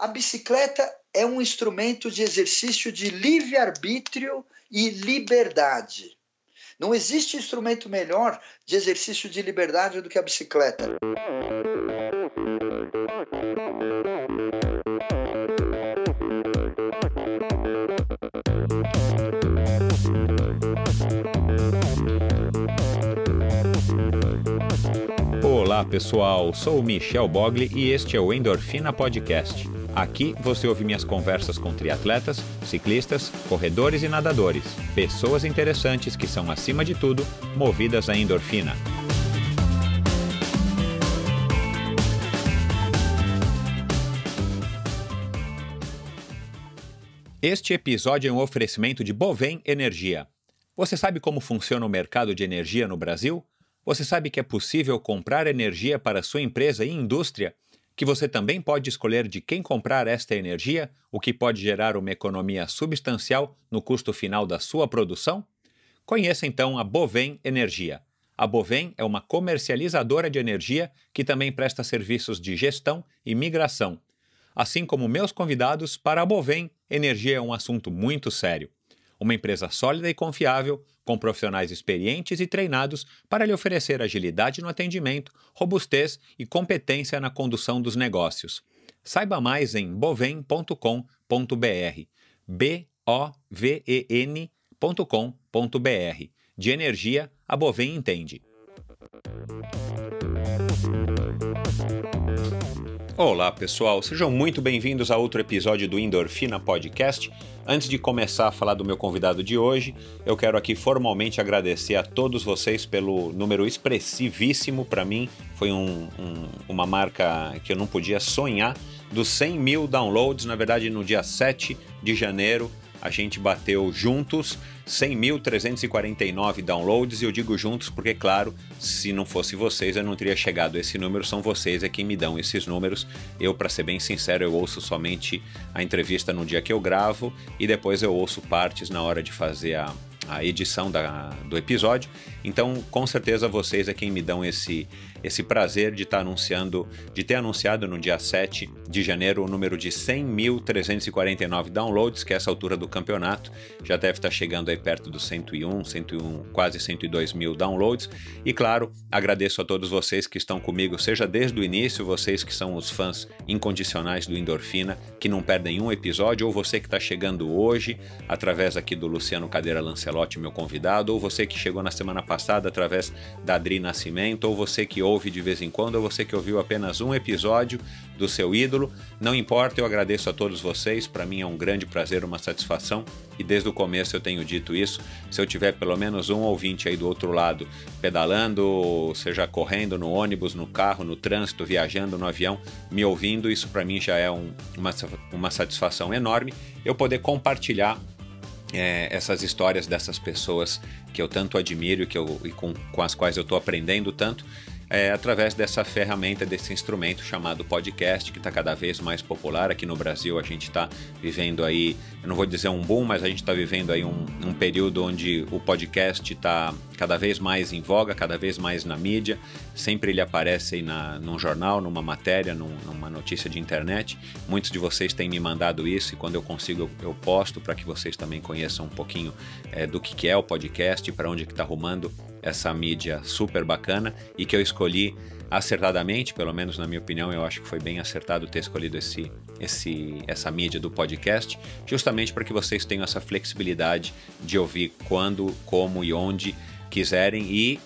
a bicicleta é um instrumento de exercício de livre-arbítrio e liberdade. Não existe instrumento melhor de exercício de liberdade do que a bicicleta. Olá pessoal, sou o Michel Bogli e este é o Endorfina Podcast Aqui você ouve minhas conversas com triatletas, ciclistas, corredores e nadadores. Pessoas interessantes que são, acima de tudo, movidas à endorfina. Este episódio é um oferecimento de Bovem Energia. Você sabe como funciona o mercado de energia no Brasil? Você sabe que é possível comprar energia para sua empresa e indústria que você também pode escolher de quem comprar esta energia, o que pode gerar uma economia substancial no custo final da sua produção? Conheça então a Bovem Energia. A Bovem é uma comercializadora de energia que também presta serviços de gestão e migração. Assim como meus convidados, para a Bovem, energia é um assunto muito sério. Uma empresa sólida e confiável, com profissionais experientes e treinados para lhe oferecer agilidade no atendimento, robustez e competência na condução dos negócios. Saiba mais em bovem.com.br. B O V E N.com.br. De energia, a Bovem entende. Olá pessoal, sejam muito bem-vindos a outro episódio do Endorfina Podcast. Antes de começar a falar do meu convidado de hoje, eu quero aqui formalmente agradecer a todos vocês pelo número expressivíssimo para mim. Foi um, um, uma marca que eu não podia sonhar dos 100 mil downloads. Na verdade, no dia 7 de janeiro a gente bateu juntos 100.349 downloads e eu digo juntos porque, claro, se não fosse vocês eu não teria chegado a esse número, são vocês é quem me dão esses números. Eu, para ser bem sincero, eu ouço somente a entrevista no dia que eu gravo e depois eu ouço partes na hora de fazer a, a edição da, do episódio. Então, com certeza vocês é quem me dão esse esse prazer de estar tá anunciando, de ter anunciado no dia 7 de janeiro o número de 100.349 downloads, que é essa altura do campeonato já deve estar tá chegando aí perto dos 101, 101, quase 102 mil downloads. E claro, agradeço a todos vocês que estão comigo, seja desde o início, vocês que são os fãs incondicionais do Endorfina, que não perdem um episódio, ou você que está chegando hoje através aqui do Luciano Cadeira Lancelotti, meu convidado, ou você que chegou na semana passada através da Adri Nascimento, ou você que ouve de vez em quando ou você que ouviu apenas um episódio do seu ídolo. Não importa, eu agradeço a todos vocês. Para mim é um grande prazer, uma satisfação e desde o começo eu tenho dito isso. Se eu tiver pelo menos um ouvinte aí do outro lado pedalando, seja correndo no ônibus, no carro, no trânsito, viajando no avião, me ouvindo, isso para mim já é um, uma, uma satisfação enorme. Eu poder compartilhar é, essas histórias dessas pessoas que eu tanto admiro que eu, e com, com as quais eu estou aprendendo tanto é, através dessa ferramenta, desse instrumento chamado podcast, que está cada vez mais popular aqui no Brasil. A gente está vivendo aí, eu não vou dizer um boom, mas a gente está vivendo aí um, um período onde o podcast está cada vez mais em voga, cada vez mais na mídia. Sempre ele aparece aí na, num jornal, numa matéria, num, numa notícia de internet. Muitos de vocês têm me mandado isso e quando eu consigo eu, posto para que vocês também conheçam um pouquinho é, do que, que é o podcast, para onde que está arrumando essa mídia super bacana e que eu escolhi acertadamente, pelo menos na minha opinião, eu acho que foi bem acertado ter escolhido esse, esse, essa mídia do podcast, justamente para que vocês tenham essa flexibilidade de ouvir quando, como e onde quiserem e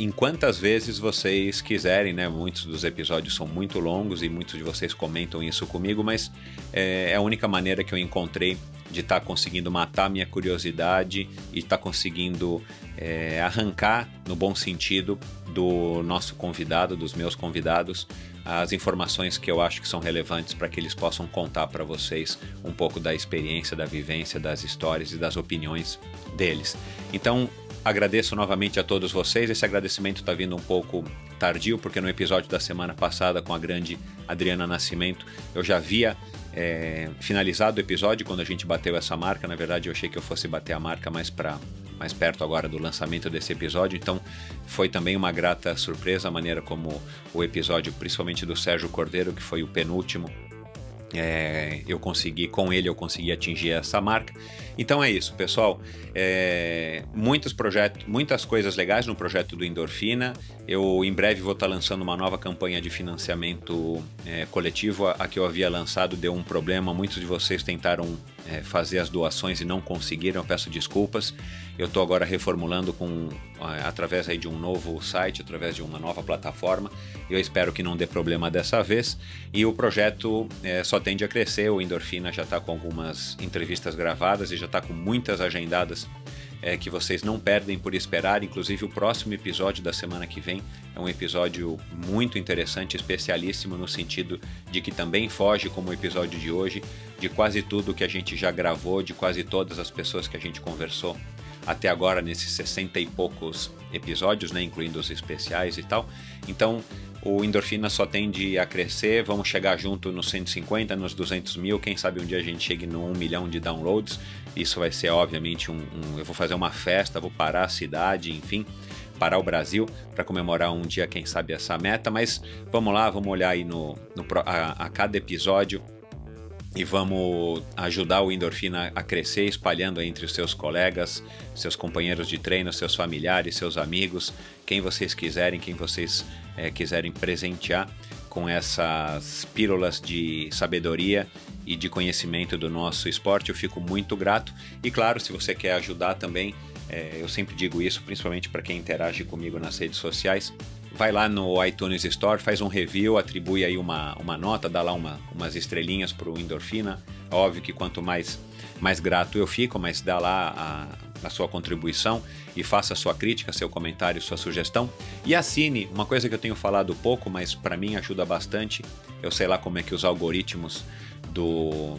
em quantas vezes vocês quiserem, né? Muitos dos episódios são muito longos e muitos de vocês comentam isso comigo, mas eh, é a única maneira que eu encontrei de estar tá conseguindo matar minha curiosidade e estar tá conseguindo é, arrancar, no bom sentido, do nosso convidado, dos meus convidados, as informações que eu acho que são relevantes para que eles possam contar para vocês um pouco da experiência, da vivência, das histórias e das opiniões deles. Então, agradeço novamente a todos vocês. Esse agradecimento está vindo um pouco tardio, porque no episódio da semana passada com a grande Adriana Nascimento eu já havia é, finalizado o episódio, quando a gente bateu essa marca, na verdade eu achei que eu fosse bater a marca mais para mais perto agora do lançamento desse episódio, então foi também uma grata surpresa a maneira como o episódio, principalmente do Sérgio Cordeiro, que foi o penúltimo, é, eu consegui, com ele eu consegui atingir essa marca. Então é isso, pessoal. É, muitos projetos, muitas coisas legais no projeto do Endorfina. Eu em breve vou estar tá lançando uma nova campanha de financiamento é, coletivo. A, a, que eu havia lançado deu um problema. Muitos de vocês tentaram é, fazer as doações e não conseguiram. Eu peço desculpas. Eu estou agora reformulando com através aí de um novo site, através de uma nova plataforma. Eu espero que não dê problema dessa vez. E o projeto é, só tende a crescer. O Endorfina já está com algumas entrevistas gravadas e já está com muitas agendadas é, que vocês não perdem por esperar. Inclusive, o próximo episódio da semana que vem é um episódio muito interessante, especialíssimo no sentido de que também foge, como o episódio de hoje, de quase tudo que a gente já gravou, de quase todas as pessoas que a gente conversou até agora nesses 60 e poucos episódios, né, incluindo os especiais e tal. Então, o Endorfina só tende a crescer, vamos chegar junto nos 150, nos 200 mil, quem sabe um dia a gente chegue no 1 milhão de downloads. Isso vai ser, obviamente, um, um, Eu vou fazer uma festa, vou parar a cidade, enfim, parar o Brasil para comemorar um dia, quem sabe, essa meta. Mas vamos lá, vamos olhar aí no, no a, a cada episódio e vamos ajudar o endorfina a crescer, espalhando entre os seus colegas, seus companheiros de treino, seus familiares, seus amigos, quem vocês quiserem, quem vocês é, quiserem presentear com essas pílulas de sabedoria e de conhecimento do nosso esporte. Eu fico muito grato. E claro, se você quer ajudar também, é, eu sempre digo isso, principalmente para quem interage comigo nas redes sociais. Vai lá no iTunes Store, faz um review, atribui aí uma, uma nota, dá lá uma, umas estrelinhas para o Endorfina. Óbvio que quanto mais, mais grato eu fico, mas dá lá a, a sua contribuição e faça sua crítica, seu comentário, sua sugestão. E assine, uma coisa que eu tenho falado pouco, mas para mim ajuda bastante. Eu sei lá como é que os algoritmos do,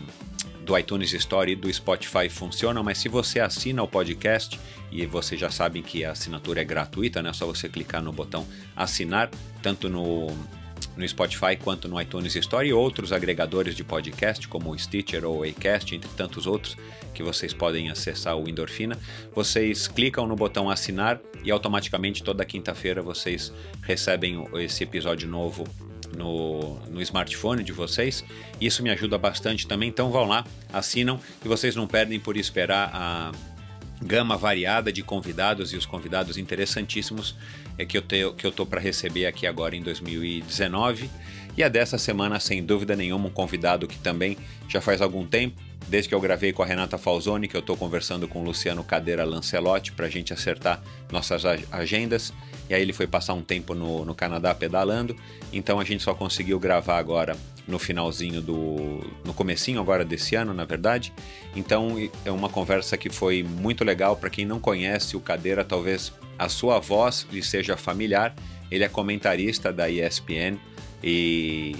do iTunes Store e do Spotify funcionam, mas se você assina o podcast, e vocês já sabem que a assinatura é gratuita, né? É só você clicar no botão assinar, tanto no, no Spotify quanto no iTunes Store e outros agregadores de podcast, como o Stitcher ou o Acast, entre tantos outros que vocês podem acessar o Endorfina. Vocês clicam no botão assinar e automaticamente toda quinta-feira vocês recebem esse episódio novo no, no smartphone de vocês. Isso me ajuda bastante também. Então vão lá, assinam e vocês não perdem por esperar a gama variada de convidados e os convidados interessantíssimos é que eu tenho que eu tô para receber aqui agora em 2019 e a dessa semana sem dúvida nenhuma um convidado que também já faz algum tempo desde que eu gravei com a Renata Falzoni que eu estou conversando com o Luciano Cadeira Lancelotti para a gente acertar nossas agendas e aí ele foi passar um tempo no, no Canadá pedalando. Então a gente só conseguiu gravar agora no finalzinho do. no comecinho agora desse ano, na verdade. Então é uma conversa que foi muito legal. Para quem não conhece o Cadeira, talvez a sua voz lhe seja familiar. Ele é comentarista da ESPN e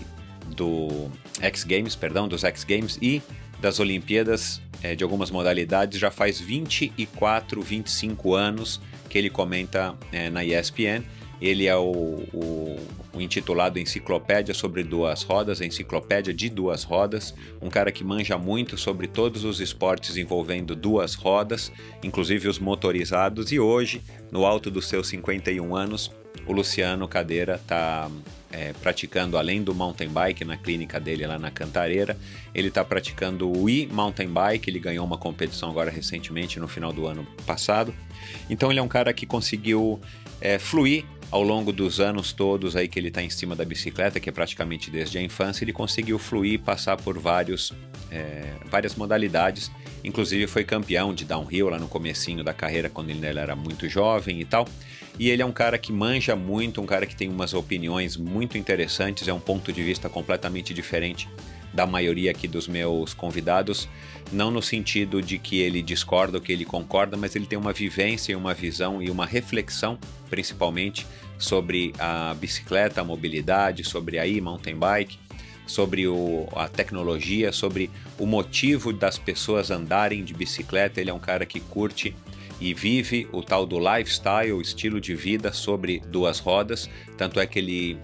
do X Games, perdão, dos X Games e das Olimpíadas é, de algumas modalidades já faz 24, 25 anos que ele comenta é, na ESPN. Ele é o, o, o, intitulado Enciclopédia sobre Duas Rodas, Enciclopédia de Duas Rodas, um cara que manja muito sobre todos os esportes envolvendo duas rodas, inclusive os motorizados, e hoje, no alto dos seus 51 anos, o Luciano Cadeira está é, praticando, além do mountain bike na clínica dele lá na Cantareira, ele está praticando o e-mountain bike, ele ganhou uma competição agora recentemente, no final do ano passado, então ele é um cara que conseguiu é, fluir ao longo dos anos todos aí que ele está em cima da bicicleta, que é praticamente desde a infância, ele conseguiu fluir, passar por vários, é, várias modalidades. Inclusive foi campeão de downhill lá no comecinho da carreira, quando ele era muito jovem e tal. E ele é um cara que manja muito, um cara que tem umas opiniões muito interessantes, é um ponto de vista completamente diferente da maioria aqui dos meus convidados, não no sentido de que ele discorda ou que ele concorda, mas ele tem uma vivência, uma visão e uma reflexão, principalmente, sobre a bicicleta, a mobilidade, sobre a mountain bike, sobre o, a tecnologia, sobre o motivo das pessoas andarem de bicicleta. Ele é um cara que curte e vive o tal do lifestyle, estilo de vida sobre duas rodas. Tanto é que ele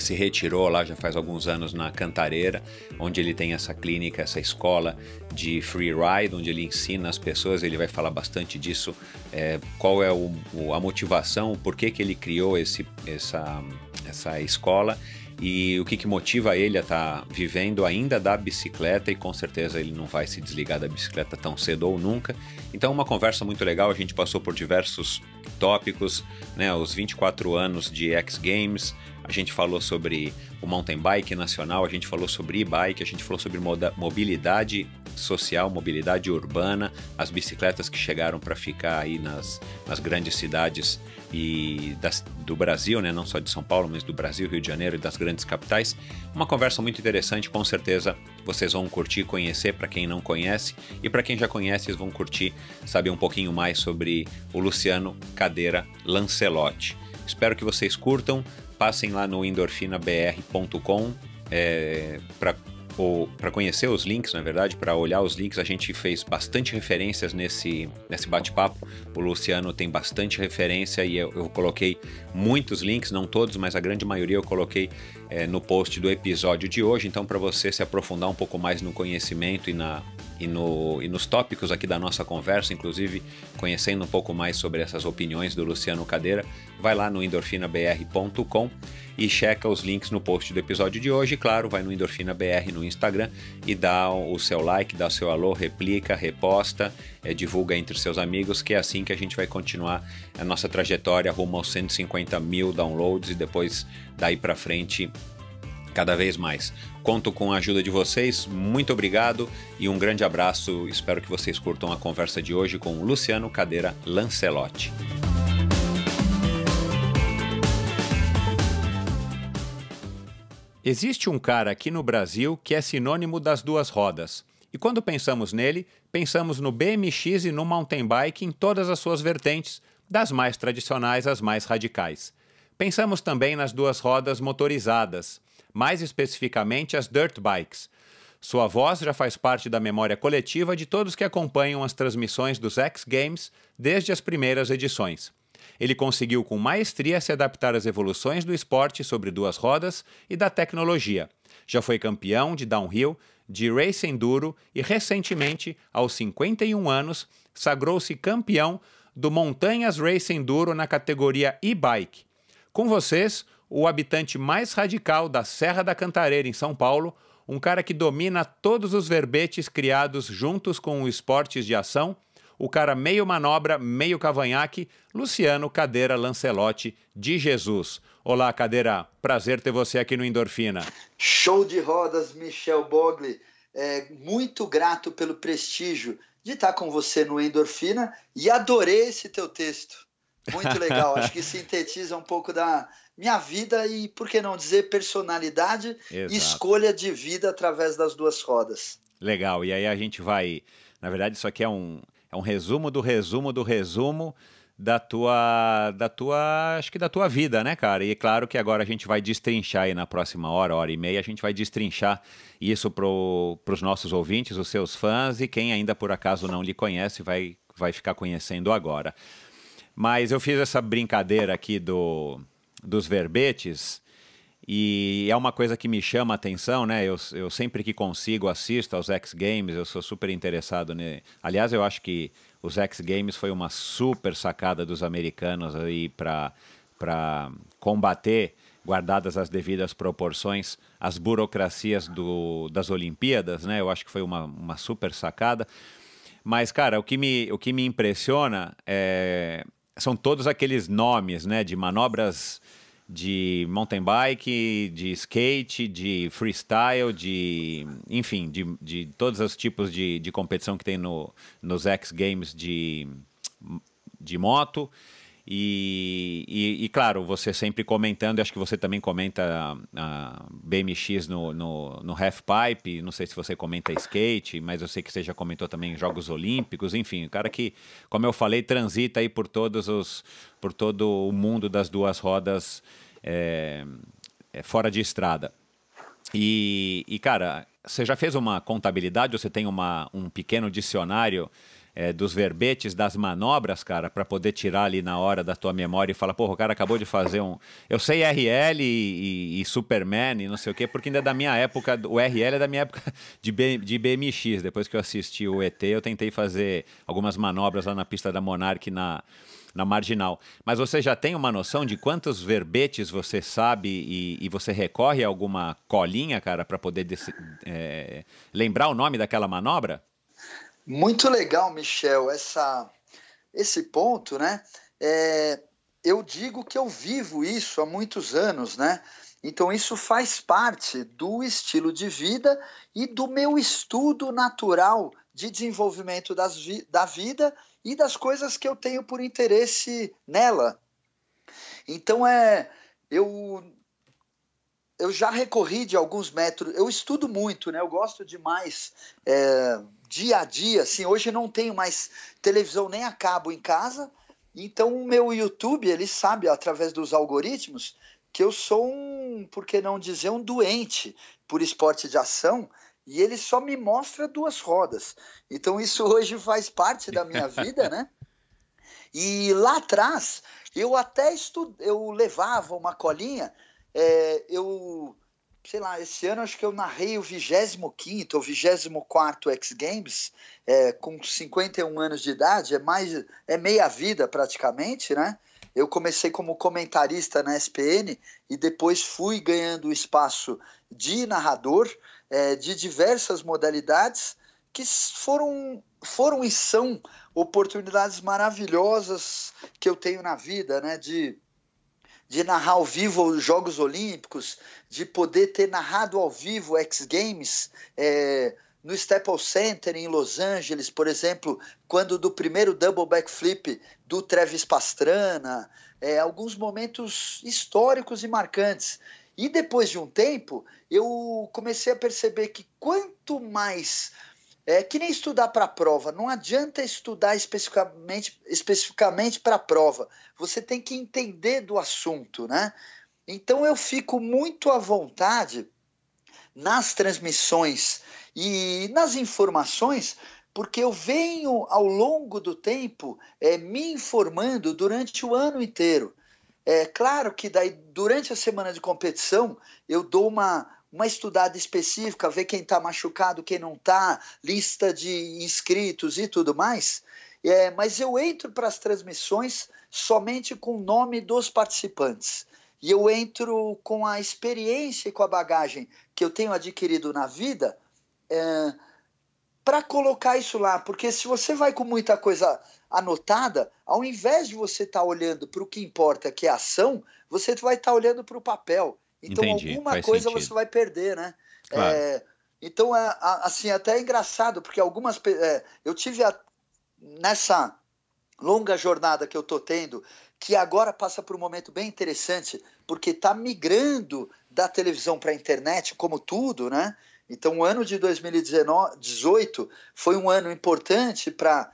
se retirou lá já faz alguns anos na Cantareira, onde ele tem essa clínica, essa escola de free ride, onde ele ensina as pessoas, ele vai falar bastante disso, é, qual é o, a motivação, por que, que ele criou esse, essa, essa escola e o que, que motiva ele a estar tá vivendo ainda da bicicleta e com certeza ele não vai se desligar da bicicleta tão cedo ou nunca. Então, uma conversa muito legal, a gente passou por diversos tópicos, né? Os 24 anos de X Games, a gente falou sobre o mountain bike nacional, a gente falou sobre e-bike, a gente falou sobre mobilidade social, mobilidade urbana, as bicicletas que chegaram para ficar aí nas, nas grandes cidades e das, do Brasil, né? não só de São Paulo, mas do Brasil, Rio de Janeiro e das grandes capitais. Uma conversa muito interessante, com certeza vocês vão curtir, conhecer para quem não conhece e para quem já conhece, vocês vão curtir saber um pouquinho mais sobre o Luciano Cadeira Lancelotti. Espero que vocês curtam, passem lá no endorfinabr.com é, eh, para ou para conhecer os links, na é verdade, para olhar os links, a gente fez bastante referências nesse, nesse bate-papo. O Luciano tem bastante referência e eu, eu, coloquei muitos links, não todos, mas a grande maioria eu coloquei é, no post do episódio de hoje. Então, para você se aprofundar um pouco mais no conhecimento e na, e, no, e nos tópicos aqui da nossa conversa, inclusive conhecendo um pouco mais sobre essas opiniões do Luciano Cadeira, vai lá no endorfinabr.com e checa os links no post do episódio de hoje. Claro, vai no EndorfinaBR no Instagram e dá o seu like, dá o seu alô, replica, reposta, é, divulga entre seus amigos, que é assim que a gente vai continuar a nossa trajetória rumo aos 150 mil downloads e depois daí para frente cada vez mais. Conto com a ajuda de vocês. Muito obrigado e um grande abraço. Espero que vocês curtam a conversa de hoje com Luciano Cadeira Lancelotti. Existe um cara aqui no Brasil que é sinônimo das duas rodas. E quando pensamos nele, pensamos no BMX e no mountain bike em todas as suas vertentes, das mais tradicionais às mais radicais. Pensamos também nas duas rodas motorizadas mais especificamente as dirt bikes. Sua voz já faz parte da memória coletiva de todos que acompanham as transmissões dos X Games desde as primeiras edições. Ele conseguiu com maestria se adaptar às evoluções do esporte sobre duas rodas e da tecnologia. Já foi campeão de downhill, de race enduro e recentemente, aos 51 anos, sagrou-se campeão do Montanhas Race Enduro na categoria e-bike. Com vocês, o habitante mais radical da Serra da Cantareira, em São Paulo, um cara que domina todos os verbetes criados juntos com o esportes de ação, o cara meio manobra, meio cavanhaque, Luciano Cadeira Lancelotti de Jesus. Olá, Cadeira, prazer ter você aqui no Endorfina. Show de rodas, Michel Bogli. É, muito grato pelo prestígio de estar com você no Endorfina e adorei esse teu texto. Muito legal. Acho que sintetiza um pouco da minha vida e, por que não dizer, personalidade Exato. e escolha de vida através das duas rodas. Legal. E aí a gente vai. Na verdade, isso aqui é um, é um resumo do resumo do resumo da tua, da tua, acho que da tua vida, né, cara? E claro que agora a gente vai destrinchar aí na próxima hora, hora e meia, a gente vai destrinchar isso para os nossos ouvintes, os seus fãs e quem ainda por acaso não lhe conhece vai, vai ficar conhecendo agora. Mas eu fiz essa brincadeira aqui do, dos verbetes. E é uma coisa que me chama a atenção, né? Eu, eu sempre que consigo assisto aos X Games, eu sou super interessado. Ne... Aliás, eu acho que os X Games foi uma super sacada dos americanos aí para combater, guardadas as devidas proporções, as burocracias do, das Olimpíadas, né? Eu acho que foi uma, uma super sacada. Mas, cara, o que me, o que me impressiona é são todos aqueles nomes, né, de manobras de mountain bike, de skate, de freestyle, de enfim, de, de todos os tipos de, de competição que tem no, nos X Games de, de moto. E, e, e, claro, você sempre comentando, acho que você também comenta a, ah, BMX no, no, no half pipe, não sei se você comenta skate, mas eu sei que você já comentou também Jogos Olímpicos, enfim, o cara que, como eu falei, transita aí por todos os, por todo o mundo das duas rodas é, é, fora de estrada. E, e, cara, você já fez uma contabilidade você tem uma, um pequeno dicionário? é, dos verbetes, das manobras, cara, para poder tirar ali na hora da tua memória e falar, porra, o cara acabou de fazer um. Eu sei RL e, e, e Superman e não sei o quê, porque ainda é da minha época. O RL é da minha época de, B, de BMX. Depois que eu assisti o ET, eu tentei fazer algumas manobras lá na pista da Monarch na na marginal. Mas você já tem uma noção de quantos verbetes você sabe e, e você recorre a alguma colinha, cara, para poder é, lembrar o nome daquela manobra? Muito legal, Michel, essa, esse ponto, né? É, eu digo que eu vivo isso há muitos anos, né? Então, isso faz parte do estilo de vida e do meu estudo natural de desenvolvimento das vi da vida e das coisas que eu tenho por interesse nela. Então, é. Eu, eu já recorri de alguns métodos. Eu estudo muito, né? Eu gosto demais é, dia a dia, assim, hoje não tenho mais televisão nem a cabo em casa, então o meu YouTube, ele sabe, através dos algoritmos, que eu sou um, por que não dizer, um doente por esporte de ação, e ele só me mostra duas rodas. Então isso hoje faz parte da minha vida, né? E lá atrás, eu até estu... eu levava uma colinha, é, eu sei lá, esse ano acho que eu narrei o 25 ou 24 X Games, é, com 51 anos de idade, é mais é meia vida praticamente, né? Eu comecei como comentarista na SPN e depois fui ganhando espaço de narrador é, de diversas modalidades que foram, foram e são oportunidades maravilhosas que eu tenho na vida, né? De de narrar ao vivo os Jogos Olímpicos, de poder ter narrado ao vivo X Games. É, no Staples Center em Los Angeles, por exemplo, quando do primeiro double backflip do Travis Pastrana, é, alguns momentos históricos e marcantes. E depois de um tempo, eu comecei a perceber que quanto mais é que nem estudar para a prova, não adianta estudar especificamente, especificamente para a prova. Você tem que entender do assunto, né? Então eu fico muito à vontade nas transmissões e nas informações, porque eu venho ao longo do tempo é, me informando durante o ano inteiro. É claro que daí durante a semana de competição eu dou uma uma estudada específica, ver quem está machucado, quem não está, lista de inscritos e tudo mais. É, mas eu entro para as transmissões somente com o nome dos participantes. E eu entro com a experiência e com a bagagem que eu tenho adquirido na vida é, para colocar isso lá. Porque se você vai com muita coisa anotada, ao invés de você estar tá olhando para o que importa, que é a ação, você vai estar tá olhando para o papel então Entendi, alguma coisa sentido. você vai perder, né? Claro. É, então é assim até é engraçado porque algumas é, eu tive a, nessa longa jornada que eu tô tendo que agora passa por um momento bem interessante porque está migrando da televisão para a internet como tudo, né? Então o ano de 2018 foi um ano importante para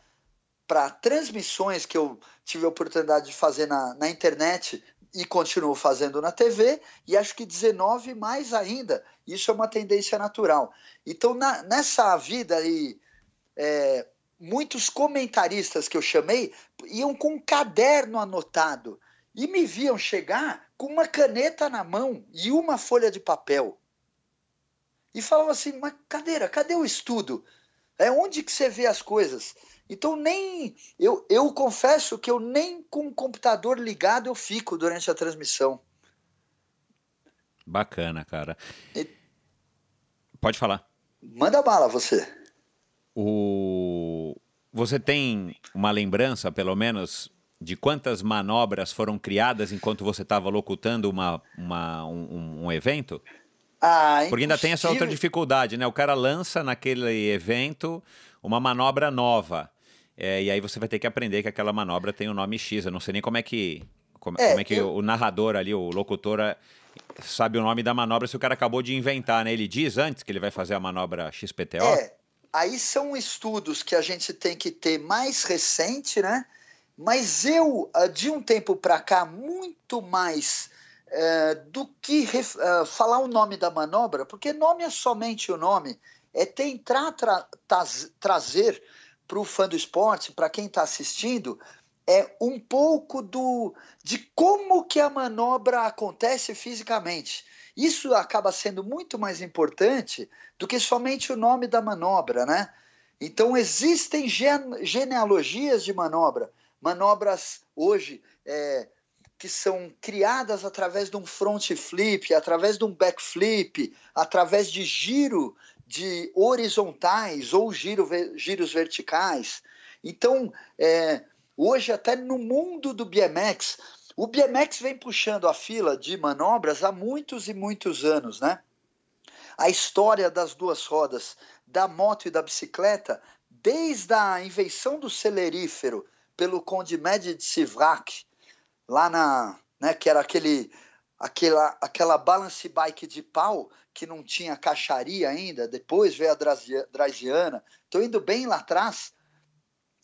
para transmissões que eu tive a oportunidade de fazer na, na internet e continuo fazendo na TV, e acho que 19 mais ainda. Isso é uma tendência natural. Então, na, nessa vida aí, é, muitos comentaristas que eu chamei iam com um caderno anotado e me viam chegar com uma caneta na mão e uma folha de papel. E falavam assim, mas cadeira, cadê o estudo? É onde que você vê as coisas? Então nem eu, eu confesso que eu nem com o computador ligado eu fico durante a transmissão. Bacana, cara. E... Pode falar. Manda bala você. O você tem uma lembrança, pelo menos, de quantas manobras foram criadas enquanto você estava locutando uma, uma um, um, evento? Ah, Porque ainda tem essa outra dificuldade, né? O cara lança naquele evento uma manobra nova. É, e aí você vai ter que aprender que aquela manobra tem o um nome X. Eu não sei nem como é que. Como é, como é que eu... o narrador ali, o locutor, é, sabe o nome da manobra se o cara acabou de inventar, né? Ele diz antes que ele vai fazer a manobra XPTO. É, aí são estudos que a gente tem que ter mais recente, né? Mas eu, ah, de um tempo para cá, muito mais é, do que é, falar o nome da manobra, porque nome é somente o nome, é tentar tra tra trazer para o fã do esporte, para quem está assistindo, é um pouco do de como que a manobra acontece fisicamente. Isso acaba sendo muito mais importante do que somente o nome da manobra, né? Então existem genealogias de manobra, manobras hoje é, que são criadas através de um front flip, através de um back flip, através de giro de horizontais ou giro, giros verticais. Então, é, hoje, até no mundo do BMX, o BMX vem puxando a fila de manobras há muitos e muitos anos, né? A história das duas rodas, da moto e da bicicleta, desde a invenção do celerífero pelo Conde med de Sivrac, lá na, né, que era aquele aquela, aquela balance bike de pau que não tinha caixaria ainda, depois veio a Draziana. Estou indo bem lá atrás,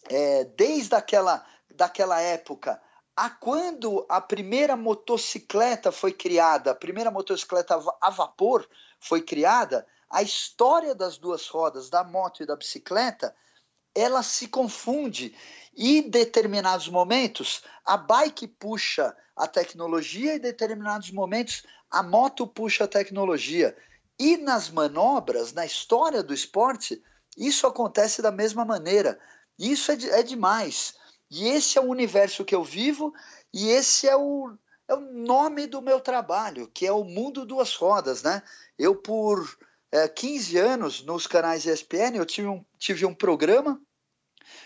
é, desde aquela daquela época a quando a primeira motocicleta foi criada, a primeira motocicleta a vapor foi criada, a história das duas rodas, da moto e da bicicleta, ela se confunde e em determinados momentos a bike puxa a tecnologia e em determinados momentos a moto puxa a tecnologia. E nas manobras, na história do esporte, isso acontece da mesma maneira. Isso é, de, é demais. E esse é o universo que eu vivo e esse é o, é o nome do meu trabalho, que é o mundo duas rodas, né? Eu por é, 15 anos nos canais ESPN, eu tive um, tive um programa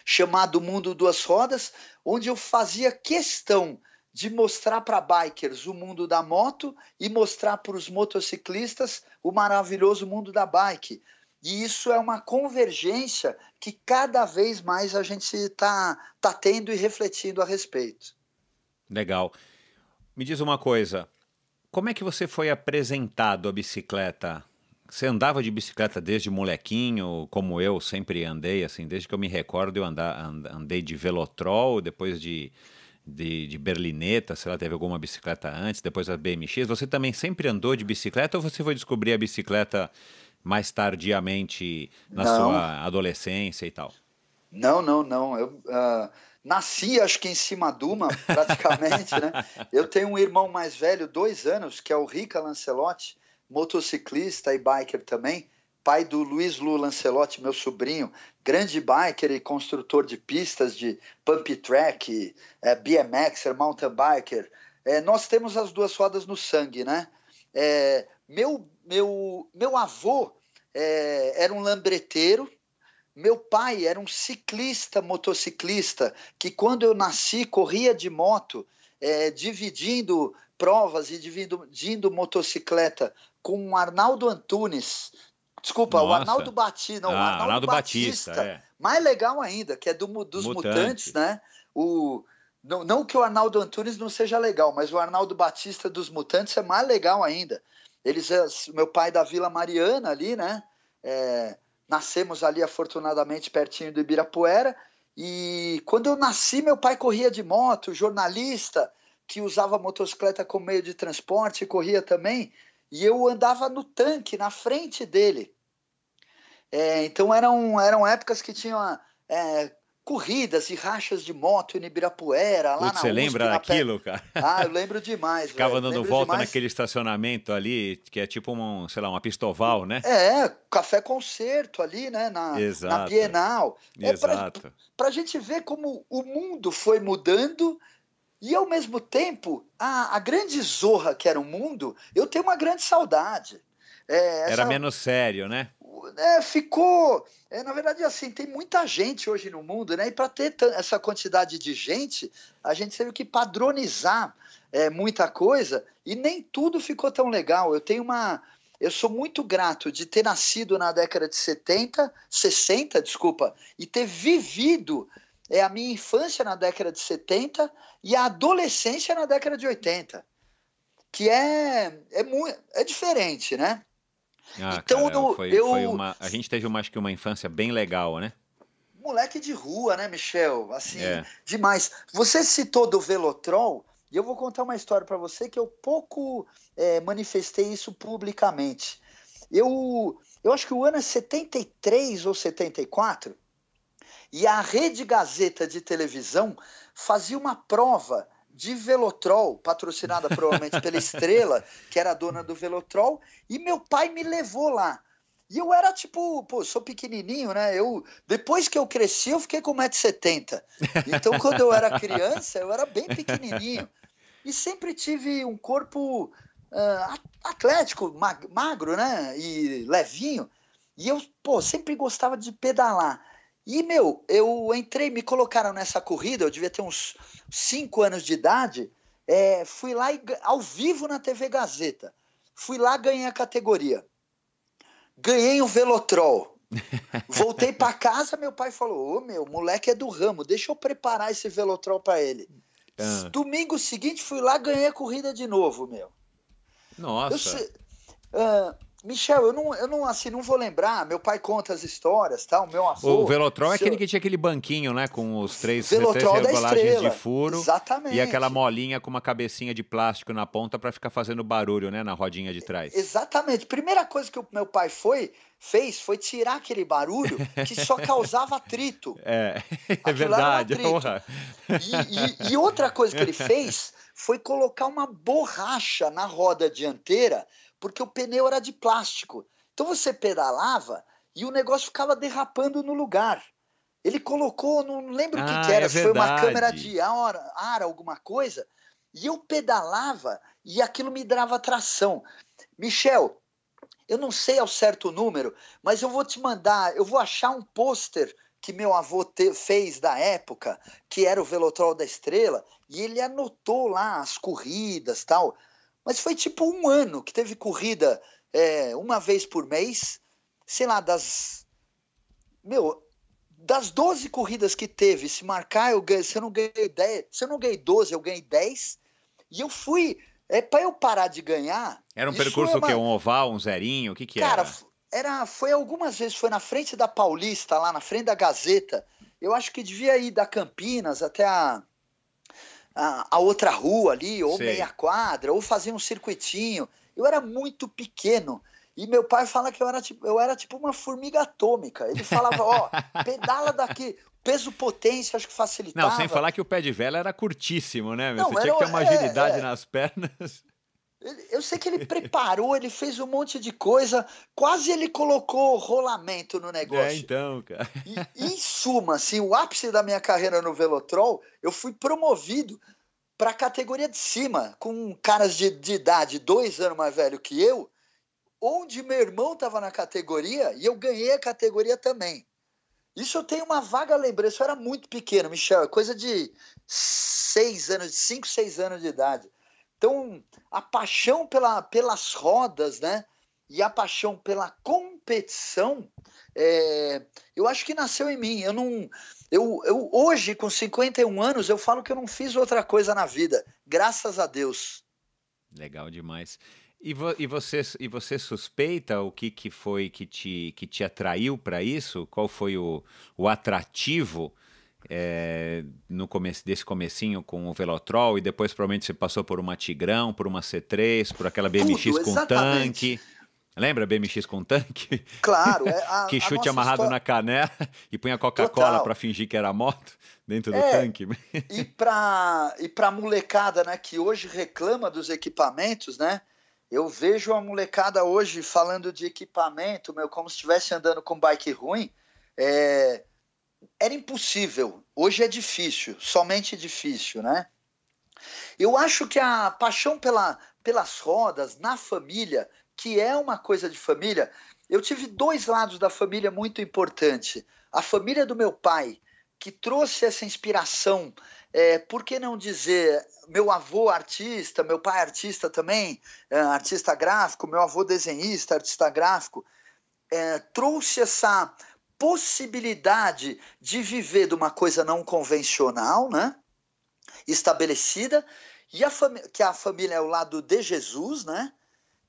chamado Mundo Duas Rodas, onde eu fazia questão de mostrar para bikers o mundo da moto e mostrar para os motociclistas o maravilhoso mundo da bike. E isso é uma convergência que cada vez mais a gente está tá tendo e refletindo a respeito. Legal. Me diz uma coisa: como é que você foi apresentado à bicicleta? Você andava de bicicleta desde molequinho, como eu sempre andei, assim, desde que eu me recordo, eu andar, andei de velotrol, depois de, de, de berlineta, sei lá, teve alguma bicicleta antes, depois a BMX. Você também sempre andou de bicicleta ou você foi descobrir a bicicleta mais tardiamente na não. sua adolescência e tal? Não, não, não. Eu uh, nasci, acho que em cima de uma, praticamente, né? Eu tenho um irmão mais velho, dois anos, que é o Rica Lancelotti motociclista e biker também, pai do Luiz Lu Lancelotti, meu sobrinho, grande biker e construtor de pistas de pump track, é, BMXer, é, mountain biker. É, nós temos as duas rodas no sangue, né? É, meu, meu, meu avô é, era um lambreteiro, meu pai era um ciclista, motociclista, que quando eu nasci corria de moto, é, dividindo provas e dividindo motocicleta com o Arnaldo Antunes. Desculpa, Nossa. o Arnaldo Batista. Não, ah, Arnaldo, Arnaldo Batista. Batista é. Mais legal ainda, que é do, dos Mutantes, Mutantes né? O, não, não que o Arnaldo Antunes não seja legal, mas o Arnaldo Batista dos Mutantes é mais legal ainda. Eles, eh, meu pai da Vila Mariana ali, né? É, nascemos ali afortunadamente pertinho do Ibirapuera. E quando eu nasci, meu pai corria de moto, jornalista, que usava motocicleta como meio de transporte, corria também e eu andava no tanque, na frente dele. É, então eram, eram épocas que tinham é, corridas e rachas de moto em Ibirapuera, lá na Você USP, lembra daquilo, cara? Ah, eu lembro demais. Ficava dando volta demais. naquele estacionamento ali, que é tipo um, sei lá, uma pistoval, né? É, café concerto ali, né? Na, Exato. na Bienal. É, Exato. Pra, pra gente ver como o mundo foi mudando e ao mesmo tempo, a, a grande zorra que era o mundo, eu tenho uma grande saudade. É, essa, era menos sério, né? É, ficou. É, na verdade, assim, tem muita gente hoje no mundo, né? E para ter essa quantidade de gente, a gente teve que padronizar é, muita coisa e nem tudo ficou tão legal. Eu tenho uma. Eu sou muito grato de ter nascido na década de 70, 60, desculpa, e ter vivido é a minha infância na década de 70 e a adolescência na década de 80. Que é, é, muito, é diferente, né? Ah, então caramba, eu, foi, eu... Foi uma, a gente teve mais que uma infância bem legal, né? Moleque de rua, né, Michel? Assim, é. demais. Você citou do Velotrol, e eu vou contar uma história para você que eu pouco é, manifestei isso publicamente. Eu, eu acho que o ano é 73 ou 74, e a Rede Gazeta de Televisão fazia uma prova de Velotrol, patrocinada provavelmente pela Estrela, que era a dona do Velotrol, e meu pai me levou lá. E eu era tipo, pô, sou pequenininho, né? Eu, depois que eu cresci, eu fiquei com 1,70m. Então, quando eu era criança, eu era bem pequenininho. E sempre tive um corpo uh, atlético, magro, né? E levinho. E eu, pô, sempre gostava de pedalar. E, meu, eu entrei, me colocaram nessa corrida, eu devia ter uns 5 anos de idade. É, fui lá e, ao vivo na TV Gazeta. Fui lá, ganhei a categoria. Ganhei um Velotrol. Voltei para casa, meu pai falou: Ô meu, moleque é do ramo, deixa eu preparar esse Velotrol para ele. Ah. Domingo seguinte fui lá, ganhei a corrida de novo, meu. Nossa. Eu, uh, Michel, eu não, eu não, assim, não vou lembrar. Meu pai conta as histórias, tá? O meu avô. O Velotrol é aquele que tinha aquele banquinho, né? Com os três, três regulagens de furo. Exatamente. E aquela molinha com uma cabecinha de plástico na ponta para ficar fazendo barulho, né? Na rodinha de trás. Exatamente. Primeira coisa que o meu pai foi fez foi tirar aquele barulho que só causava atrito. É, é verdade. É e, e, e outra coisa que ele fez foi colocar uma borracha na roda dianteira, porque o pneu era de plástico. Então você pedalava e o negócio ficava derrapando no lugar. Ele colocou, não lembro o ah, que, que, ah, era, é se foi uma câmera de ar, ar, alguma coisa, e eu pedalava e aquilo me dava tração. Michel, eu não sei ao certo o número, mas eu vou te mandar, eu vou achar um pôster que meu avô te, fez da época, que era o Velotrol da Estrela, e ele anotou lá as corridas tal. Mas foi tipo um ano que teve corrida é, uma vez por mês, sei lá, das. Meu, das 12 corridas que teve, se marcar, eu ganhei, se eu não ganhei 10, se eu não ganhei 12, eu ganhei 10. E eu fui é para eu parar de ganhar. Era um percurso é uma... um oval, um zerinho, o que que Cara, era? era foi algumas vezes foi na frente da Paulista, lá na frente da Gazeta. Eu acho que devia ir da Campinas até a a, a outra rua ali, ou meia quadra, ou fazer um circuitinho. Eu era muito pequeno. E meu pai fala que eu era tipo, eu era tipo uma formiga atômica. Ele falava, ó, pedala daqui peso potência acho que facilitava. Não, sem falar que o pé de vela era curtíssimo, né? Não, Você tinha que ter uma é, agilidade é, é. nas pernas. Eu sei que ele preparou, ele fez um monte de coisa, quase ele colocou rolamento no negócio. É, então, cara. E, em suma, assim, o ápice da minha carreira no Velotrol, eu fui promovido para a categoria de cima, com caras de, de idade dois anos mais velho que eu, onde meu irmão estava na categoria e eu ganhei a categoria também. Isso eu tenho uma vaga lembrança. Eu era muito pequeno, Michel, coisa de seis anos, de cinco, seis anos de idade. Então, a paixão pela, pelas rodas, né? E a paixão pela competição, é, eu acho que nasceu em mim. Eu não, eu, eu hoje com 51 anos eu falo que eu não fiz outra coisa na vida. Graças a Deus. Legal demais. E, vo e, você, e você suspeita o que, que foi que te, que te atraiu para isso? Qual foi o, o atrativo é, no começo desse comecinho com o Velotrol e depois provavelmente você passou por uma Tigrão, por uma C3, por aquela BMX Tudo, com exatamente. tanque. Lembra BMX com tanque? Claro. É a, que chute amarrado história... na canela e punha Coca-Cola para fingir que era moto dentro é, do tanque. E para e molecada, né, que hoje reclama dos equipamentos, né? Eu vejo a molecada hoje falando de equipamento, meu, como se estivesse andando com bike ruim. É... Era impossível. Hoje é difícil, somente difícil, né? Eu acho que a paixão pela, pelas rodas, na família, que é uma coisa de família, eu tive dois lados da família muito importante. A família do meu pai, que trouxe essa inspiração, é, por que não dizer meu avô artista, meu pai artista também, é, artista gráfico, meu avô desenhista, artista gráfico, é, trouxe essa possibilidade de viver de uma coisa não convencional, né? Estabelecida, e a que a família é o lado de Jesus, né?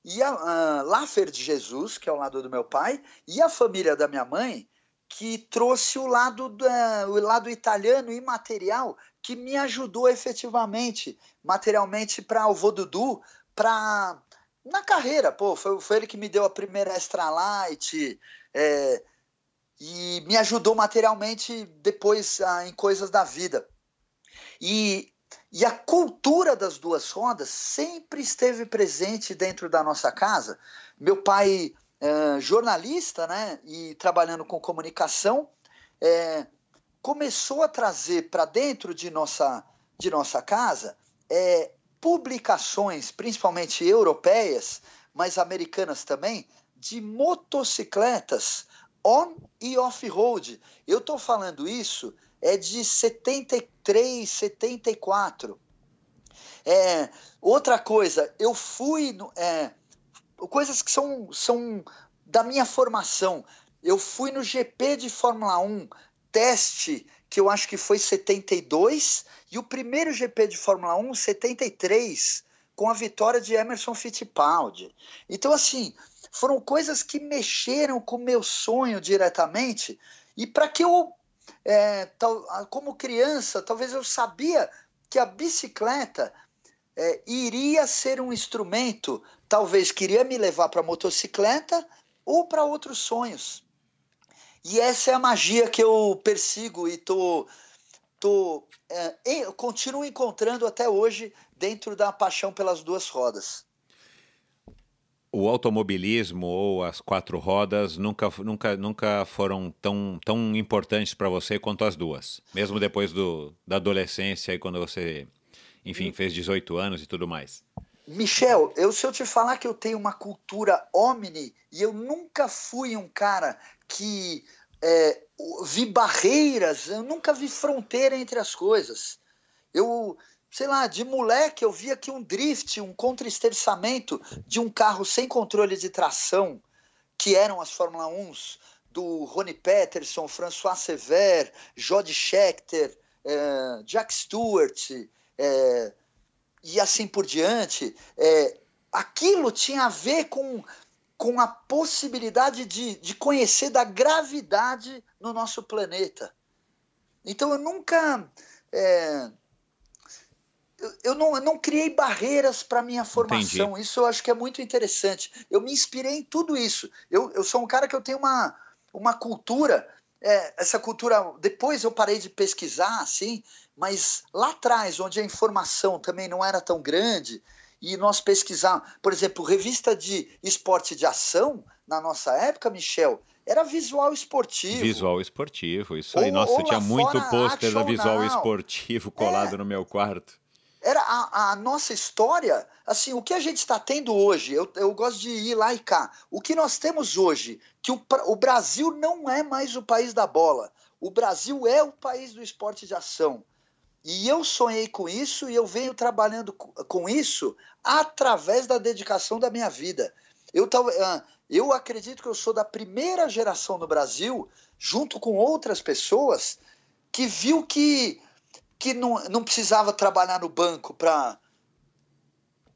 E a, a Laffer de Jesus, que é o lado do meu pai, e a família da minha mãe, que trouxe o lado, da, o lado italiano imaterial que me ajudou efetivamente, materialmente, para Alvô Dudu, para na carreira, pô, foi, foi ele que me deu a primeira extra light é, e me ajudou materialmente depois ah, em coisas da vida. E, e a cultura das duas rodas sempre esteve presente dentro da nossa casa. Meu pai, é, jornalista, né, e trabalhando com comunicação, é, começou a trazer para dentro de nossa, de nossa casa é, publicações, principalmente europeias, mas americanas também, de motocicletas on e off-road. Eu estou falando isso é de 73, 74. É, outra coisa, eu fui. No, é, coisas que são, são da minha formação. Eu fui no GP de Fórmula 1 teste que eu acho que foi 72 e o primeiro GP de Fórmula 1 73 com a vitória de Emerson Fittipaldi. Então assim, foram coisas que mexeram com o meu sonho diretamente e para que eu é, tal, como criança, talvez eu sabia que a bicicleta é, iria ser um instrumento, talvez queria me levar para a motocicleta ou para outros sonhos. E essa é a magia que eu persigo e tô, tô é, continuo encontrando até hoje dentro da paixão pelas duas rodas. O automobilismo ou as quatro rodas nunca, nunca, nunca foram tão, tão importantes para você quanto as duas, mesmo depois do, da adolescência e quando você, enfim, fez 18 anos e tudo mais. Michel, eu, se eu te falar que eu tenho uma cultura omni e eu nunca fui um cara que é, vi barreiras, eu nunca vi fronteira entre as coisas. Eu, sei lá, de moleque eu via que um drift, um contra-esterçamento de um carro sem controle de tração, que eram as Fórmula 1s do Rony Peterson, François Sever, Jody Scheckter, é, Jack Stewart é, e assim por diante, é, aquilo tinha a ver com com a possibilidade de, de conhecer da gravidade no nosso planeta. Então eu nunca. É, eu, não, eu não criei barreiras para minha formação. Entendi. Isso eu acho que é muito interessante. Eu me inspirei em tudo isso. Eu, eu sou um cara que eu tenho uma, uma cultura. É, essa cultura. Depois eu parei de pesquisar, assim, mas lá atrás, onde a informação também não era tão grande, e nós pesquisar, por exemplo, revista de esporte de ação na nossa época, Michel, era visual esportivo. Visual esportivo, isso aí. Nossa, tinha muito pôster da visual não. esportivo é. colado é. no meu quarto. Era a, a, nossa história, assim, o que a gente está tendo hoje, eu, eu gosto de ir lá e cá. O que nós temos hoje, que o, o Brasil não é mais o país da bola. O Brasil é o país do esporte de ação. E eu sonhei com isso e eu venho trabalhando com isso através da dedicação da minha vida. Eu, ah, eu acredito que eu sou da primeira geração no Brasil, junto com outras pessoas, que viu que, que não, não precisava trabalhar no banco para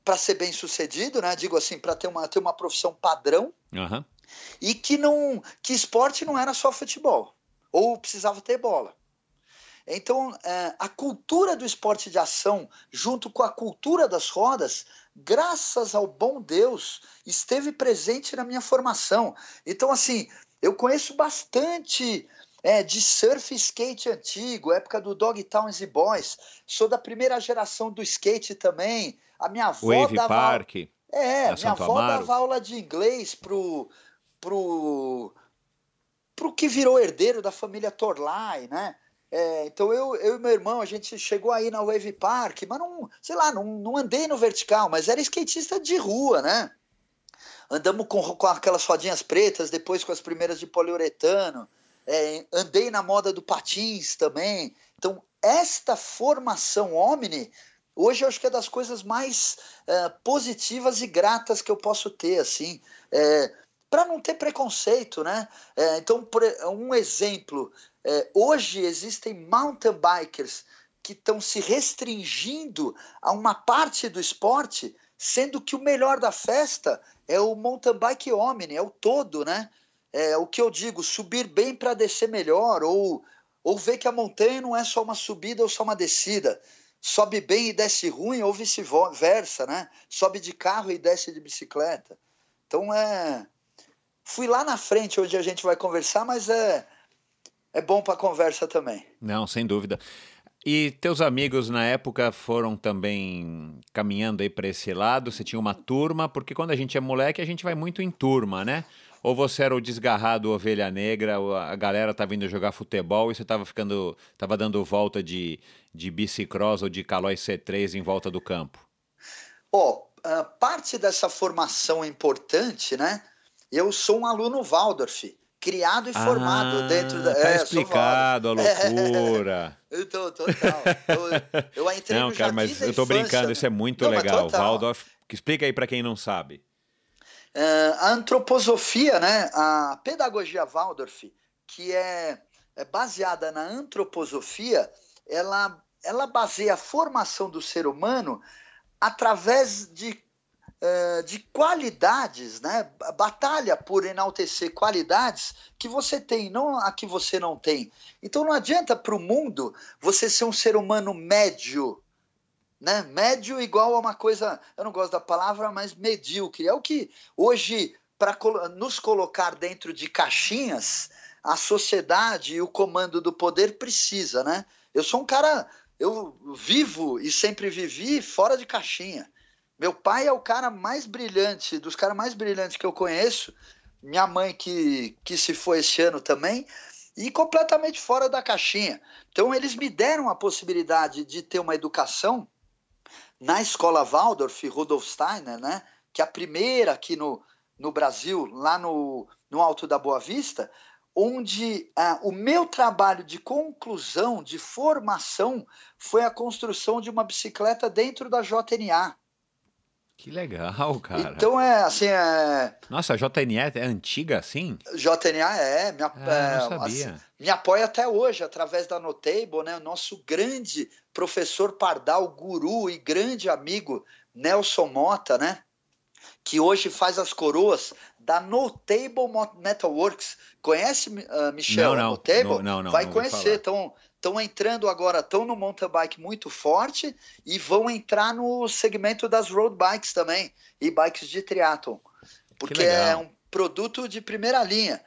para ser bem sucedido, né? Digo assim, para ter uma, ter uma profissão padrão uhum. e que não que esporte não era só futebol ou precisava ter bola. Então, é, a cultura do esporte de ação, junto com a cultura das rodas, graças ao bom Deus, esteve presente na minha formação. Então, assim, eu conheço bastante é, de surf e skate antigo, época do Dogtowns e Boys. Sou da primeira geração do skate também. A minha avó Wave dava... Park. É, minha avó Amaro. dava aula de inglês pro... pro pro que virou herdeiro da família Torlai, né? É, então eu, eu e meu irmão, a gente chegou aí na Wave Park, mas não, sei lá, não, não andei no vertical, mas era skatista de rua, né? Andamos com, com aquelas rodinhas pretas, depois com as primeiras de poliuretano. É, andei na moda do patins também. Então, esta formação Omni, hoje eu acho que é das coisas mais é, positivas e gratas que eu posso ter, assim. É, para não ter preconceito, né? É, então, um exemplo, é, hoje existem mountain bikers que estão se restringindo a uma parte do esporte, sendo que o melhor da festa é o mountain bike homem, é o todo, né? É o que eu digo, subir bem para descer melhor, ou, ou ver que a montanha não é só uma subida ou só uma descida. Sobe bem e desce ruim, ou vice-versa, né? Sobe de carro e desce de bicicleta. Então é. Fui lá na frente onde a gente vai conversar, mas é é bom para conversa também. Não, sem dúvida. E teus amigos na época foram também caminhando aí para esse lado? Você tinha uma turma? Porque quando a gente é moleque, a gente vai muito em turma, né? Ou você era o desgarrado ovelha negra, a galera tava tá indo jogar futebol e você tava ficando, tava dando volta de, de bicicross ou de calói C3 em volta do campo? Ó, oh, parte dessa formação importante, né? Eu sou um aluno Waldorf criado e ah, formado dentro da. Tá é, explicado a loucura. então, total. Eu, eu entrei Não, cara, mas eu tô infância, brincando, isso é muito não, legal. Waldorf, que explica aí para quem não sabe. Uh, a antroposofia, né? A pedagogia Waldorf, que é, é baseada na antroposofia, ela, ela baseia a formação do ser humano através de eh, de qualidades, né? Batalha por enaltecer qualidades que você tem, não a que você não tem. Então não adianta para o mundo você ser um ser humano médio, né? Médio igual a uma coisa, eu não gosto da palavra, mas medíocre. É o que hoje, para nos colocar dentro de caixinhas, a sociedade e o comando do poder precisa, né? Eu sou um cara, eu vivo e sempre vivi fora de caixinha. Meu pai é o cara mais brilhante, dos caras mais brilhantes que eu conheço. Minha mãe, que, que se foi esse ano também, e completamente fora da caixinha. Então, eles me deram a possibilidade de ter uma educação na escola Waldorf Rudolf Steiner, né? Que é a primeira aqui no, no Brasil, lá no, no Alto da Boa Vista, onde ah, o meu trabalho de conclusão, de formação, foi a construção de uma bicicleta dentro da JNA. Que legal, cara. Então é assim. É... Nossa, a JNE é antiga assim? JNA é, me, ap... Ah, é, assim, sabia. assim, me apoia até hoje através da Notable, né? O nosso grande professor Pardal, guru e grande amigo Nelson Mota, né? Que hoje faz as coroas da Notable Metalworks. Conhece, uh, Michel? Não, não. Notable? Não, não, não Vai não conhecer. Então, estão entrando agora, estão no mountain bike muito forte e vão entrar no segmento das road bikes também e bikes de triatlon, porque é um produto de primeira linha.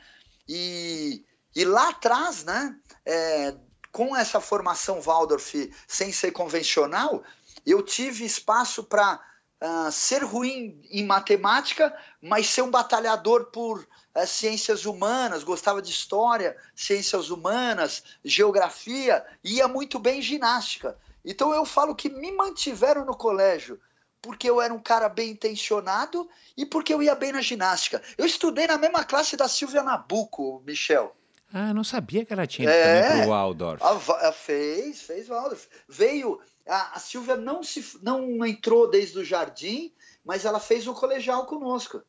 E, e lá atrás, né, é, com essa formação Waldorf sem ser convencional, eu tive espaço para uh, ah, ser ruim em matemática, mas ser um batalhador por as é, ciências humanas, gostava de história, ciências humanas, geografia, ia muito bem ginástica. Então eu falo que me mantiveram no colégio porque eu era um cara bem intencionado e porque eu ia bem na ginástica. Eu estudei na mesma classe da Silvia Nabuco, Michel. Ah, não sabia que ela tinha é, ido também é. o Waldorf. A, a, fez, fez Waldorf. Veio, a, a Silvia não, se, não entrou desde o jardim, mas ela fez o colegial conosco.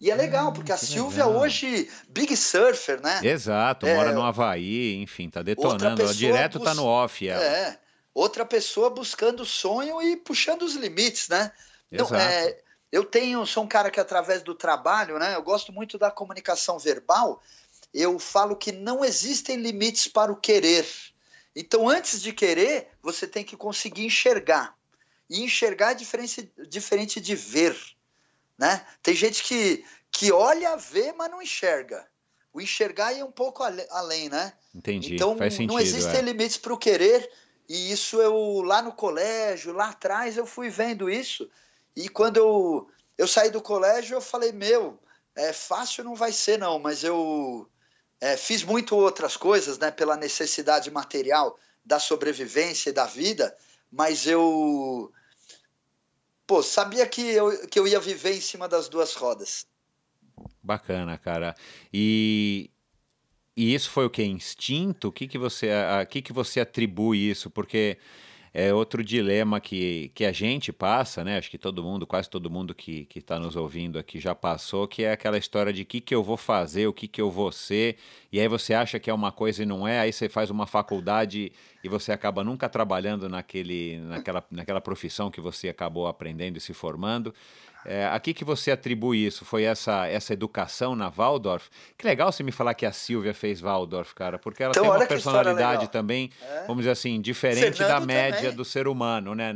E é, é legal, porque a Silvia legal. hoje, big surfer, né? Exato, é, mora no Havaí, enfim, tá detonando. Ela direto tá bus... tá no off. Ela. É, outra pessoa buscando o sonho e puxando os limites, né? É, Exato. é, eu tenho, sou um cara que através do trabalho, né? Eu gosto muito da comunicação verbal. Eu falo que não existem limites para o querer. Então, antes de querer, você tem que conseguir enxergar. E enxergar é diferente, diferente de ver né? Tem gente que, que olha, vê, mas não enxerga. O enxergar é um pouco além, né? Entendi. Então sentido, não existem é. limites para o querer. E isso eu lá no colégio, lá atrás eu fui vendo isso. E quando eu, eu saí do colégio, eu falei, meu, é fácil não vai ser não, mas eu é, fiz muito outras coisas, né, pela necessidade material da sobrevivência e da vida, mas eu pô, sabia que eu, que eu ia viver em cima das duas rodas. Bacana, cara. E, e isso foi o que? Instinto? O que, que, você, a, que, que você atribui isso? Porque é outro dilema que, que a gente passa, né? Acho que todo mundo, quase todo mundo que está nos ouvindo aqui já passou, que é aquela história de o que, que eu vou fazer, o que, que eu vou ser, e aí você acha que é uma coisa e não é, aí você faz uma faculdade e você acaba nunca trabalhando naquele, naquela, naquela profissão que você acabou aprendendo e se formando. É, a que, que você atribui isso? Foi essa, essa educação na Waldorf? Que legal você me falar que a Silvia fez Waldorf, cara, porque ela então, tem uma personalidade também, é? vamos dizer assim, diferente Fernando da média também. do ser humano, né?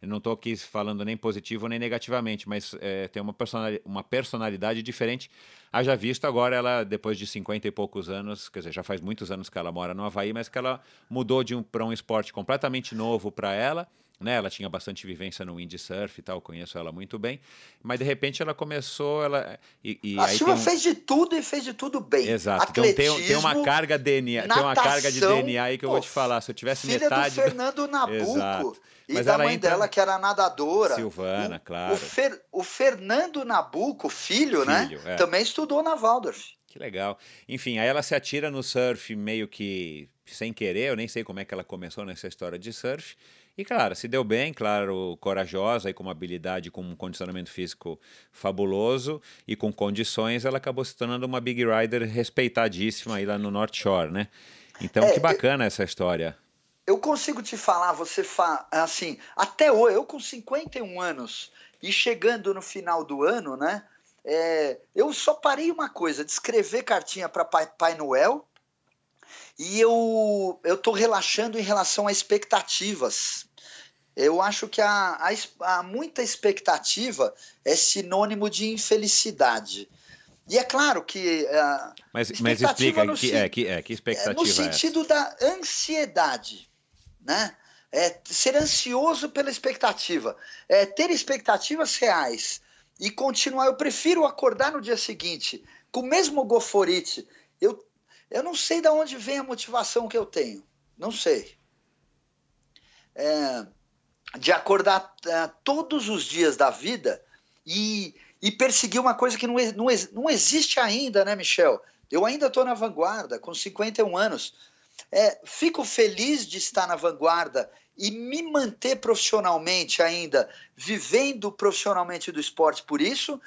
não estou aqui falando nem positivo nem negativamente, mas é, tem uma personalidade, uma personalidade diferente. Haja visto agora ela, depois de 50 e poucos anos, quer dizer, já faz muitos anos que ela mora no Havaí, mas que ela mudou de um, para um esporte completamente novo para ela né, ela tinha bastante vivência no windsurf e tal, conheço ela muito bem, mas de repente ela começou, ela e, e a Silva um... fez de tudo e fez de tudo bem. Exato. então tem, tem uma carga DNA, natação, tem uma carga de DNA aí que eu pô, vou te falar, se eu tivesse filha metade do Fernando Nabuco. Exato. E mas da mãe entra... dela, que era nadadora. Silvana, o, claro. O, Fer... o, Fernando Nabuco, filho, né? filho né? É. Também estudou na Waldorf. Que legal. Enfim, aí ela se atira no surf meio que sem querer, eu nem sei como é que ela começou nessa história de surf. E, claro, se deu bem, claro, corajosa e com uma habilidade, com um condicionamento físico fabuloso e com condições, ela acabou se tornando uma big rider respeitadíssima aí lá no North Shore, né? Então, é, que bacana eu, essa história. Eu consigo te falar, você fala, assim, até hoje, eu com 51 anos e chegando no final do ano, né? É, eu só parei uma coisa, de escrever cartinha para Pai, Pai Noel, e eu eu estou relaxando em relação a expectativas. Eu acho que a, a, a muita expectativa é sinônimo de infelicidade. E é claro que. Uh, mas, mas explica no, que, é, que, é, que expectativa. No é sentido é da ansiedade. Né? É, ser ansioso pela expectativa. É, ter expectativas reais e continuar. Eu prefiro acordar no dia seguinte com o mesmo goforite. Eu eu não sei de onde vem a motivação que eu tenho, não sei. É, de acordar é, todos os dias da vida e, e perseguir uma coisa que não, não, não existe ainda, né, Michel? Eu ainda estou na vanguarda, com 51 anos. É, fico feliz de estar na vanguarda e me manter profissionalmente ainda, vivendo profissionalmente do esporte por isso,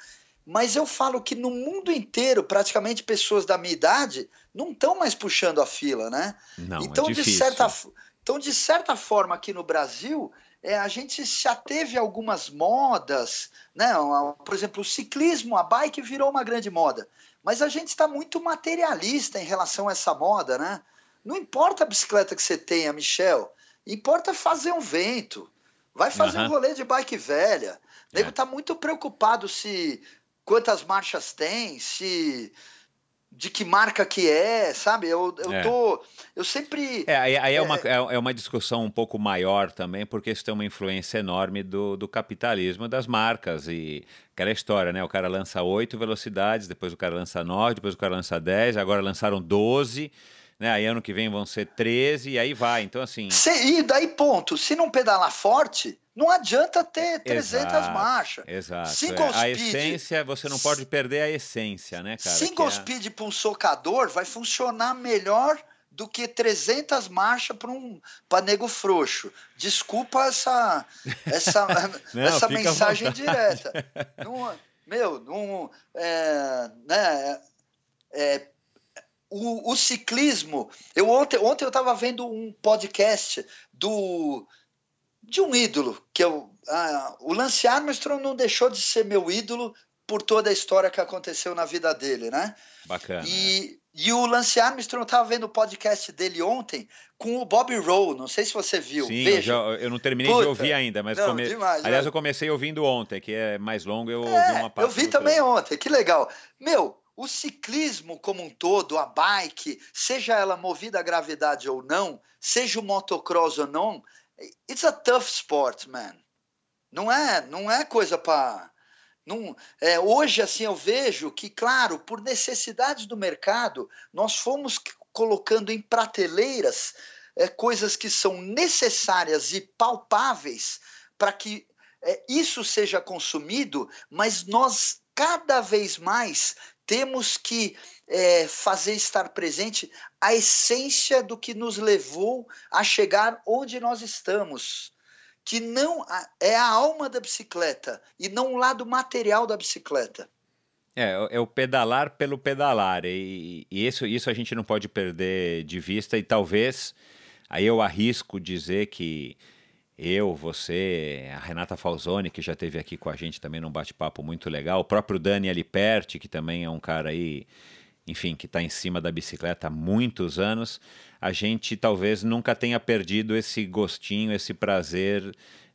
mas eu falo que no mundo inteiro, praticamente pessoas da minha idade não estão mais puxando a fila, né? Não, é então, é de certa, então, de certa forma, aqui no Brasil, é, a gente já teve algumas modas, né? Por exemplo, o ciclismo, a bike virou uma grande moda. Mas a gente está muito materialista em relação a essa moda, né? Não importa a bicicleta que você tenha, Michel, importa fazer um vento. Vai fazer uhum. um rolê de bike velha. O nego está é. muito preocupado se quantas marchas tem, se de que marca que é, sabe? Eu, eu é. tô. Eu sempre. É, aí, aí é, é, uma, é. É, é, uma discussão um pouco maior também, porque isso tem uma influência enorme do, do capitalismo das marcas. E aquela história, né? O cara lança oito velocidades, depois o cara lança nove, depois o cara lança dez, agora lançaram doze. Né? Aí ano que vem vão ser 13 e aí vai. Então, assim. Se, e daí ponto. Se não pedalar forte, não adianta ter 300 exato, marchas. Exato. Single é. A speed, essência, você não pode perder a essência, né, cara? Single é speed para um socador vai funcionar melhor do que 300 marchas para um pra nego frouxo. Desculpa essa essa, não, essa mensagem direta. Não, meu, não, é, né, é, é, o, o, ciclismo. Eu ontem, ontem eu estava vendo um podcast do de um ídolo, que eu, é ah, o Lance Armstrong não deixou de ser meu ídolo por toda a história que aconteceu na vida dele, né? Bacana. E, é. e o Lance Armstrong, eu estava vendo o podcast dele ontem com o Bob Rowe, não sei se você viu. Sim, eu, já, eu, não terminei Puta, de ouvir ainda, mas não, come... demais, aliás, né? eu comecei ouvindo ontem, que é mais longo, eu é, ouvi uma parte. Eu vi também ontem, que legal. Meu, o ciclismo como um todo, a bike, seja ela movida à gravidade ou não, seja o motocross ou não, It's a tough sport, man. Não é, não é coisa para não, é, hoje, assim, eu vejo que, claro, por necessidades do mercado, nós fomos colocando em prateleiras é, coisas que são necessárias e palpáveis para que é, isso seja consumido, mas nós cada vez mais temos que é, fazer estar presente a essência do que nos levou a chegar onde nós estamos, que não é a alma da bicicleta e não o lado material da bicicleta. É, é o é pedalar pelo pedalar, e, e isso, isso a gente não pode perder de vista, e talvez aí eu arrisco dizer que eu, você, a Renata Falzoni, que já esteve aqui com a gente também num bate-papo muito legal, o próprio Dani Aliperti, que também é um cara aí enfim, que está em cima da bicicleta há muitos anos, a gente talvez nunca tenha perdido esse gostinho, esse prazer,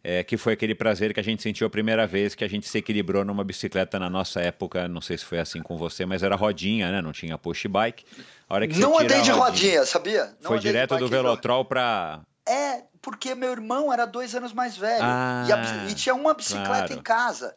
é, que foi aquele prazer que a gente sentiu a primeira vez que a gente se equilibrou numa bicicleta na nossa época. Não sei se foi assim com você, mas era rodinha, né? Não tinha push bike. A hora que não andei de rodinha, rodinha, sabia? Não foi direto do Velotrol para é, porque meu irmão era dois anos mais velho. Ah, e, a, ah, e, tinha uma bicicleta claro. em casa.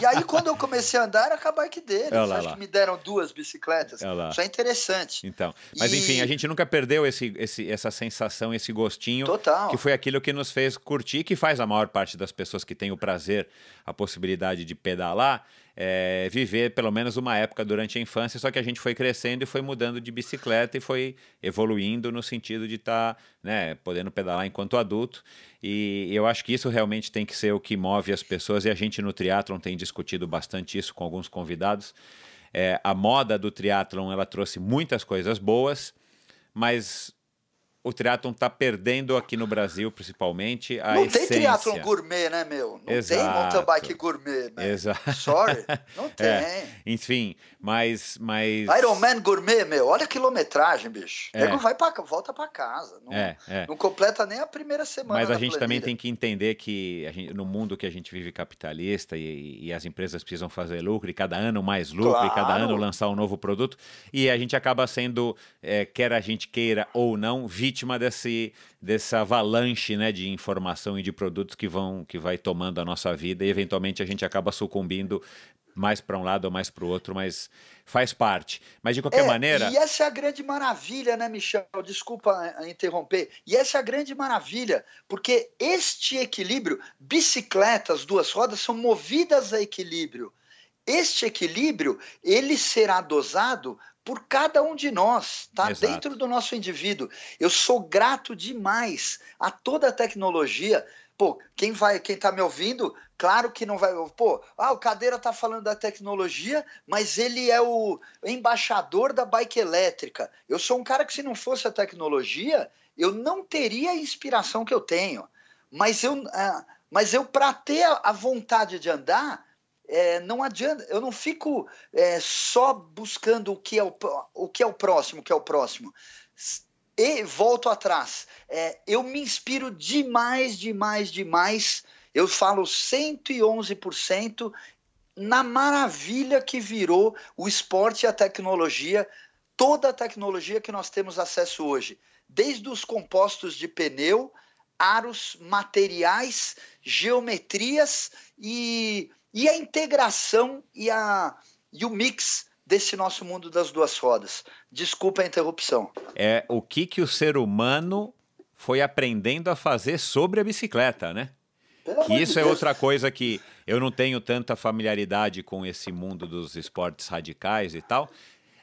E aí, quando eu comecei a andar, era com a bike dele. acho lá. que me deram duas bicicletas. É lá. Isso é interessante. Então, mas e... enfim, a gente nunca perdeu esse, esse, essa sensação, esse gostinho. Total. Que foi aquilo que nos fez curtir, que faz a maior parte das pessoas que tem o prazer, a possibilidade de pedalar é, viver pelo menos uma época durante a infância, só que a gente foi crescendo e foi mudando de bicicleta e foi evoluindo no sentido de estar tá, né, podendo pedalar enquanto adulto. E eu acho que isso realmente tem que ser o que move as pessoas, e a gente no triatlon tem discutido bastante isso com alguns convidados. É, a moda do triatlon ela trouxe muitas coisas boas, mas o triatlon está perdendo aqui no Brasil, principalmente, a Não essência. tem triatlon gourmet, né, meu? Não Exato. tem mountain bike gourmet, né? Exato. Sorry, não é. tem. É. Enfim, mas, mas... Ironman gourmet, meu, olha a quilometragem, bicho. É. Nego vai pra, volta para casa, não, é, é. não completa nem a primeira semana Mas a gente planilha. também tem que entender que gente, no mundo que a gente vive capitalista e, e, as empresas precisam fazer lucro, e cada ano mais lucro, claro. e cada ano lançar um novo produto, e a gente acaba sendo, é, quer a gente queira ou não, vítima vítima desse, dessa avalanche né, de informação e de produtos que vão que vai tomando a nossa vida e eventualmente a gente acaba sucumbindo mais para um lado ou mais para o outro, mas faz parte. Mas de qualquer é, maneira. E essa é a grande maravilha, né, Michel? Desculpa é, é, interromper. E essa é a grande maravilha, porque este equilíbrio, bicicletas, duas rodas, são movidas a equilíbrio. Este equilíbrio, ele será dosado por cada um de nós, tá? Exato. Dentro do nosso indivíduo. Eu sou grato demais a toda a tecnologia. Pô, quem vai, quem tá me ouvindo, claro que não vai, pô, ah, o Cadeira tá falando da tecnologia, mas ele é o embaixador da bike elétrica. Eu sou um cara que se não fosse a tecnologia, eu não teria a inspiração que eu tenho. Mas eu, ah, mas eu para ter a vontade de andar, é, não adianta, eu não fico é, só buscando o que, é o, o que é o próximo, o que é o próximo. E volto atrás. É, eu me inspiro demais, demais, demais. Eu falo 111% na maravilha que virou o esporte e a tecnologia, toda a tecnologia que nós temos acesso hoje, desde os compostos de pneu, aros, materiais, geometrias e e a integração e, a, e o mix desse nosso mundo das duas rodas. Desculpa a interrupção. É o que, que o ser humano foi aprendendo a fazer sobre a bicicleta, né? Pelo que isso é outra coisa que eu não tenho tanta familiaridade com esse mundo dos esportes radicais e tal.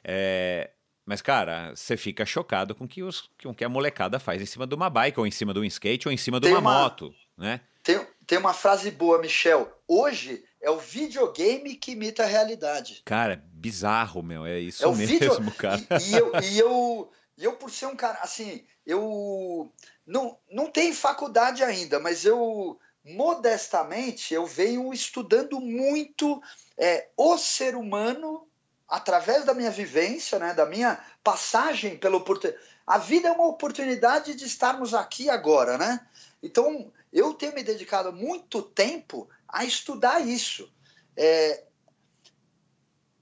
É, mas, cara, você fica chocado com que o com que a molecada faz em cima de uma bike, ou em cima de um skate, ou em cima de uma, uma, moto, né? Tem, tem uma frase boa, Michel. Hoje, é o videogame que imita a realidade. Cara, é bizarro, meu. É isso é o mesmo, video... cara. E, e, eu, e, eu, eu, por ser um cara, assim, eu. Não, não tem faculdade ainda, mas eu, modestamente, eu venho estudando muito é, o ser humano através da minha vivência, né, da minha passagem pela oportunidade. A vida é uma oportunidade de estarmos aqui agora, né? Então, eu tenho me dedicado muito tempo a estudar isso. É,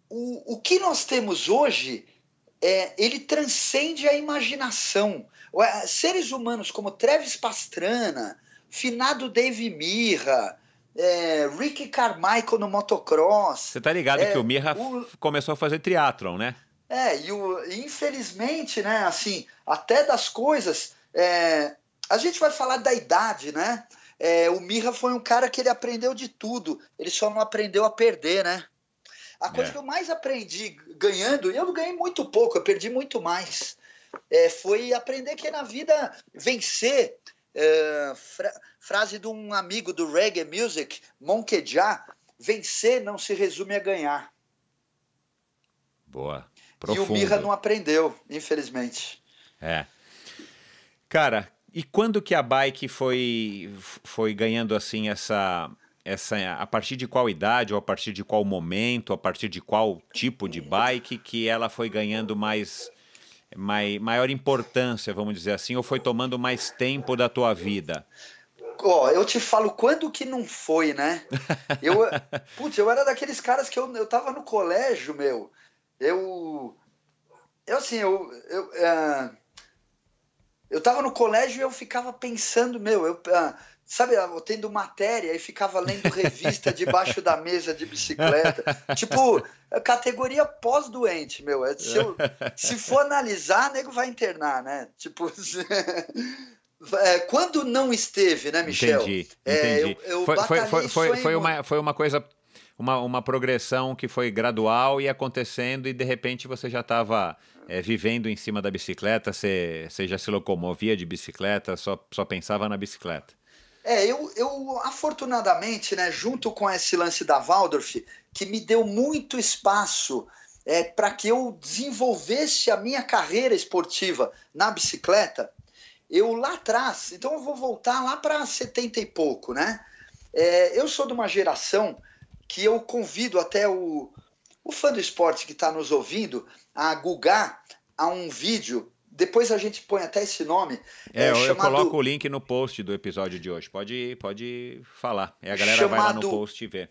o, o que nós temos hoje é, ele transcende a imaginação. É, seres humanos como Treves Pastrana, finado Dave Mirra, é, Rick Carmichael no motocross. Você tá ligado é, que o Mirra o... começou a fazer triatlon, né? É, e o, infelizmente, né, assim, até das coisas, é, a gente vai falar da idade, né? É, o Mirra foi um cara que ele aprendeu de tudo, ele só não aprendeu a perder, né? A coisa é. que eu mais aprendi ganhando, eu ganhei muito pouco, eu perdi muito mais, é, foi aprender que na vida vencer. É, fra frase de um amigo do reggae music, Monkeja, vencer não se resume a ganhar. Boa. Profundo. E o Mirra não aprendeu, infelizmente. É. Cara, e quando que a bike foi, foi ganhando assim essa essa a partir de qual idade ou a partir de qual momento, a partir de qual tipo de bike que ela foi ganhando mais, mais maior importância, vamos dizer assim, ou foi tomando mais tempo da tua vida? Ó, oh, eu te falo quando que não foi, né? Eu, putz, eu era daqueles caras que eu, eu tava no colégio, meu. Eu. Eu, assim, eu. eu uh eu estava no colégio e eu ficava pensando, meu, eu, ah, sabe, ah, eu tendo matéria e ficava lendo revista debaixo da mesa de bicicleta. Tipo, é categoria pós-doente, meu. É, se, eu, se for analisar, nego vai internar, né? Tipo. É, quando não esteve, né, Michel? Entendi, entendi. É, eu, eu foi, foi, foi, foi, uma, foi uma coisa uma, uma progressão que foi gradual e acontecendo, e de repente você já estava é, eh, vivendo em cima da bicicleta, você, você já se locomovia de bicicleta, só, só pensava na bicicleta. É, eu, eu afortunadamente, né, junto com esse lance da Waldorf, que me deu muito espaço é, eh, para que eu desenvolvesse a minha carreira esportiva na bicicleta, eu lá atrás, então eu vou voltar lá para 70 e pouco, né? É, eu sou de uma geração que eu convido até o, o fã do esporte que está nos ouvindo a gugar a um vídeo. Depois a gente põe até esse nome. É, é chamado, eu coloco o link no post do episódio de hoje. Pode, pode falar. É, a galera chamado vai lá no post e vê.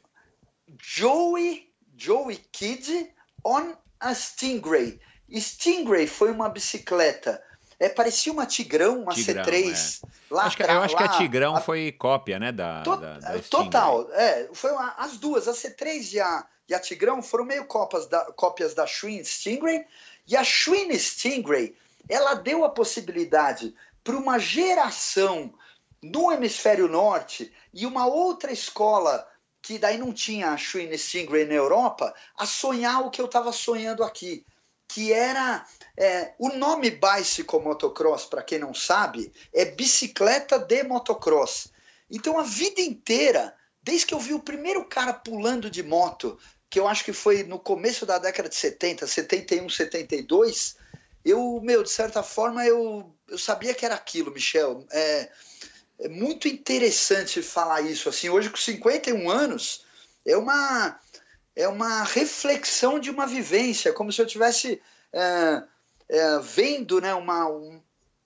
Joey, Joey Kid on a Stingray. Stingray foi uma bicicleta é, parecia uma Tigrão, uma Tigrão, C3. É. Lá acho que, eu acho lá, que a Tigrão a, foi cópia, né? Da, to, da, da é, total, é. Foi uma, as duas, a C3 e a, e a Tigrão foram meio cópias da, cópias da Schwinn Stingray. E a Schwinn Stingray, ela deu a possibilidade para uma geração no hemisfério norte e uma outra escola que daí não tinha a Schwinn Stingray na Europa a sonhar o que eu estava sonhando aqui, que era é, o nome Bicycle Motocross, para quem não sabe, é bicicleta de motocross. Então a vida inteira, desde que eu vi o primeiro cara pulando de moto, que eu acho que foi no começo da década de 70, 71, 72, eu, meu, de certa forma, eu, eu sabia que era aquilo, Michel. É, é muito interessante falar isso. Assim, hoje com 51 anos, é uma, é uma reflexão de uma vivência, como se eu tivesse. É, é, vendo né, uma, um,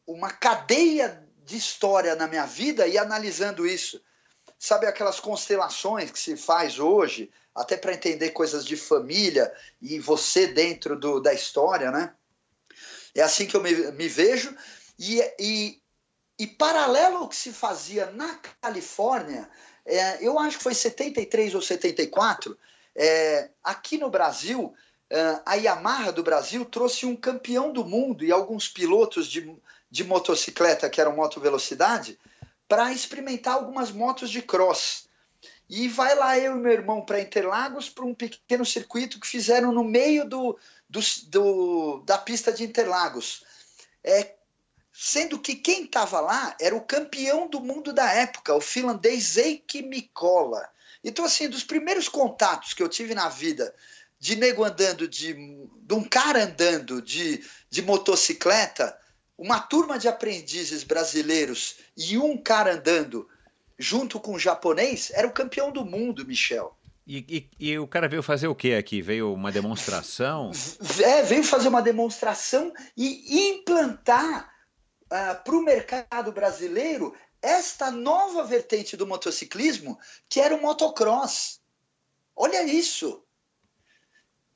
uma cadeia de história na minha vida e analisando isso. Sabe aquelas constelações que se faz hoje, até para entender coisas de família e você dentro do, da história, né? É assim que eu me, me vejo. E, e, e, paralelo ao que se fazia na Califórnia, é, eu acho que foi 73 ou 74, é, aqui no Brasil ah, a Yamaha do Brasil trouxe um campeão do mundo e alguns pilotos de, de motocicleta, que eram moto velocidade, para experimentar algumas motos de cross. E vai lá eu e meu irmão para Interlagos para um pequeno circuito que fizeram no meio do, do, do da pista de Interlagos. É, sendo que quem estava lá era o campeão do mundo da época, o finlandês Eike Mikola. Então, assim, dos primeiros contatos que eu tive na vida de nego andando, de, de um cara andando de, de motocicleta, uma turma de aprendizes brasileiros e um cara andando junto com um japonês, era o campeão do mundo, Michel. E, e, e, o cara veio fazer o que aqui? Veio uma demonstração? É, veio fazer uma demonstração e implantar uh, ah, para o mercado brasileiro esta nova vertente do motociclismo, que era o motocross. Olha isso!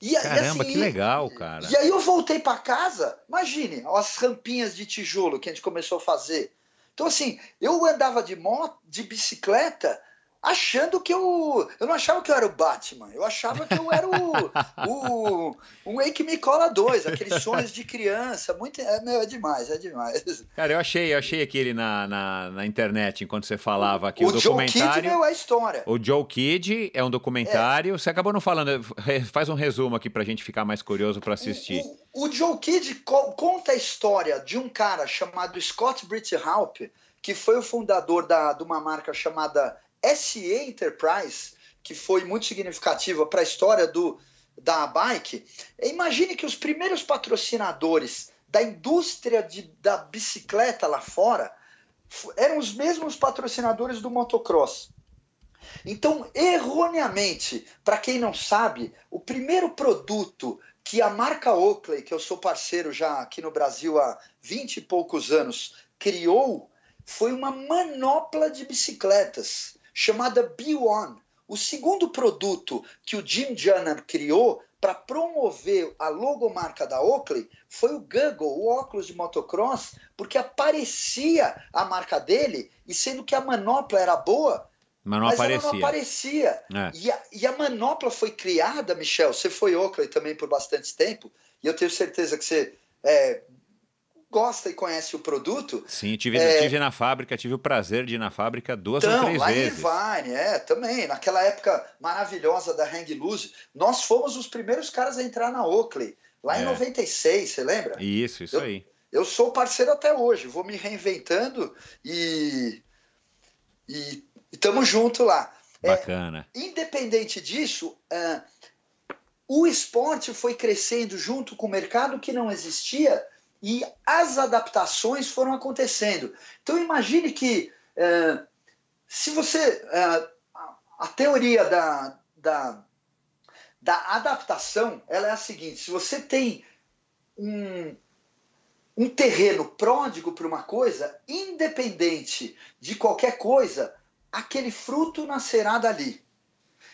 E, Caramba, e assim, que legal, cara. E aí eu voltei para casa, imagine, as rampinhas de tijolo que a gente começou a fazer. Então, assim, eu andava de moto, de bicicleta achando que eu. Eu não achava que eu era o Batman, eu achava que eu era o. o um Wake Me Cola 2, aqueles sonhos de criança. Muito, é, meu, é demais, é demais. Cara, eu achei, eu achei aquele na, na, na internet enquanto você falava aqui. O, o documentário. Joe Kidd é a história. O Joe Kidd é um documentário. É. Você acabou não falando, faz um resumo aqui pra gente ficar mais curioso para assistir. O, o, o Joe Kidd co conta a história de um cara chamado Scott Britthaup, que foi o fundador da, de uma marca chamada SE Enterprise, que foi muito significativa para a história do, da bike, imagine que os primeiros patrocinadores da indústria de, da bicicleta lá fora eram os mesmos patrocinadores do motocross. Então, erroneamente, para quem não sabe, o primeiro produto que a marca Oakley, que eu sou parceiro já aqui no Brasil há 20 e poucos anos, criou foi uma manopla de bicicletas chamada Be One, o segundo produto que o Jim Janner criou para promover a logomarca da Oakley foi o Guggle, o óculos de motocross, porque aparecia a marca dele e sendo que a manopla era boa, mas não mas aparecia. Não aparecia. É. E, a, e, a, manopla foi criada, Michel. Você foi Oakley também por bastante tempo, e eu tenho certeza que você é, gosta e conhece o produto. Sim, tive, é... tive na fábrica, tive o prazer de ir na fábrica duas então, ou três lá vezes. Em Vine, é, também. Naquela época maravilhosa da Hang Loose, nós fomos os primeiros caras a entrar na Oakley, lá é. em 96, você lembra? Isso, isso eu, aí. Eu sou parceiro até hoje, vou me reinventando e. E estamos junto lá. É, Bacana. É, independente disso, uh, o esporte foi crescendo junto com o mercado que não existia e as adaptações foram acontecendo. Então imagine que é, se você é, a teoria da, da, da adaptação ela é a seguinte: se você tem um, um terreno pródigo para uma coisa, independente de qualquer coisa, aquele fruto nascerá dali.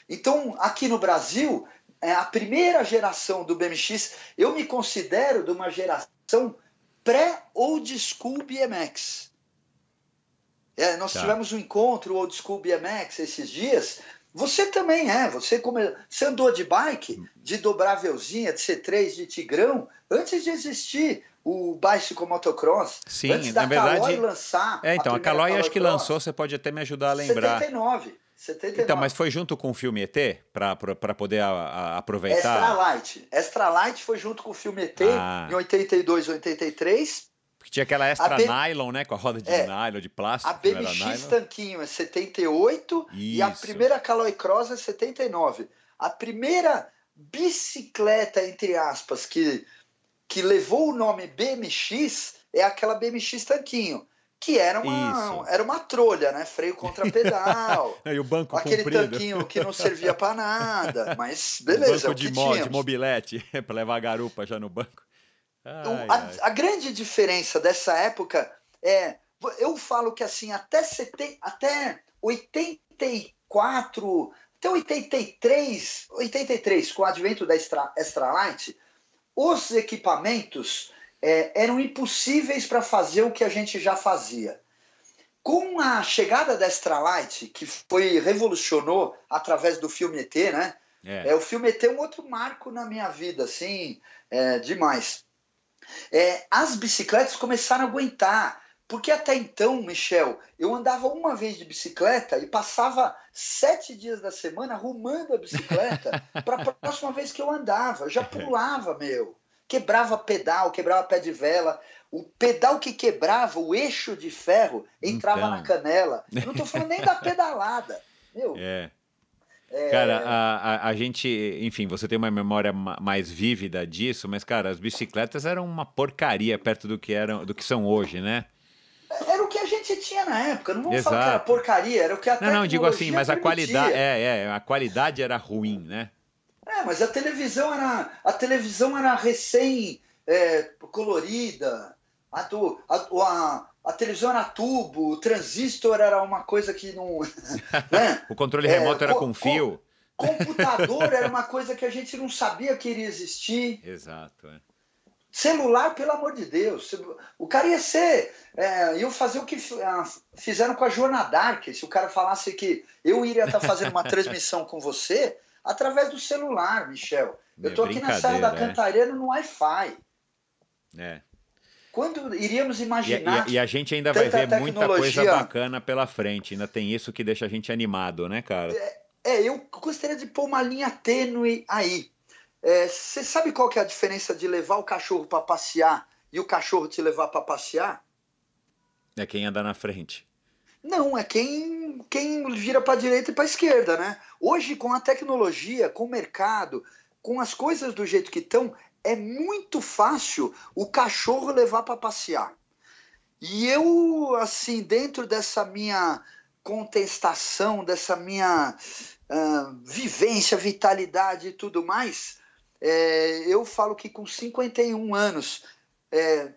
Então, aqui no Brasil, é, a primeira geração do BMX, eu me considero de uma geração pré-old school BMX. É, nós tá. tivemos um encontro old school BMX esses dias. Você também é, você, come... você andou de bike, de dobrávelzinha, de C3, de Tigrão, antes de existir o Bicycle Motocross. Sim, antes da na verdade. Caloi lançar. É, então, a, a Caloi acho que lançou, você pode até me ajudar a lembrar. 79. 79. Então, mas foi junto com o filme ET para poder a, a, aproveitar? Extra Light. Extra Light foi junto com o filme ET ah. em 82, 83. Porque tinha aquela extra B... nylon, né? Com a roda de é, nylon, de plástico. A BMX Tanquinho é 78 Isso. e a primeira Caloi Cross é 79. A primeira bicicleta, entre aspas, que, que levou o nome BMX é aquela BMX Tanquinho que era uma, Isso. era uma trolha, né? Freio contra pedal. e o banco Aquele comprido. tanquinho que não servia para nada, mas beleza. É o banco de, mo, de mobilete, é para levar a garupa já no banco. Ai, a, ai. a, grande diferença dessa época é, eu falo que assim, até, sete, até 84, até 83, 83, com o advento da Extra, Extralight, os equipamentos é, eram impossíveis para fazer o que a gente já fazia. Com a chegada da Extralight, que foi revolucionou através do filme ET, né? É. é o filme ET é um outro marco na minha vida, assim, é, demais. É, as bicicletas começaram a aguentar, porque até então, Michel, eu andava uma vez de bicicleta e passava sete dias da semana arrumando a bicicleta para a próxima vez que eu andava. Eu já pulava, meu quebrava pedal, quebrava pé de vela. O pedal que quebrava, o eixo de ferro, entrava então... na canela. Eu não estou falando nem da pedalada. Meu. É. é... Cara, a, a, a, gente, enfim, você tem uma memória mais vívida disso, mas, cara, as bicicletas eram uma porcaria perto do que eram, do que são hoje, né? Era o que a gente tinha na época, não vamos Exato. falar que era porcaria, era o que a Não, não, digo assim, mas a qualidade, é, é, a qualidade era ruim, né? É, mas a televisão era a televisão era recém é, colorida. A, tu, a, a, a, televisão era tubo, o transistor era uma coisa que não. Né? o controle remoto é, era co com fio. computador era uma coisa que a gente não sabia que iria existir. Exato. É. Celular, pelo amor de Deus. O cara ia ser. É, eu fazer o que fizeram com a jornada Dark. Se o cara falasse que eu iria estar tá fazendo uma transmissão com você, através do celular, Michel. eu estou é aqui na Serra da é. Cantareira no Wi-Fi. É. Quando iríamos imaginar. E, e, e a gente ainda vai ver muita coisa bacana pela frente. Ainda tem isso que deixa a gente animado, né, cara? É, é eu gostaria de pôr uma linha tênue aí. Você é, sabe qual que é a diferença de levar o cachorro para passear e o cachorro te levar para passear? É quem anda na frente. Não, é quem, quem vira para a direita e para a esquerda, né? Hoje, com a tecnologia, com o mercado, com as coisas do jeito que estão, é muito fácil o cachorro levar para passear. E eu, assim, dentro dessa minha contestação, dessa minha uh, vivência, vitalidade e tudo mais, é, eu falo que com 51 anos, é,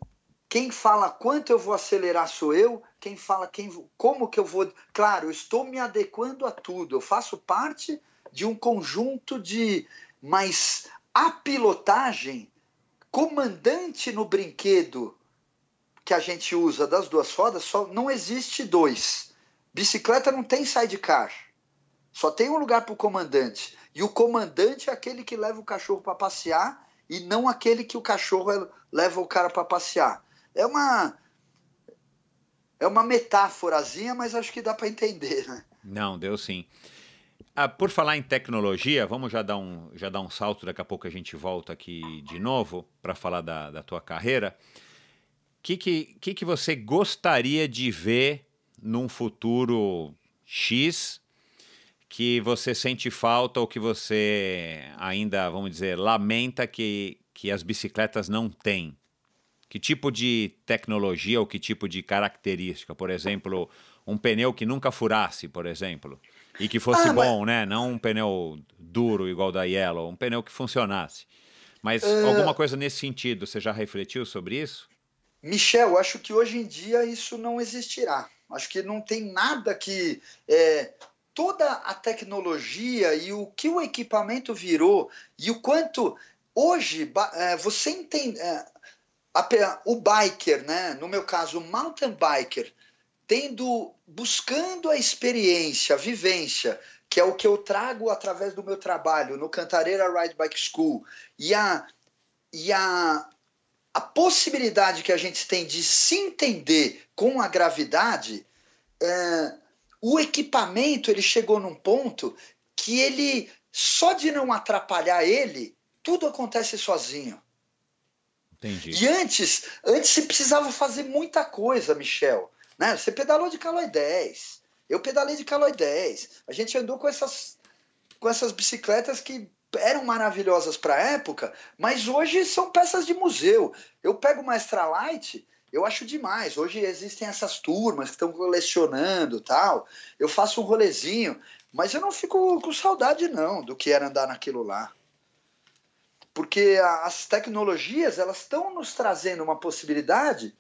quem fala quanto eu vou acelerar sou eu, quem fala quem, como que eu vou. Claro, eu estou me adequando a tudo, eu faço parte de um conjunto de. Mas a pilotagem, comandante no brinquedo que a gente usa das duas rodas, só não existe dois. Bicicleta não tem sidecar. Só tem um lugar para o comandante. E o comandante é aquele que leva o cachorro para passear e não aquele que o cachorro é, leva o cara para passear. É uma é uma metáforazinha, mas acho que dá para entender, né? Não, deu sim. Ah, por falar em tecnologia, vamos já dar, um, já dar um salto, daqui a pouco a gente volta aqui de novo para falar da, da tua carreira. O que, que, que, que você gostaria de ver num futuro X que você sente falta ou que você ainda, vamos dizer, lamenta que, que as bicicletas não têm? Que tipo de tecnologia ou que tipo de característica? Por exemplo, um pneu que nunca furasse, por exemplo, e que fosse ah, bom, mas... né? Não um pneu duro igual da Yellow, um pneu que funcionasse. Mas uh... alguma coisa nesse sentido, você já refletiu sobre isso? Michel, acho que hoje em dia isso não existirá. Acho que não tem nada que. É, toda a tecnologia e o que o equipamento virou e o quanto hoje é, você entende. É, o biker, né? no meu caso, o mountain biker, tendo buscando a experiência, a vivência, que é o que eu trago através do meu trabalho no Cantareira Ride Bike School, e a, e a, a possibilidade que a gente tem de se entender com a gravidade, é, o equipamento ele chegou num ponto que ele só de não atrapalhar ele, tudo acontece sozinho. Entendi. E antes, antes você precisava fazer muita coisa, Michel. Né? Você pedalou de Caloi 10, eu pedalei de Caloi 10. A gente andou com essas, com essas bicicletas que eram maravilhosas para a época, mas hoje são peças de museu. Eu pego uma Extra Light, eu acho demais. Hoje existem essas turmas que estão colecionando tal. Eu faço um rolezinho, mas eu não fico com saudade não do que era andar naquilo lá porque as tecnologias elas estão nos trazendo uma possibilidade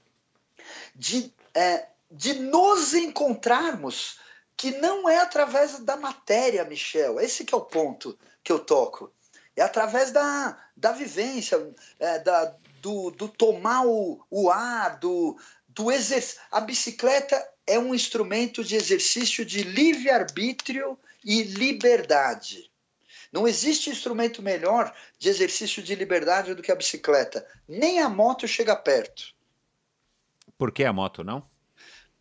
de, é, de nos encontrarmos que não é através da matéria, Michel. Esse que é o ponto que eu toco. É através da, da vivência, é, da, do, do tomar o, o ar, do, do exercício. A bicicleta é um instrumento de exercício de livre-arbítrio e liberdade. Não existe instrumento melhor de exercício de liberdade do que a bicicleta. Nem a moto chega perto. Por que a moto não?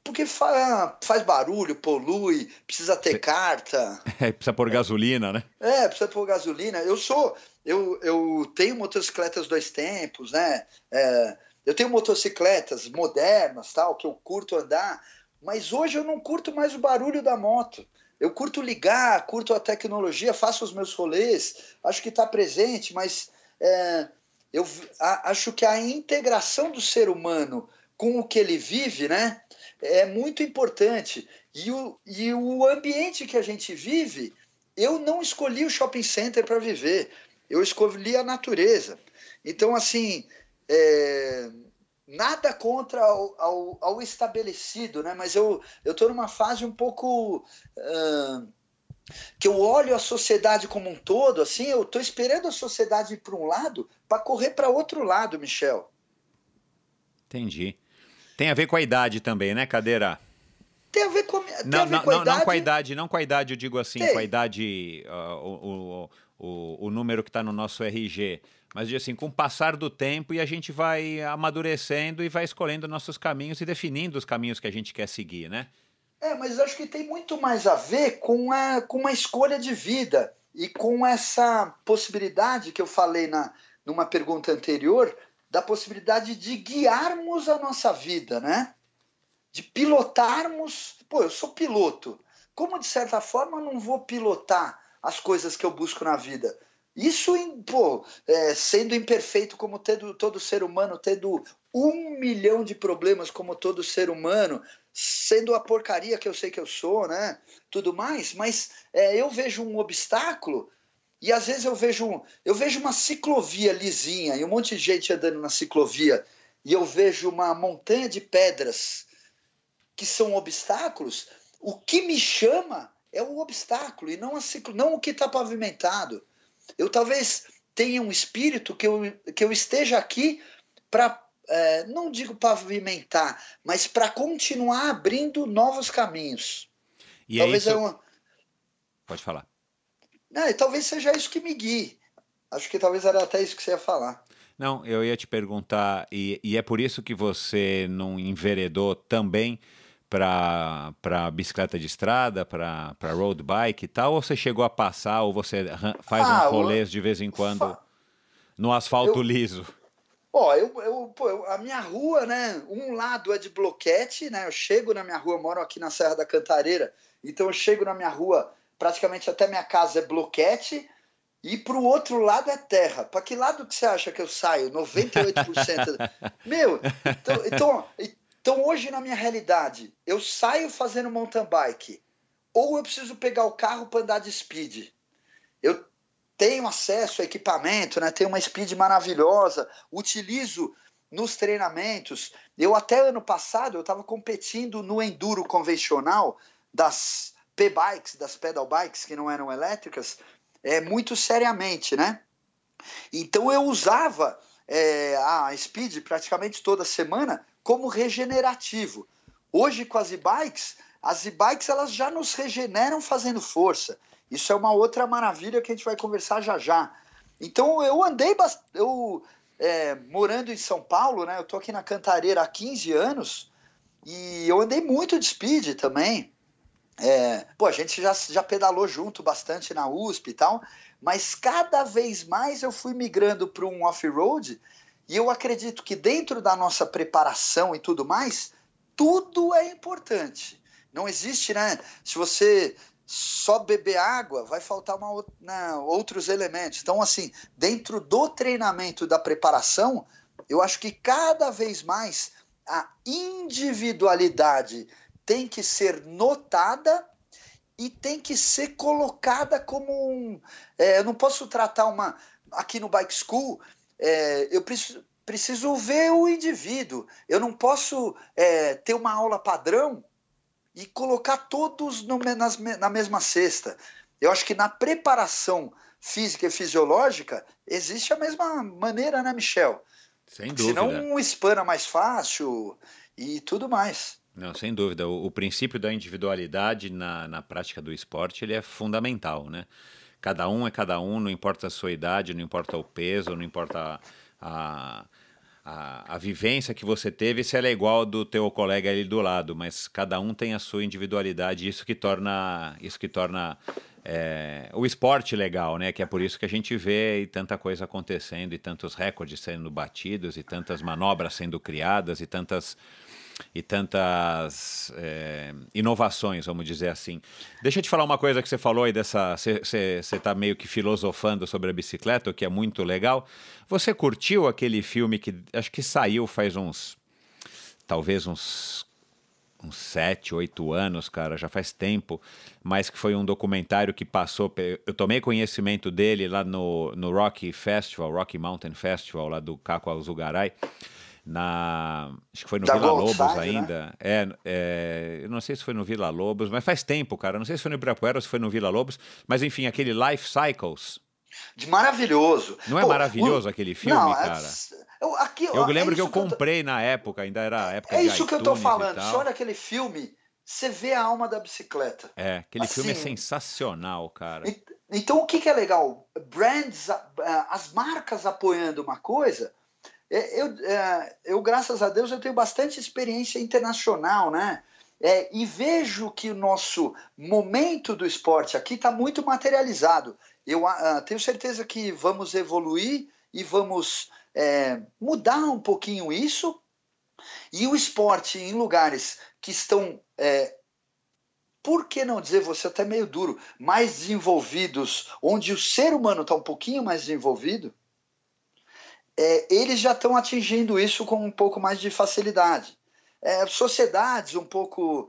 Porque fa faz barulho, polui, precisa ter Cê... carta. É, precisa pôr é. gasolina, né? É, precisa pôr gasolina. Eu sou. Eu, eu tenho motocicletas dois tempos, né? É, eu tenho motocicletas modernas, tal, que eu curto andar, mas hoje eu não curto mais o barulho da moto. Eu curto ligar, curto a tecnologia, faço os meus rolês, acho que está presente, mas é, eu a, acho que a integração do ser humano com o que ele vive, né, é muito importante. E o, e o ambiente que a gente vive, eu não escolhi o shopping center para viver, eu escolhi a natureza. Então, assim, é, nada contra ao, ao, ao, estabelecido, né? Mas eu eu estou numa fase um pouco uh, que eu olho a sociedade como um todo, assim, eu estou esperando a sociedade ir para um lado para correr para outro lado, Michel. Entendi. Tem a ver com a idade também, né, Cadeira? Tem a ver com, não, a, não, com a não, idade. Não com a idade, não com a idade, eu digo assim, tem. com a idade, uh, o, o, o, o número que está no nosso RG. Mas assim, com o passar do tempo e a gente vai amadurecendo e vai escolhendo nossos caminhos e definindo os caminhos que a gente quer seguir, né? É, mas acho que tem muito mais a ver com, a, com uma escolha de vida e com essa possibilidade que eu falei na, numa pergunta anterior, da possibilidade de guiarmos a nossa vida, né? De pilotarmos. Pô, eu sou piloto. Como, de certa forma, não vou pilotar as coisas que eu busco na vida? Isso, pô, é, sendo imperfeito como tendo, todo ser humano, tendo um milhão de problemas como todo ser humano, sendo a porcaria que eu sei que eu sou, né? Tudo mais, mas é, eu vejo um obstáculo e às vezes eu vejo, eu vejo uma ciclovia lisinha e um monte de gente andando na ciclovia e eu vejo uma montanha de pedras que são obstáculos. O que me chama é o obstáculo e não, a ciclo, não o que está pavimentado. Eu talvez tenha um espírito que eu, que eu esteja aqui para, é, não digo pavimentar, mas para continuar abrindo novos caminhos. E é talvez é isso... uma... Pode falar. Não, e talvez seja isso que me guie. Acho que talvez era até isso que você ia falar. Não, eu ia te perguntar, e, e é por isso que você não enveredou também para bicicleta de estrada, para road bike e tal? Ou você chegou a passar, ou você faz ah, uns rolês eu... de vez em quando no asfalto eu... liso? Ó, eu, eu, pô, a minha rua, né? Um lado é de bloquete, né? Eu chego na minha rua, moro aqui na Serra da Cantareira, então eu chego na minha rua, praticamente até minha casa é bloquete, e para o outro lado é terra. Para que lado que você acha que eu saio? 98%. Meu, então, então, então hoje na minha realidade, eu saio fazendo mountain bike ou eu preciso pegar o carro para andar de speed. Eu tenho acesso a equipamento, né? Tenho uma speed maravilhosa, utilizo nos treinamentos. Eu até ano passado eu estava competindo no enduro convencional das P-bikes, das pedal bikes que não eram elétricas, é muito seriamente, né? Então eu usava é, a Speed praticamente toda semana como regenerativo. Hoje com as e-bikes, as e-bikes elas já nos regeneram fazendo força. Isso é uma outra maravilha que a gente vai conversar já já. Então eu andei eu é, morando em São Paulo, né? Eu tô aqui na Cantareira há 15 anos e eu andei muito de speed também. É, pô, a gente já, já pedalou junto bastante na USP e tal, mas cada vez mais eu fui migrando para um off-road e eu acredito que dentro da nossa preparação e tudo mais, tudo é importante. Não existe, né? Se você só beber água, vai faltar uma, né, outros elementos. Então, assim, dentro do treinamento da preparação, eu acho que cada vez mais a individualidade tem que ser notada e tem que ser colocada como um. É, eu não posso tratar uma. Aqui no Bike School, é, eu preciso, preciso ver o indivíduo. Eu não posso é, ter uma aula padrão e colocar todos no, nas, na mesma cesta. Eu acho que na preparação física e fisiológica existe a mesma maneira, né, Michel? Sem dúvida. Senão um espana é mais fácil e tudo mais. Não, sem dúvida. O, o princípio da individualidade na, na prática do esporte ele é fundamental, né? Cada um é cada um, não importa a sua idade, não importa o peso, não importa a, a, a vivência que você teve, se ela é igual do teu colega ali do lado, mas cada um tem a sua individualidade, isso que torna, isso que torna é, o esporte legal, né? Que é por isso que a gente vê tanta coisa acontecendo, e tantos recordes sendo batidos, e tantas manobras sendo criadas, e tantas e tantas é, inovações, vamos dizer assim. Deixa eu te falar uma coisa que você falou aí dessa. Você está meio que filosofando sobre a bicicleta, o que é muito legal. Você curtiu aquele filme que acho que saiu faz uns. talvez uns. Uns sete, oito anos, cara, já faz tempo, mas que foi um documentário que passou. Eu tomei conhecimento dele lá no, no Rocky Festival, Rocky Mountain Festival, lá do Caco Azugaray na. Acho que foi no da Vila Gold Lobos Side, né? ainda. Né? É, é, eu não sei se foi no Vila Lobos, mas faz tempo, cara. Não sei se foi no Ibirapuera ou se foi no Vila Lobos, mas enfim, aquele Life Cycles. De maravilhoso. Não é Pô, maravilhoso o... aquele filme, não, é cara? É... Eu, aqui, eu é lembro é que eu comprei que eu tô... na época, ainda era a é, época É isso que eu tô falando. Você olha aquele filme, você vê a alma da bicicleta. É, aquele assim... filme é assim, sensacional, cara. E, então o que, que é legal? Brands, as marcas apoiando uma coisa, é, eu, é, eu, graças a Deus, eu tenho bastante experiência internacional, né? É, e vejo que o nosso momento do esporte aqui está muito materializado. Eu uh, tenho certeza que vamos evoluir e vamos é, mudar um pouquinho isso. E o esporte em lugares que estão, é, por que não dizer, você até meio duro, mais desenvolvidos, onde o ser humano está um pouquinho mais desenvolvido, é, eles já estão atingindo isso com um pouco mais de facilidade. É, sociedades um pouco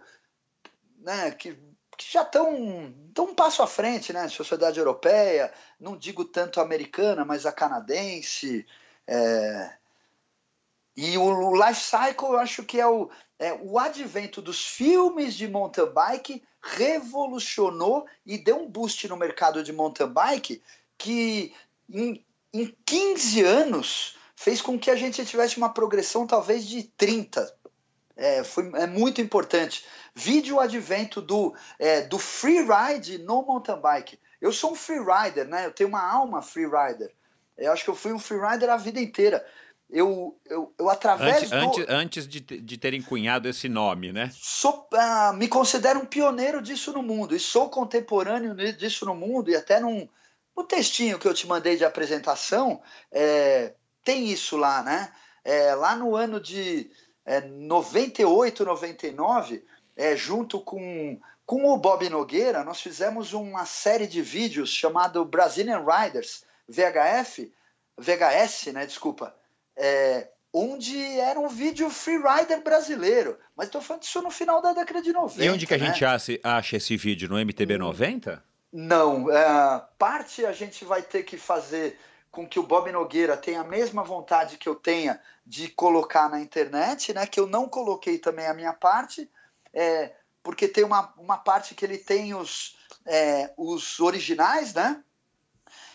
né, que, que já estão tão um passo à frente, né? Sociedade europeia, não digo tanto americana, mas a canadense. É... E o Life Cycle, eu acho que é o, é, o advento dos filmes de mountain bike revolucionou e deu um boost no mercado de mountain bike que em em 15 anos, fez com que a gente tivesse uma progressão talvez de 30. É, foi, é muito importante. Vídeo o advento do, é, do freeride no mountain bike. Eu sou um freerider, né? Eu tenho uma alma freerider. Eu acho que eu fui um freerider a vida inteira. Eu, eu, eu através antes, do... antes, de, de terem cunhado esse nome, né? Sou, ah, me considero um pioneiro disso no mundo. E sou contemporâneo disso no mundo. E até num... Não o textinho que eu te mandei de apresentação é, tem isso lá, né? É, lá no ano de é, 98, 99, é, junto com, com o Bob Nogueira, nós fizemos uma série de vídeos chamado Brazilian Riders, VHF, VHS, né? Desculpa. É, onde era um vídeo freerider brasileiro. Mas estou falando disso no final da década de 90. E onde que a né? gente acha, acha esse vídeo? No MTB 90? Não. É, parte a gente vai ter que fazer com que o Bob Nogueira tenha a mesma vontade que eu tenha de colocar na internet, né? Que eu não coloquei também a minha parte, é, porque tem uma, uma parte que ele tem os, é, os originais, né?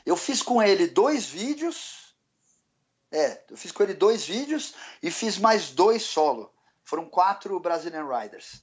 Eu fiz com ele dois vídeos. É, eu fiz com ele dois vídeos e fiz mais dois solo. Foram quatro Brazilian Riders.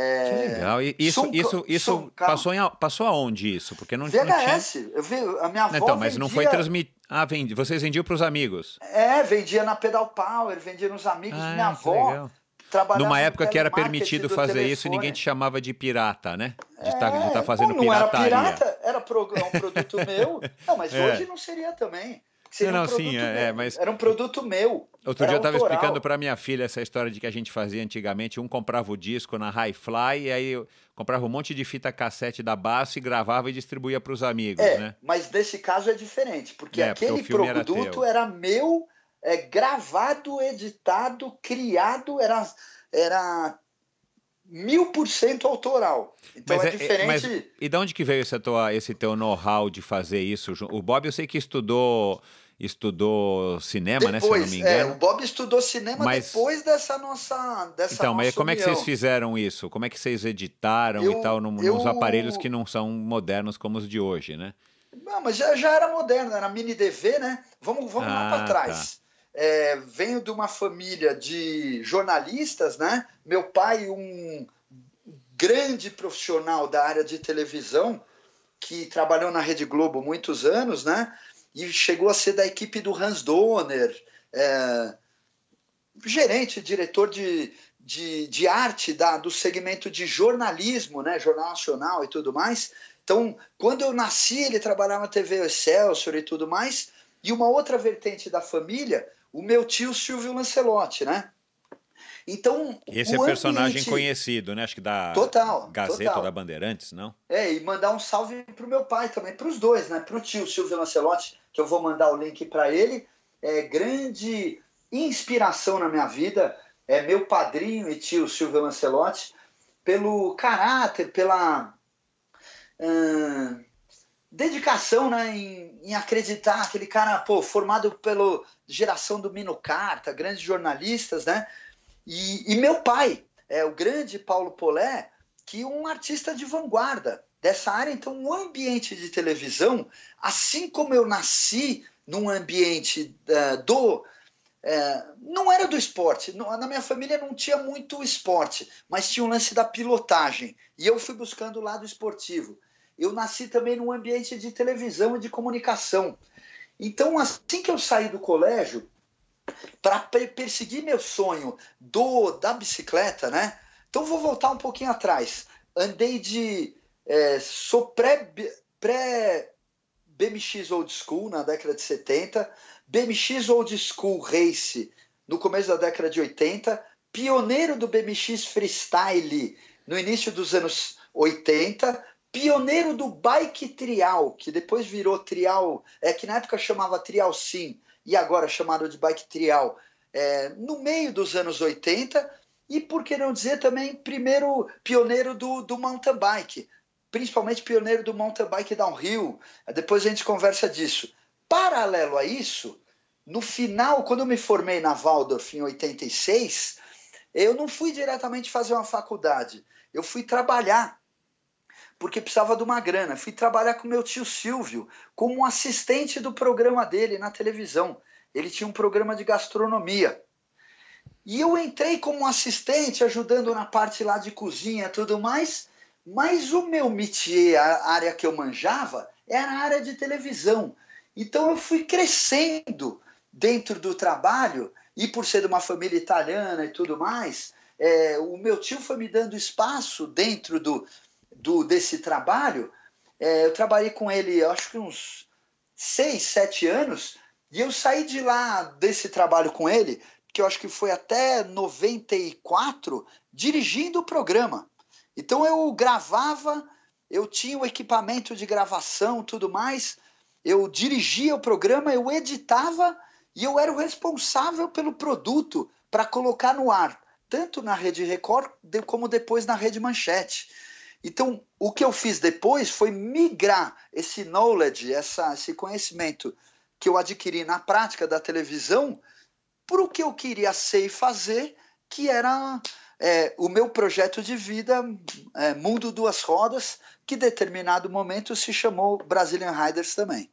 É, que legal. E isso, isso, isso passou, em, passou aonde isso? Porque não, VHS. Não eu vi, a minha avó Então, mas vendia, não foi transmitido. Ah, vendi, vocês vendiam para os amigos? É, vendia na Pedal Power, vendia nos amigos. Ah, minha avó legal. trabalhava. Numa época que era permitido fazer telefone. isso e ninguém te chamava de pirata, né? De tá, estar é, tá, tá fazendo não pirataria. Não era pirata, era um produto meu. Não, mas é. hoje não seria também. Seria não, um sim, é, é mas... Era um produto meu. Outro dia eu estava explicando para minha filha essa história de que a gente fazia antigamente. Um comprava o disco na Hi-Fly e aí comprava um monte de fita cassete da Basso e gravava e distribuía para os amigos, é, né? Mas nesse caso é diferente, porque é, aquele porque produto era, era meu, é, gravado, editado, criado, era, era mil por cento autoral. Então mas é, é, é diferente. Mas, e de onde que veio essa tua, esse teu know-how de fazer isso? O Bob, eu sei que estudou. Estudou cinema, depois, né? Se eu não me é, engano. É, o Bob estudou cinema mas... depois dessa nossa. Dessa então, nossa mas como união. é que vocês fizeram isso? Como é que vocês editaram eu, e tal no, eu... nos aparelhos que não são modernos como os de hoje, né? Não, mas já, já era moderno, era mini DV, né? Vamos, vamos ah, lá para trás. Tá é, venho de uma família de jornalistas, né? Meu pai, um grande profissional da área de televisão, que trabalhou na Rede Globo muitos anos, né? E chegou a ser da equipe do Hans Donner, é, gerente, diretor de, de, de arte da, do segmento de jornalismo, né? Jornal Nacional e tudo mais. Então, quando eu nasci, ele trabalhava na TV Excelsior e tudo mais. E uma outra vertente da família o meu tio Silvio Lancelotti, né? Então. Esse é personagem ambiente... conhecido, né? Acho que da total, Gazeta total. da Bandeirantes, não? É, e mandar um salve pro meu pai também, pros dois, né? Pro tio Silvio Lancelotti, que eu vou mandar o link para ele. É grande inspiração na minha vida. É meu padrinho e tio Silvio Lancelotti, pelo caráter, pela. Hum, dedicação né, em, em, acreditar, aquele cara pô, formado pela geração do Mino Carta, grandes jornalistas, né? E, e, meu pai, é o grande Paulo Polé, que um artista de vanguarda dessa área, então o um ambiente de televisão, assim como eu nasci num ambiente uh, do é, não era do esporte. Na minha família não tinha muito esporte, mas tinha um lance da pilotagem. E eu fui buscando o lado esportivo eu nasci também num ambiente de televisão e de comunicação. Então, assim que eu saí do colégio, para perseguir meu sonho do da bicicleta, né? Então, vou voltar um pouquinho atrás. Andei de. É, sou pré, pré BMX Old School na década de 70, BMX Old School Race no começo da década de 80, pioneiro do BMX Freestyle no início dos anos 80, pioneiro do bike trial, que depois virou trial, é que na época chamava trial sim, e agora é chamado de bike trial, é, no meio dos anos 80, e por que não dizer também primeiro pioneiro do, do mountain bike, principalmente pioneiro do mountain bike downhill, depois a gente conversa disso. Paralelo a isso, no final, quando eu me formei na Waldorf em 86, eu não fui diretamente fazer uma faculdade, eu fui trabalhar porque precisava de uma grana. Fui trabalhar com meu tio Silvio, como um assistente do programa dele na televisão. Ele tinha um programa de gastronomia. E eu entrei como assistente, ajudando na parte lá de cozinha e tudo mais, mas o meu métier, a área que eu manjava, era a área de televisão. Então eu fui crescendo dentro do trabalho, e por ser de uma família italiana e tudo mais, é, o meu tio foi me dando espaço dentro do, do desse trabalho, é, eu trabalhei com ele, acho que uns seis, sete anos, e eu saí de lá desse trabalho com ele, que eu acho que foi até 94, dirigindo o programa. Então eu gravava, eu tinha o equipamento de gravação, tudo mais, eu dirigia o programa, eu editava e eu era o responsável pelo produto para colocar no ar, tanto na Rede Record como depois na Rede Manchete. Então, o que eu fiz depois foi migrar esse knowledge, essa, esse conhecimento que eu adquiri na prática da televisão para o que eu queria ser e fazer, que era é, o meu projeto de vida, é, Mundo Duas Rodas, que determinado momento se chamou Brazilian Riders também.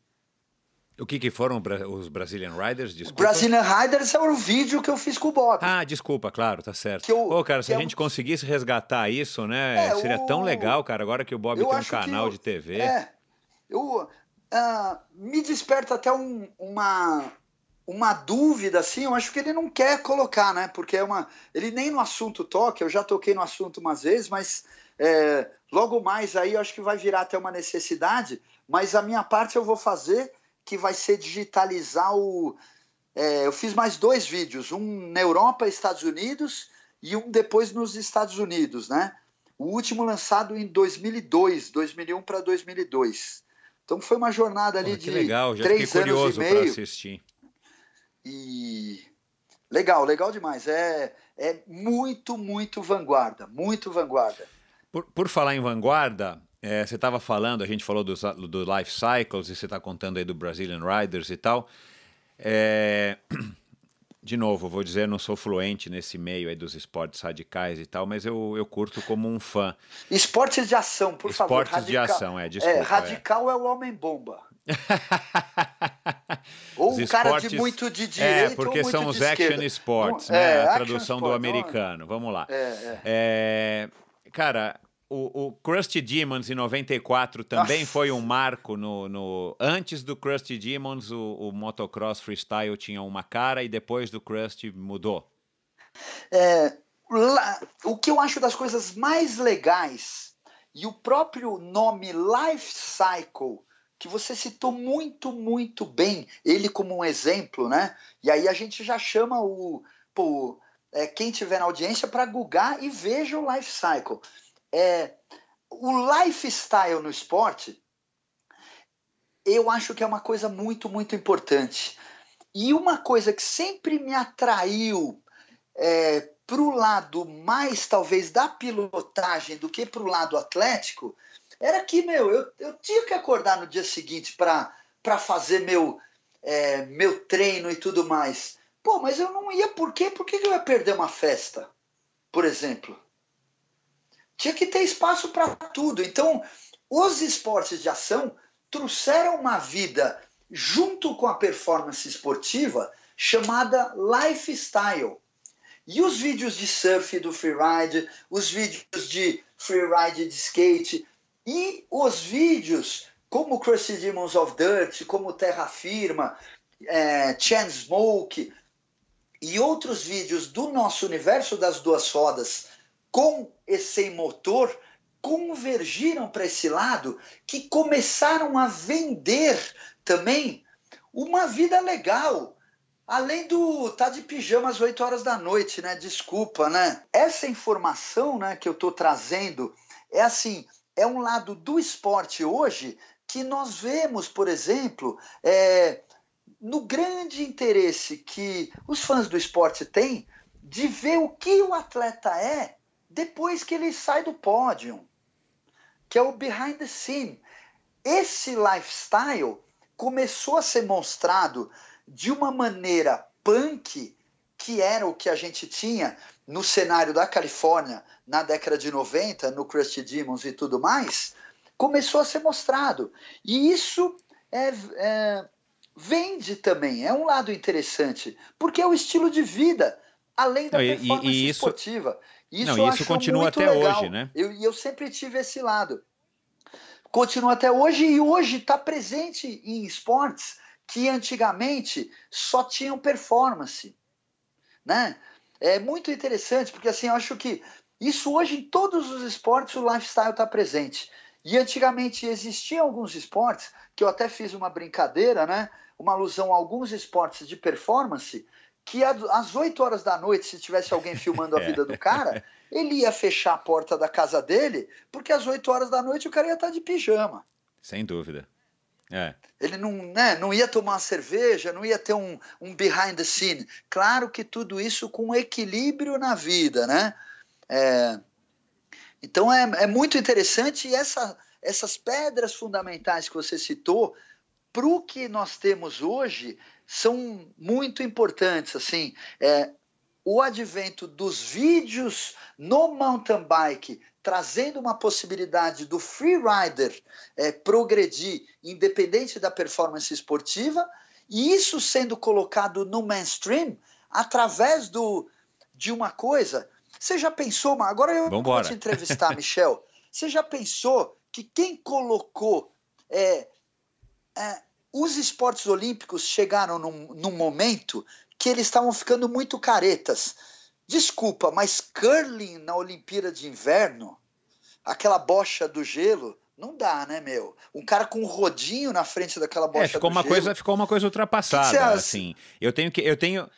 O que, que foram os Brazilian Riders? Desculpa. Brazilian Riders é o vídeo que eu fiz com o Bob. Ah, desculpa, claro, tá certo. Eu, Pô, cara, se a é gente conseguisse resgatar isso, né? É, seria o... tão legal, cara, agora que o Bob eu tem um canal eu... de TV. É, eu, uh, me desperta até um, uma, uma dúvida, assim, eu acho que ele não quer colocar, né? Porque é uma. Ele nem no assunto toca, eu já toquei no assunto umas vezes, mas é, logo mais aí eu acho que vai virar até uma necessidade, mas a minha parte eu vou fazer que vai ser digitalizar o. É, eu fiz mais dois vídeos, um na Europa, Estados Unidos, e um depois nos Estados Unidos, né? O último lançado em 2002, 2001 para 2002. Então foi uma jornada ali que de legal. Já três anos e meio. assistir. E legal, legal demais. É, é muito, muito vanguarda, muito vanguarda. Por, por falar em vanguarda, é, você estava falando, a gente falou do, do Life Cycles e você está contando aí do Brazilian Riders e tal. É, de novo, vou dizer, não sou fluente nesse meio aí dos esportes radicais e tal, mas eu, eu curto como um fã. Esportes de ação, por esportes favor. Esportes de ação, é, é, desculpa. É, radical é, é o homem-bomba. ou os um esportes, cara de muito de é, direita. É, porque são os action sports, né? É, a tradução sport, do americano. Vamos lá. É, é. cara, o, o Krusty Demons em 94 também Nossa. foi um marco no, no... Antes do Krusty Demons, o, o, motocross freestyle tinha uma cara e depois do Krusty mudou. É, lá, o que eu acho das coisas mais legais e o próprio nome Life Cycle que você citou muito, muito bem, ele como um exemplo, né? E aí a gente já chama o, pô, é, quem tiver na audiência para googar e veja o Life Cycle é, o lifestyle no esporte, eu acho que é uma coisa muito, muito importante. E uma coisa que sempre me atraiu é, para o lado mais, talvez, da pilotagem do que para o lado atlético, era que, meu, eu, eu tinha que acordar no dia seguinte para fazer meu, é, meu treino e tudo mais. Pô, mas eu não ia por quê? Por que eu ia perder uma festa, por exemplo? tinha que ter espaço para tudo. Então, os esportes de ação trouxeram uma vida junto com a performance esportiva chamada lifestyle. E os vídeos de surf do freeride, os vídeos de freeride de skate e os vídeos como Crusty Demons of Dirt, como Terra Firma, é, Chansmoke e outros vídeos do nosso universo das duas rodas com e sem motor convergiram para esse lado, que começaram a vender também uma vida legal. Além do tá de pijama às 8 horas da noite, né? Desculpa, né? Essa informação, né, que eu tô trazendo é assim, é um lado do esporte hoje que nós vemos, por exemplo, é, no grande interesse que os fãs do esporte têm de ver o que o atleta é depois que ele sai do pódio, que é o behind the scene. Esse lifestyle começou a ser mostrado de uma maneira punk, que era o que a gente tinha no cenário da Califórnia na década de 90, no Crusty Demons e tudo mais, começou a ser mostrado. E isso é, é, vende também, é um lado interessante, porque é o estilo de vida, além da Não, performance e, e, esportiva. Isso Não, isso continua até legal. hoje, né? E eu, eu sempre tive esse lado. Continua até hoje e hoje está presente em esportes que antigamente só tinham performance, né? É muito interessante porque assim eu acho que isso hoje em todos os esportes o lifestyle está presente. E antigamente existiam alguns esportes que eu até fiz uma brincadeira, né? Uma alusão a alguns esportes de performance que às 8 horas da noite, se tivesse alguém filmando a vida do cara, ele ia fechar a porta da casa dele, porque às 8 horas da noite o cara ia estar tá de pijama. Sem dúvida. É. Ele não, né, não ia tomar uma cerveja, não ia ter um, um behind the scene. Claro que tudo isso com equilíbrio na vida, né? É, então é, é muito interessante e essa, essas pedras fundamentais que você citou para o que nós temos hoje são muito importantes. Assim, é, o advento dos vídeos no mountain bike, trazendo uma possibilidade do freerider é, progredir, independente da performance esportiva, e isso sendo colocado no mainstream através do, de uma coisa. Você já pensou, agora eu Vambora. vou te entrevistar, Michel. Você já pensou que quem colocou é, é, os esportes olímpicos chegaram num, num momento que eles estavam ficando muito caretas. Desculpa, mas curling na Olimpíada de Inverno, aquela bocha do gelo, não dá, né, meu? Um cara com um rodinho na frente daquela é, bocha é, ficou uma gelo. coisa Ficou uma coisa ultrapassada, que que assim. Eu tenho que. Eu tenho...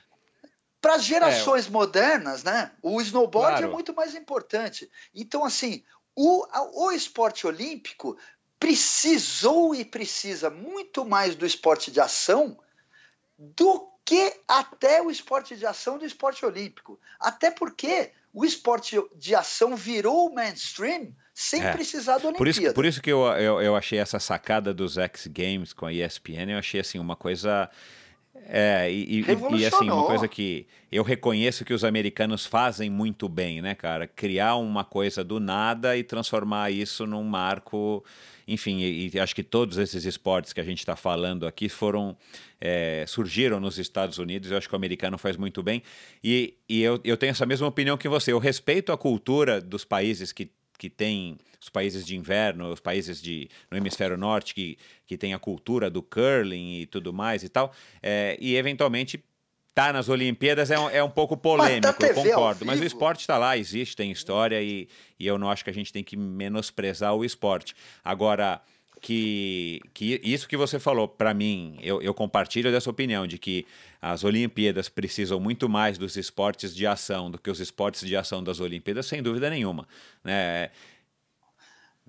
Para gerações é, modernas, né? O snowboard é claro. é muito mais importante. Então, assim, o, o esporte olímpico precisou e precisa muito mais do esporte de ação do que até o esporte de ação do esporte olímpico. Até porque o esporte de ação virou mainstream sem é. precisar do Olimpíada. Por isso, por isso que eu, eu, eu achei essa sacada dos X Games com a ESPN, eu achei assim uma coisa é, e, e, assim, uma coisa que eu reconheço que os americanos fazem muito bem, né, cara? Criar uma coisa do nada e transformar isso num marco. Enfim, e, e acho que todos esses esportes que a gente está falando aqui foram. É, surgiram nos Estados Unidos, eu acho que o americano faz muito bem. E, e eu, eu tenho essa mesma opinião que você. Eu respeito a cultura dos países que que tem os países de inverno, os países de, no hemisfério norte que, que tem a cultura do curling e tudo mais e tal, é, e eventualmente tá nas Olimpíadas é um, é um pouco polêmico, eu concordo. Mas o esporte está lá, existe, tem história e, e eu não acho que a gente tem que menosprezar o esporte. Agora, que, que isso que você falou, para mim, eu, eu compartilho dessa opinião de que as Olimpíadas precisam muito mais dos esportes de ação do que os esportes de ação das Olimpíadas, sem dúvida nenhuma. Né?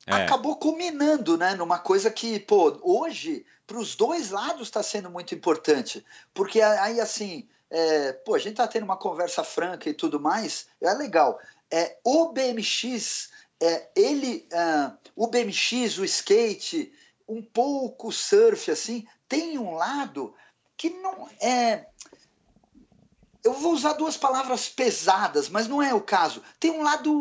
É. Acabou culminando né, numa coisa que, pô, hoje, para os dois lados está sendo muito importante. Porque aí, assim, é, pô, a gente está tendo uma conversa franca e tudo mais, é legal. É, o BMX é, ele, ah, o BMX, o skate, um pouco surf, assim, tem um lado que não é. Eu vou usar duas palavras pesadas, mas não é o caso. Tem um lado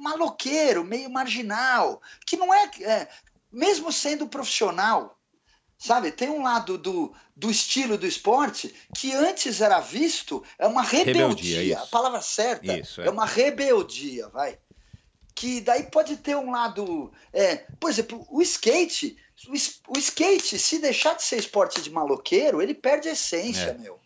maloqueiro, meio marginal, que não é, é mesmo sendo profissional, sabe? Tem um lado do, do estilo do esporte que antes era visto, é uma rebeldia. rebeldia a palavra certa isso, é. é. uma rebeldia, vai que daí pode ter um lado. É, por exemplo, o skate. O, o, skate, se deixar de ser esporte de maloqueiro, ele perde a essência, é. meu.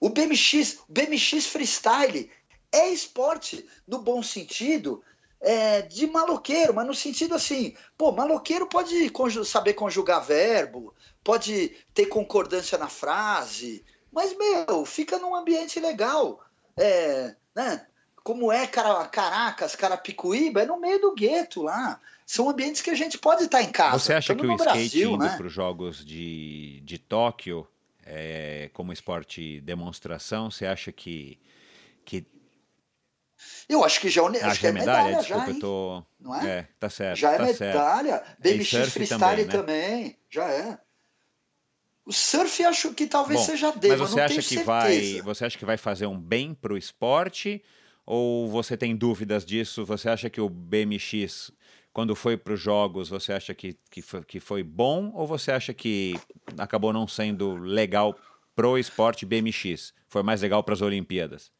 O BMX, o BMX freestyle é esporte no bom sentido é, de maloqueiro, mas no sentido assim, pô, maloqueiro pode conju saber conjugar verbo, pode ter concordância na frase, mas meu, fica num ambiente legal. É, né? como é cara, Caracas, Carapicuíba, é no meio do gueto lá. São ambientes que a gente pode estar em casa. Você acha que o skate Brasil, indo né? para os Jogos de, de Tóquio é, como esporte demonstração, você acha que, que eu acho que já é acho já que é medalha, medalha desculpa, já, hein? Tô... Não é? é? Tá certo. Já é tá medalha. É BMX freestyle também, né? também, já é. O surf acho que talvez Bom, seja dele, mas você acha que vai, você acha que vai fazer um bem pro esporte ou você tem dúvidas disso? Você acha que o BMX, quando foi para os jogos, você acha que, que, foi, que foi bom? Ou você acha que acabou não sendo legal pro esporte BMX? Foi mais legal para as Olimpíadas?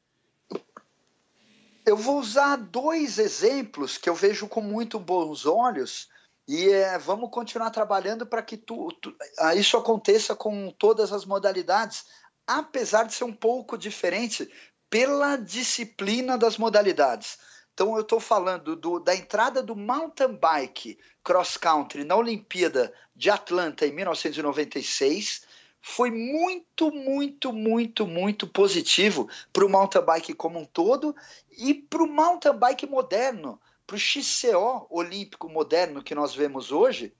Eu vou usar dois exemplos que eu vejo com muito bons olhos e é, vamos continuar trabalhando para que tu, tu, ah, isso aconteça com todas as modalidades, apesar de ser um pouco diferente, pela disciplina das modalidades. Então eu estou falando do, da entrada do mountain bike cross country na Olimpíada de Atlanta em 1996. Foi muito, muito, muito, muito positivo para o mountain bike como um todo e para o mountain bike moderno, para o XCO olímpico moderno que nós vemos hoje,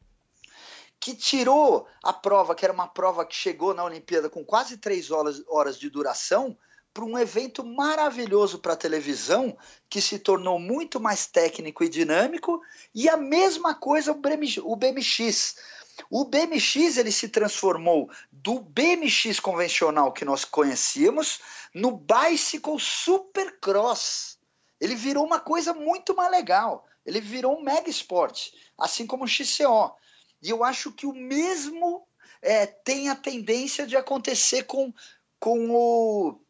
que tirou a prova, que era uma prova que chegou na Olimpíada com quase três horas, horas de duração, para um evento maravilhoso para a televisão, que se tornou muito mais técnico e dinâmico, e a mesma coisa o BMX. O BMX ele se transformou do BMX convencional que nós conhecíamos no Bicycle Supercross. Ele virou uma coisa muito mais legal. Ele virou um mega esporte, assim como o XCO. E eu acho que o mesmo é, tem a tendência de acontecer com, com o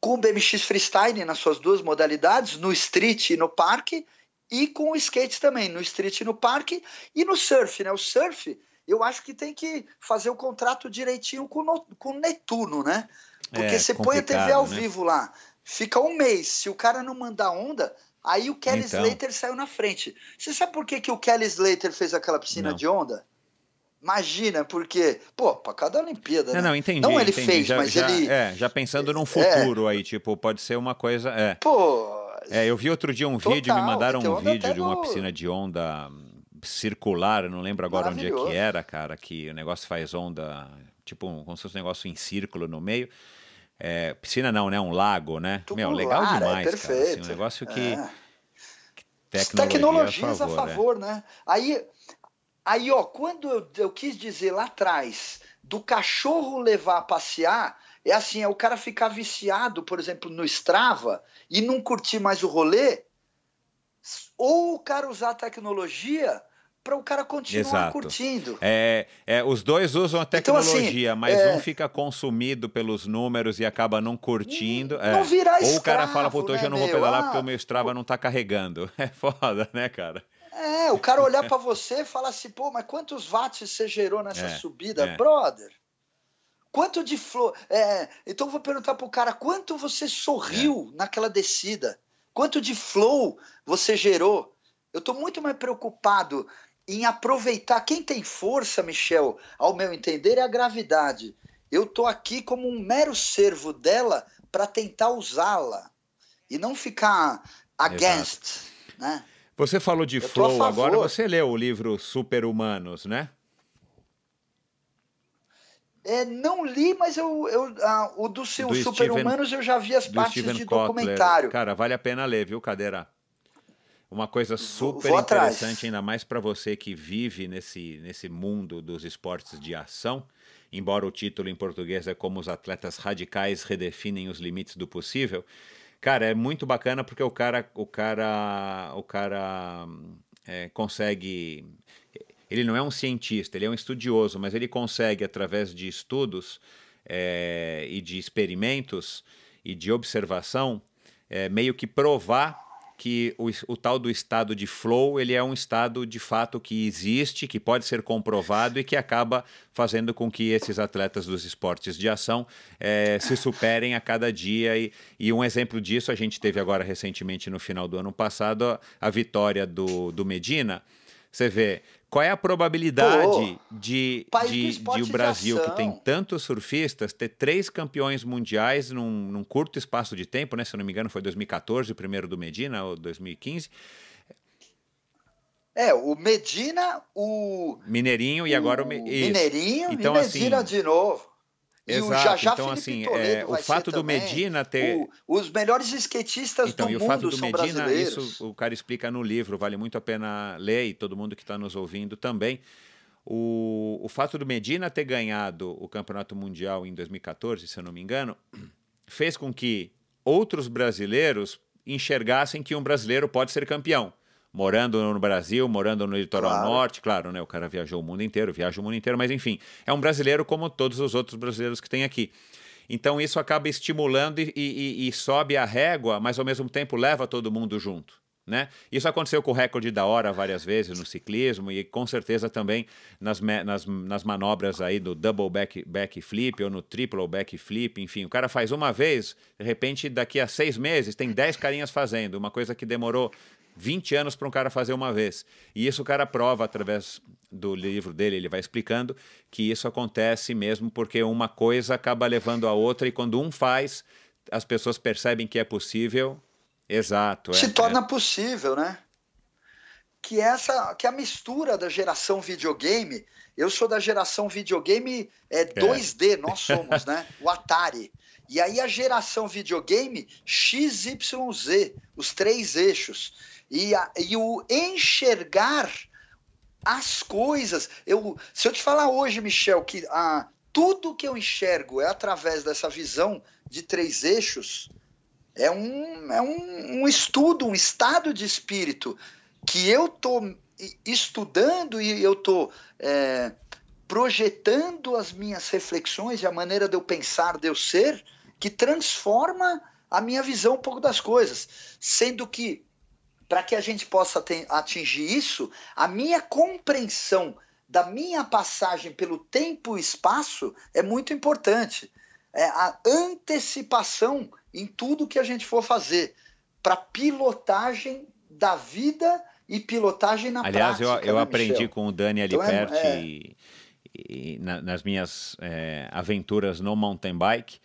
com o BMX freestyle nas suas duas modalidades, no street e no parque, e com o skate também, no street e no parque, e no surf, né? O surf, eu acho que tem que fazer o contrato direitinho com, no, com o Netuno, né? Porque é, você põe a TV ao né? vivo lá, fica um mês, se o cara não mandar onda, aí o Kelly então. Slater saiu na frente. Você sabe por que, que o Kelly Slater fez aquela piscina não. de onda? Imagina, porque, pô, para cada Olimpíada. Não, né? não, entendi. Não ele entendi. fez, já, mas já, ele. É, já pensando num é. futuro é. aí, tipo, pode ser uma coisa. É. Pô. É, eu vi outro dia um total, vídeo, me mandaram um vídeo de uma no... piscina de onda circular, não lembro agora onde é que era, cara, que o negócio faz onda, tipo, um, como se fosse um negócio em círculo no meio. É, piscina não, né? Um lago, né? Tubular, Meu, legal é demais, é perfeito. cara. Assim, um negócio que. É. que tecnologias a favor, é a favor né? né? Aí Aí, ó, quando eu, eu quis dizer lá atrás do cachorro levar a passear, é assim, é o cara ficar viciado, por exemplo, no Strava e não curtir mais o rolê, ou o cara usar a tecnologia para o cara continuar Exato. curtindo. É, é, os dois usam a tecnologia, então, assim, mas é... um fica consumido pelos números e acaba não curtindo. Não, hum, é. não virar escravo, Ou o cara fala, puta, né, hoje eu né, não vou pedalar ah, porque o meu ah, Strava não está carregando. É foda, né, cara? É, o cara olhar para você e falar assim, pô, mas quantos watts você gerou nessa é, subida, é. brother? Quanto de flor. É, então eu vou perguntar pro cara quanto você sorriu é. naquela descida? Quanto de flow você gerou? Eu tô muito mais preocupado em aproveitar. Quem tem força, Michel, ao meu entender, é a gravidade. Eu tô aqui como um mero servo dela para tentar usá-la e não ficar against, Exato. né? Você falou de flow, agora você leu o livro Superhumanos, né? É, não li, mas eu, eu ah, o do seus superhumanos eu já vi as partes Steven de Kotler. documentário. Cara, vale a pena ler, viu, Cadeira? Uma coisa super Vou interessante, atrás. ainda mais para você que vive nesse, nesse mundo dos esportes de ação, embora o título em português é Como os Atletas Radicais Redefinem os Limites do Possível. Cara, é muito bacana porque o cara, o cara, o cara é, consegue. Ele não é um cientista, ele é um estudioso, mas ele consegue através de estudos é, e de experimentos e de observação é, meio que provar que o, o, tal do estado de flow ele é um estado de fato que existe, que pode ser comprovado e que acaba fazendo com que esses atletas dos esportes de ação é, se superem a cada dia. E, e, um exemplo disso a gente teve agora recentemente no final do ano passado a, a vitória do, do Medina. Você vê, qual é a probabilidade Pô, de, de, de, o Brasil, que tem tantos surfistas, ter três campeões mundiais num, num, curto espaço de tempo, né? Se eu não me engano, foi 2014, o primeiro do Medina, ou 2015. É, o Medina, o. Mineirinho e agora o. Mineirinho e então, assim, Medina assim, de novo. Exato. então, assim, é, o fato do Medina ter. O, os melhores skatistas então, do mundo. e o fato do Medina, isso o cara explica no livro, vale muito a pena ler e todo mundo que está nos ouvindo também. O, o fato do Medina ter ganhado o Campeonato Mundial em 2014, se eu não me engano, fez com que outros brasileiros enxergassem que um brasileiro pode ser campeão morando no Brasil, morando no litoral claro. norte, claro, né? O cara viajou o mundo inteiro, viaja o mundo inteiro, mas enfim, é um brasileiro como todos os outros brasileiros que tem aqui. Então isso acaba estimulando e, e, e sobe a régua, mas ao mesmo tempo leva todo mundo junto. Né? Isso aconteceu com o recorde da hora várias vezes no ciclismo e com certeza também nas, nas, nas manobras aí do double back, back flip ou no triple back flip, enfim. O cara faz uma vez, de repente daqui a seis meses tem dez carinhas fazendo, uma coisa que demorou 20 anos para um cara fazer uma vez. E isso o cara prova através do livro dele, ele vai explicando que isso acontece mesmo porque uma coisa acaba levando a outra e quando um faz, as pessoas percebem que é possível. Exato. Se é, torna é. possível, né? Que essa, que a mistura da geração videogame, eu sou da geração videogame é, é. 2D, nós somos, né? O Atari. E aí a geração videogame XYZ, os três eixos e, a, e o enxergar as coisas. Eu, se eu te falar hoje, Michel, que a, ah, tudo que eu enxergo é através dessa visão de três eixos, é um, é um, um estudo, um estado de espírito que eu estou estudando e eu estou é, projetando as minhas reflexões e a maneira de eu pensar, de eu ser, que transforma a minha visão um pouco das coisas. Sendo que para que a gente possa atingir isso, a minha compreensão da minha passagem pelo tempo e espaço é muito importante. É a antecipação em tudo que a gente for fazer para pilotagem da vida e pilotagem na Aliás, prática. Aliás, eu, eu né, aprendi Michel? com o Dani Aliperti então é, é, e, e, na, nas minhas é, aventuras no mountain bike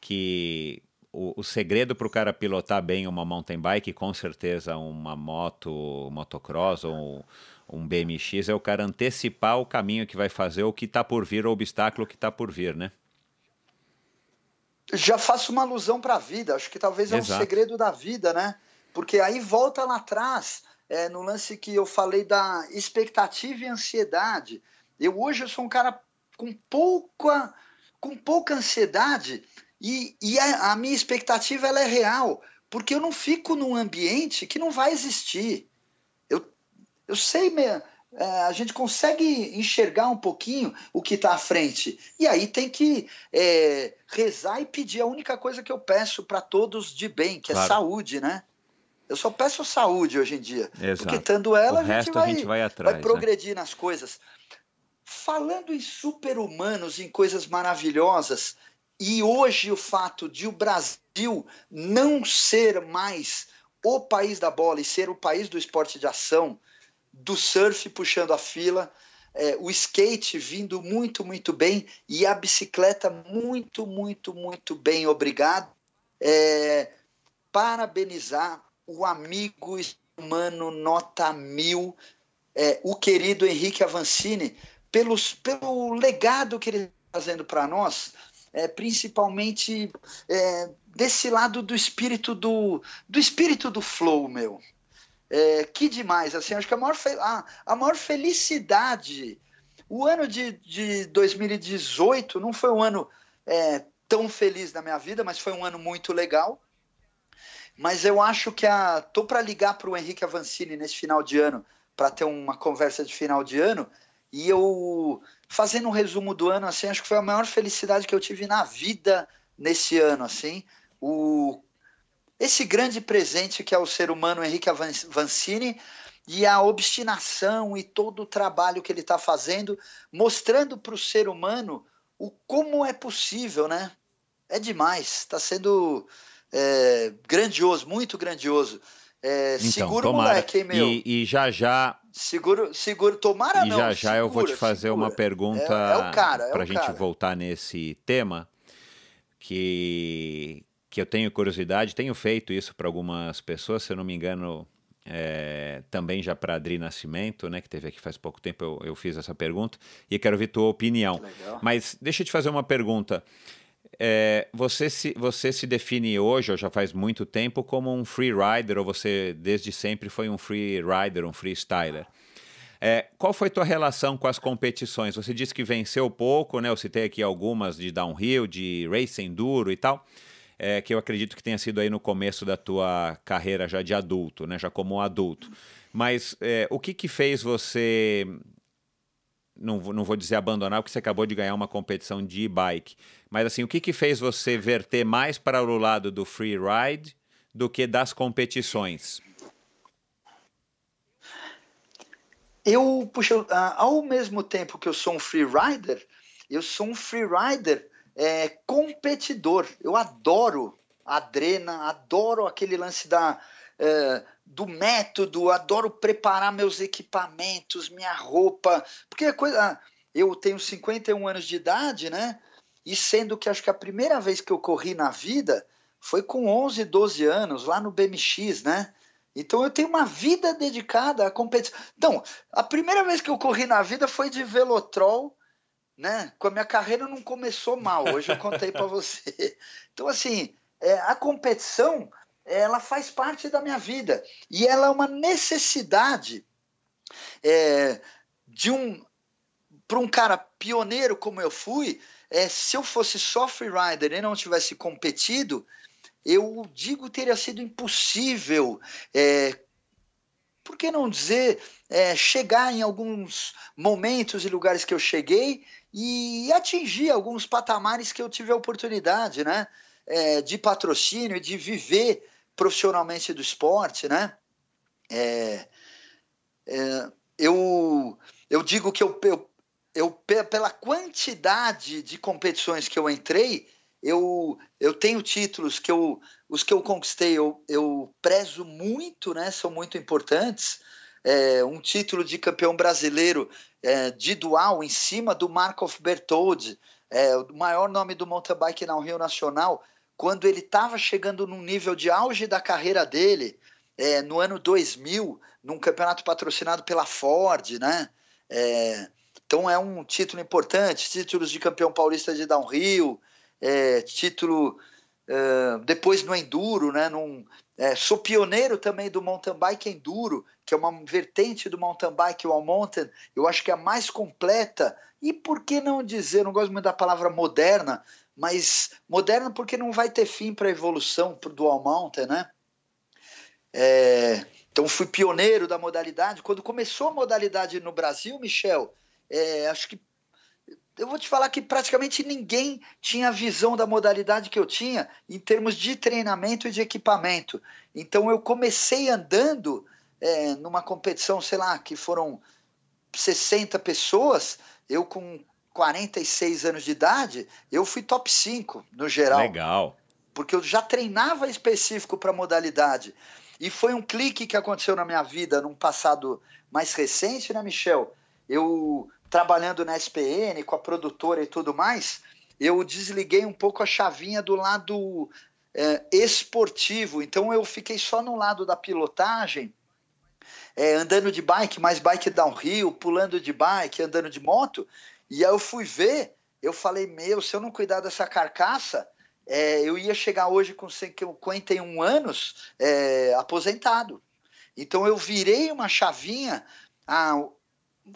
que o, o segredo para o cara pilotar bem uma mountain bike, com certeza uma moto, motocross ou um BMX, é o cara antecipar o caminho que vai fazer, o que está por vir, o obstáculo que está por vir, né? Já faço uma alusão para a vida, acho que talvez é Exato. um segredo da vida, né? Porque aí volta lá atrás, é, no lance que eu falei da expectativa e ansiedade. Eu hoje eu sou um cara com pouca, com pouca ansiedade e, e a, a minha expectativa ela é real, porque eu não fico num ambiente que não vai existir. Eu, eu sei, me, é, a gente consegue enxergar um pouquinho o que está à frente. E aí tem que é, rezar e pedir a única coisa que eu peço para todos de bem, que é claro. é saúde, né? Eu só peço saúde hoje em dia. Exato. Porque tendo ela, o a gente, vai, a gente vai, atrás, vai né? progredir né? nas coisas. Falando em super-humanos, em coisas maravilhosas, e hoje o fato de o Brasil não ser mais o país da bola e ser o país do esporte de ação, do surf puxando a fila, é, o skate vindo muito, muito bem e a bicicleta muito, muito, muito bem, obrigado. É, parabenizar o amigo humano nota mil, é, o querido Henrique Avancini, pelos, pelo legado que ele está fazendo para nós, é, principalmente é, desse lado do espírito do, do espírito do flow, meu. É, que demais, assim, acho que a maior, ah, a maior felicidade. O ano de, de 2018 não foi um ano é, tão feliz da minha vida, mas foi um ano muito legal. Mas eu acho que a. Tô para ligar para o Henrique Avancini nesse final de ano, para ter uma conversa de final de ano, e eu fazendo um resumo do ano, assim, acho que foi a maior felicidade que eu tive na vida nesse ano, assim, o esse grande presente que é o ser humano Henrique Vancini e a obstinação e todo o trabalho que ele está fazendo, mostrando para o ser humano o como é possível, né? É demais, está sendo é, grandioso, muito grandioso. É, então, segura o moleque, hein, meu. E, e já já Seguro, seguro, tomara e não. E já já segura, eu vou te fazer segura. uma pergunta é, é para é a gente cara. voltar nesse tema que que eu tenho curiosidade, tenho feito isso para algumas pessoas, se eu não me engano, é, também já para Adri Nascimento, né, que teve aqui faz pouco tempo, eu, eu fiz essa pergunta e quero ver tua opinião. Mas deixa eu te fazer uma pergunta é, você, se, você se define hoje, ou já faz muito tempo, como um free rider, ou você desde sempre foi um free rider, um freestyler. É, qual foi tua relação com as competições? Você disse que venceu pouco, né? Eu citei aqui algumas de downhill, de racing duro e tal, é, que eu acredito que tenha sido aí no começo da tua carreira já de adulto, né? Já como adulto. Mas é, o que que fez você, não, não vou dizer abandonar, porque você acabou de ganhar uma competição de e-bike, mas assim, o que, que fez você verter mais para o lado do free ride do que das competições? Eu, puxa, ah, ao mesmo tempo que eu sou um free rider, eu sou um free rider é, competidor. Eu adoro a drena, adoro aquele lance da, é, do método, adoro preparar meus equipamentos, minha roupa, porque a é coisa. Ah, eu tenho 51 anos de idade, né? E sendo que acho que a primeira vez que eu corri na vida foi com 11, 12 anos, lá no BMX, né? Então eu tenho uma vida dedicada à competição. Então, a primeira vez que eu corri na vida foi de velotrol, né? Com a minha carreira não começou mal, hoje eu contei para você. Então, assim, é, a competição, ela faz parte da minha vida. E ela é uma necessidade é, de um... Para um cara pioneiro como eu fui, é, se eu fosse só freerider e não tivesse competido, eu digo teria sido impossível, é, por que não dizer, é, chegar em alguns momentos e lugares que eu cheguei e atingir alguns patamares que eu tive a oportunidade, né? É, de patrocínio e de viver profissionalmente do esporte, né? É, é eu, eu digo que eu, eu eu pela quantidade de competições que eu entrei, eu, eu tenho títulos que eu, os que eu conquistei, eu, eu prezo muito, né? São muito importantes. É, um título de campeão brasileiro é, de dual em cima do Markov Bertoldi, é, o maior nome do mountain bike no Rio Nacional, quando ele estava chegando num nível de auge da carreira dele, é, no ano 2000, num campeonato patrocinado pela Ford, né? É, então é um título importante, títulos de campeão paulista de downhill, é, título é, depois no enduro, né? Num, é, sou pioneiro também do mountain bike enduro, que é uma vertente do mountain bike all mountain. Eu acho que é a mais completa e por que não dizer? Não gosto muito da palavra moderna, mas moderna porque não vai ter fim para a evolução do all mountain, né? É, então fui pioneiro da modalidade. Quando começou a modalidade no Brasil, Michel, é, acho que eu vou te falar que praticamente ninguém tinha a visão da modalidade que eu tinha em termos de treinamento e de equipamento. Então eu comecei andando é, numa competição, sei lá, que foram 60 pessoas, eu com 46 anos de idade, eu fui top 5 no geral. Legal. Porque eu já treinava específico para modalidade. E foi um clique que aconteceu na minha vida num passado mais recente, né, Michel? Eu trabalhando na SPN, com a produtora e tudo mais, eu desliguei um pouco a chavinha do lado é, esportivo. Então eu fiquei só no lado da pilotagem, é, andando de bike, mais bike downhill, pulando de bike, andando de moto. E aí eu fui ver, eu falei, meu, se eu não cuidar dessa carcaça, é, eu ia chegar hoje com 51 anos é, aposentado. Então eu virei uma chavinha há ah,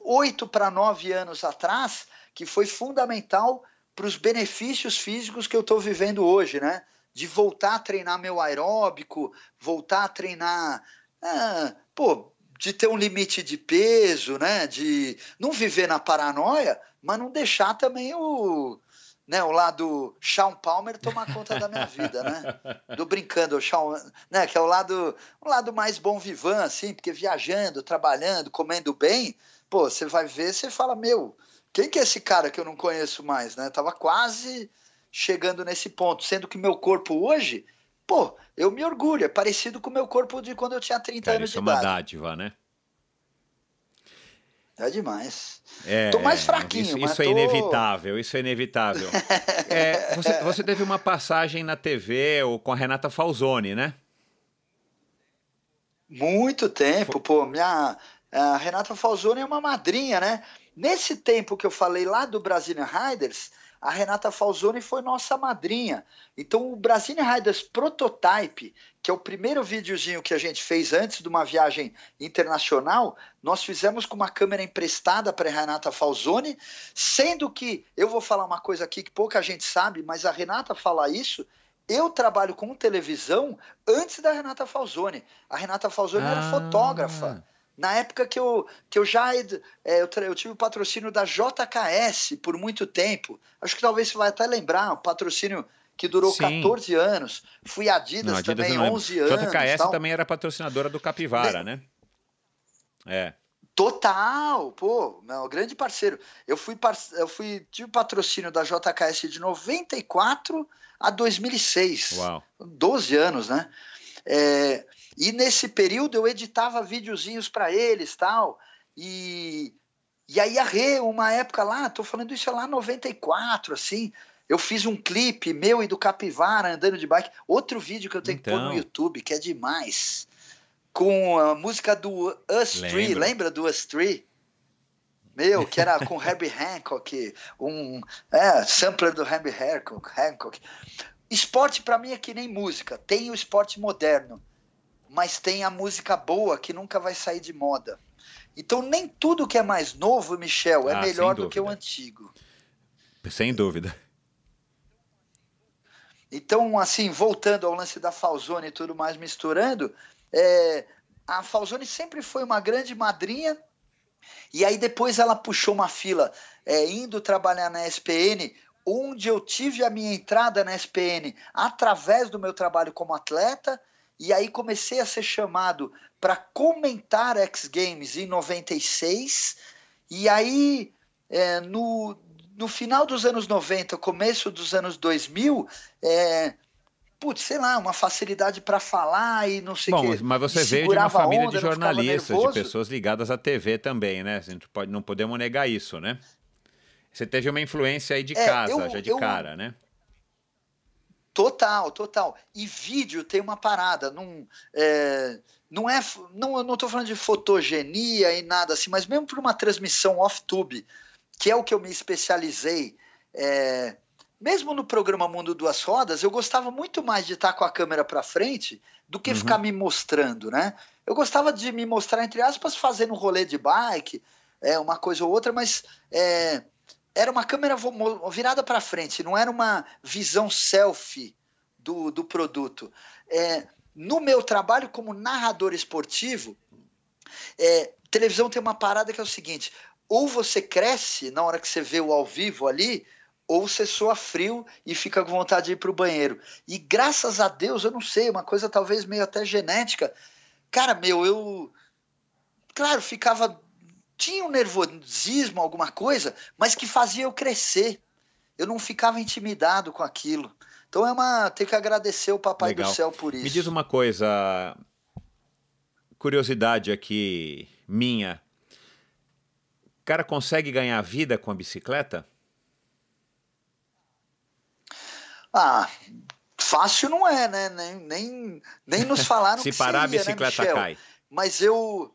oito para nove anos atrás, que foi fundamental para os benefícios físicos que eu estou vivendo hoje, né? De voltar a treinar meu aeróbico, voltar a treinar. Ah, pô, de ter um limite de peso, né? De não viver na paranoia, mas não deixar também o, né, o lado Sean Palmer tomar conta da minha vida, né? Do brincando, o né, que é o lado, o lado mais bom vivan assim, porque viajando, trabalhando, comendo bem, pô, você vai ver, você fala, meu, quem que é esse cara que eu não conheço mais, né? Tava quase chegando nesse ponto, sendo que meu corpo hoje, pô, eu me orgulho, é parecido com o meu corpo de quando eu tinha 30 cara, anos é de idade. é uma dádiva, né? É demais. É, tô mais fraquinho, isso, mas isso é tô... é inevitável, isso é inevitável. é, você, você teve uma passagem na TV ou com a Renata Falzoni, né? Muito tempo, pô, minha a ah, Renata Falzoni é uma madrinha, né? Nesse tempo que eu falei lá do Brazilian Riders, a Renata Falzoni foi nossa madrinha. Então, o Brazilian Riders Prototype, que é o primeiro videozinho que a gente fez antes de uma viagem internacional, nós fizemos com uma câmera emprestada para a Renata Falzoni, sendo que, eu vou falar uma coisa aqui que pouca gente sabe, mas a Renata fala isso, eu trabalho com televisão antes da Renata Falzoni. A Renata Falzoni ah. era fotógrafa. Na época que eu, que eu já é, eu, eu, tive o patrocínio da JKS por muito tempo, acho que talvez você vai até lembrar, um patrocínio que durou Sim. 14 anos. Fui Adidas, não, Adidas também, 11 anos. JKS tal. também era patrocinadora do Capivara, né? É. Total, pô, meu grande parceiro. Eu fui, par... eu fui tive patrocínio da JKS de 94 a 2006. Uau. 12 anos, né? É, e nesse período eu editava videozinhos para eles tal. E, e aí a Rê, uma época lá, tô falando isso é lá 94, assim. Eu fiz um clipe meu e do Capivara andando de bike. Outro vídeo que eu tenho então... que pôr no então. YouTube, que é demais. Com a música do Us lembra. Three, lembra do Us Three? Meu, que era com Herbie Hancock, um é, sampler do Herbie Hancock. Hancock. Esporte para mim é que nem música, tem o esporte moderno mas tem a música boa que nunca vai sair de moda. Então nem tudo que é mais novo, Michel, é ah, melhor do que o antigo. Sem dúvida. Então, assim, voltando ao lance da Falzone e tudo mais, misturando, é, a Falzone sempre foi uma grande madrinha, e aí depois ela puxou uma fila, é, indo trabalhar na SPN, onde eu tive a minha entrada na SPN através do meu trabalho como atleta, e aí comecei a ser chamado para comentar X Games em 96, e aí é, no, no final dos anos 90, começo dos anos 2000, é, putz, sei lá, uma facilidade para falar e não sei o que. Mas você veio de uma família onda, de jornalistas, de pessoas ligadas à TV também, né? A gente pode, não podemos negar isso, né? Você teve uma influência aí de é, casa, eu, já de eu, cara, né? Total, total. E vídeo tem uma parada, não é, não é, não, eu não estou falando de fotogenia e nada assim, mas mesmo para uma transmissão off-tube, que é o que eu me especializei, é, mesmo no programa Mundo Duas Rodas, eu gostava muito mais de estar com a câmera para frente do que uhum. ficar me mostrando, né? Eu gostava de me mostrar entre aspas fazendo um rolê de bike, é uma coisa ou outra, mas é, era uma câmera virada para frente, não era uma visão selfie do, do produto. É, no meu trabalho como narrador esportivo, é, televisão tem uma parada que é o seguinte: ou você cresce na hora que você vê o ao vivo ali, ou você soa frio e fica com vontade de ir para o banheiro. E graças a Deus, eu não sei, uma coisa talvez meio até genética. Cara, meu, eu. Claro, ficava tinha um nervosismo, alguma coisa, mas que fazia eu crescer. Eu não ficava intimidado com aquilo. Então é uma. Tem que agradecer o Papai Legal. do Céu por isso. Me diz uma coisa. Curiosidade aqui minha. O cara consegue ganhar vida com a bicicleta? Ah, fácil não é, né? Nem, nem, nem nos falaram Se parar, seria, a né, bicicleta né, cai. Mas eu,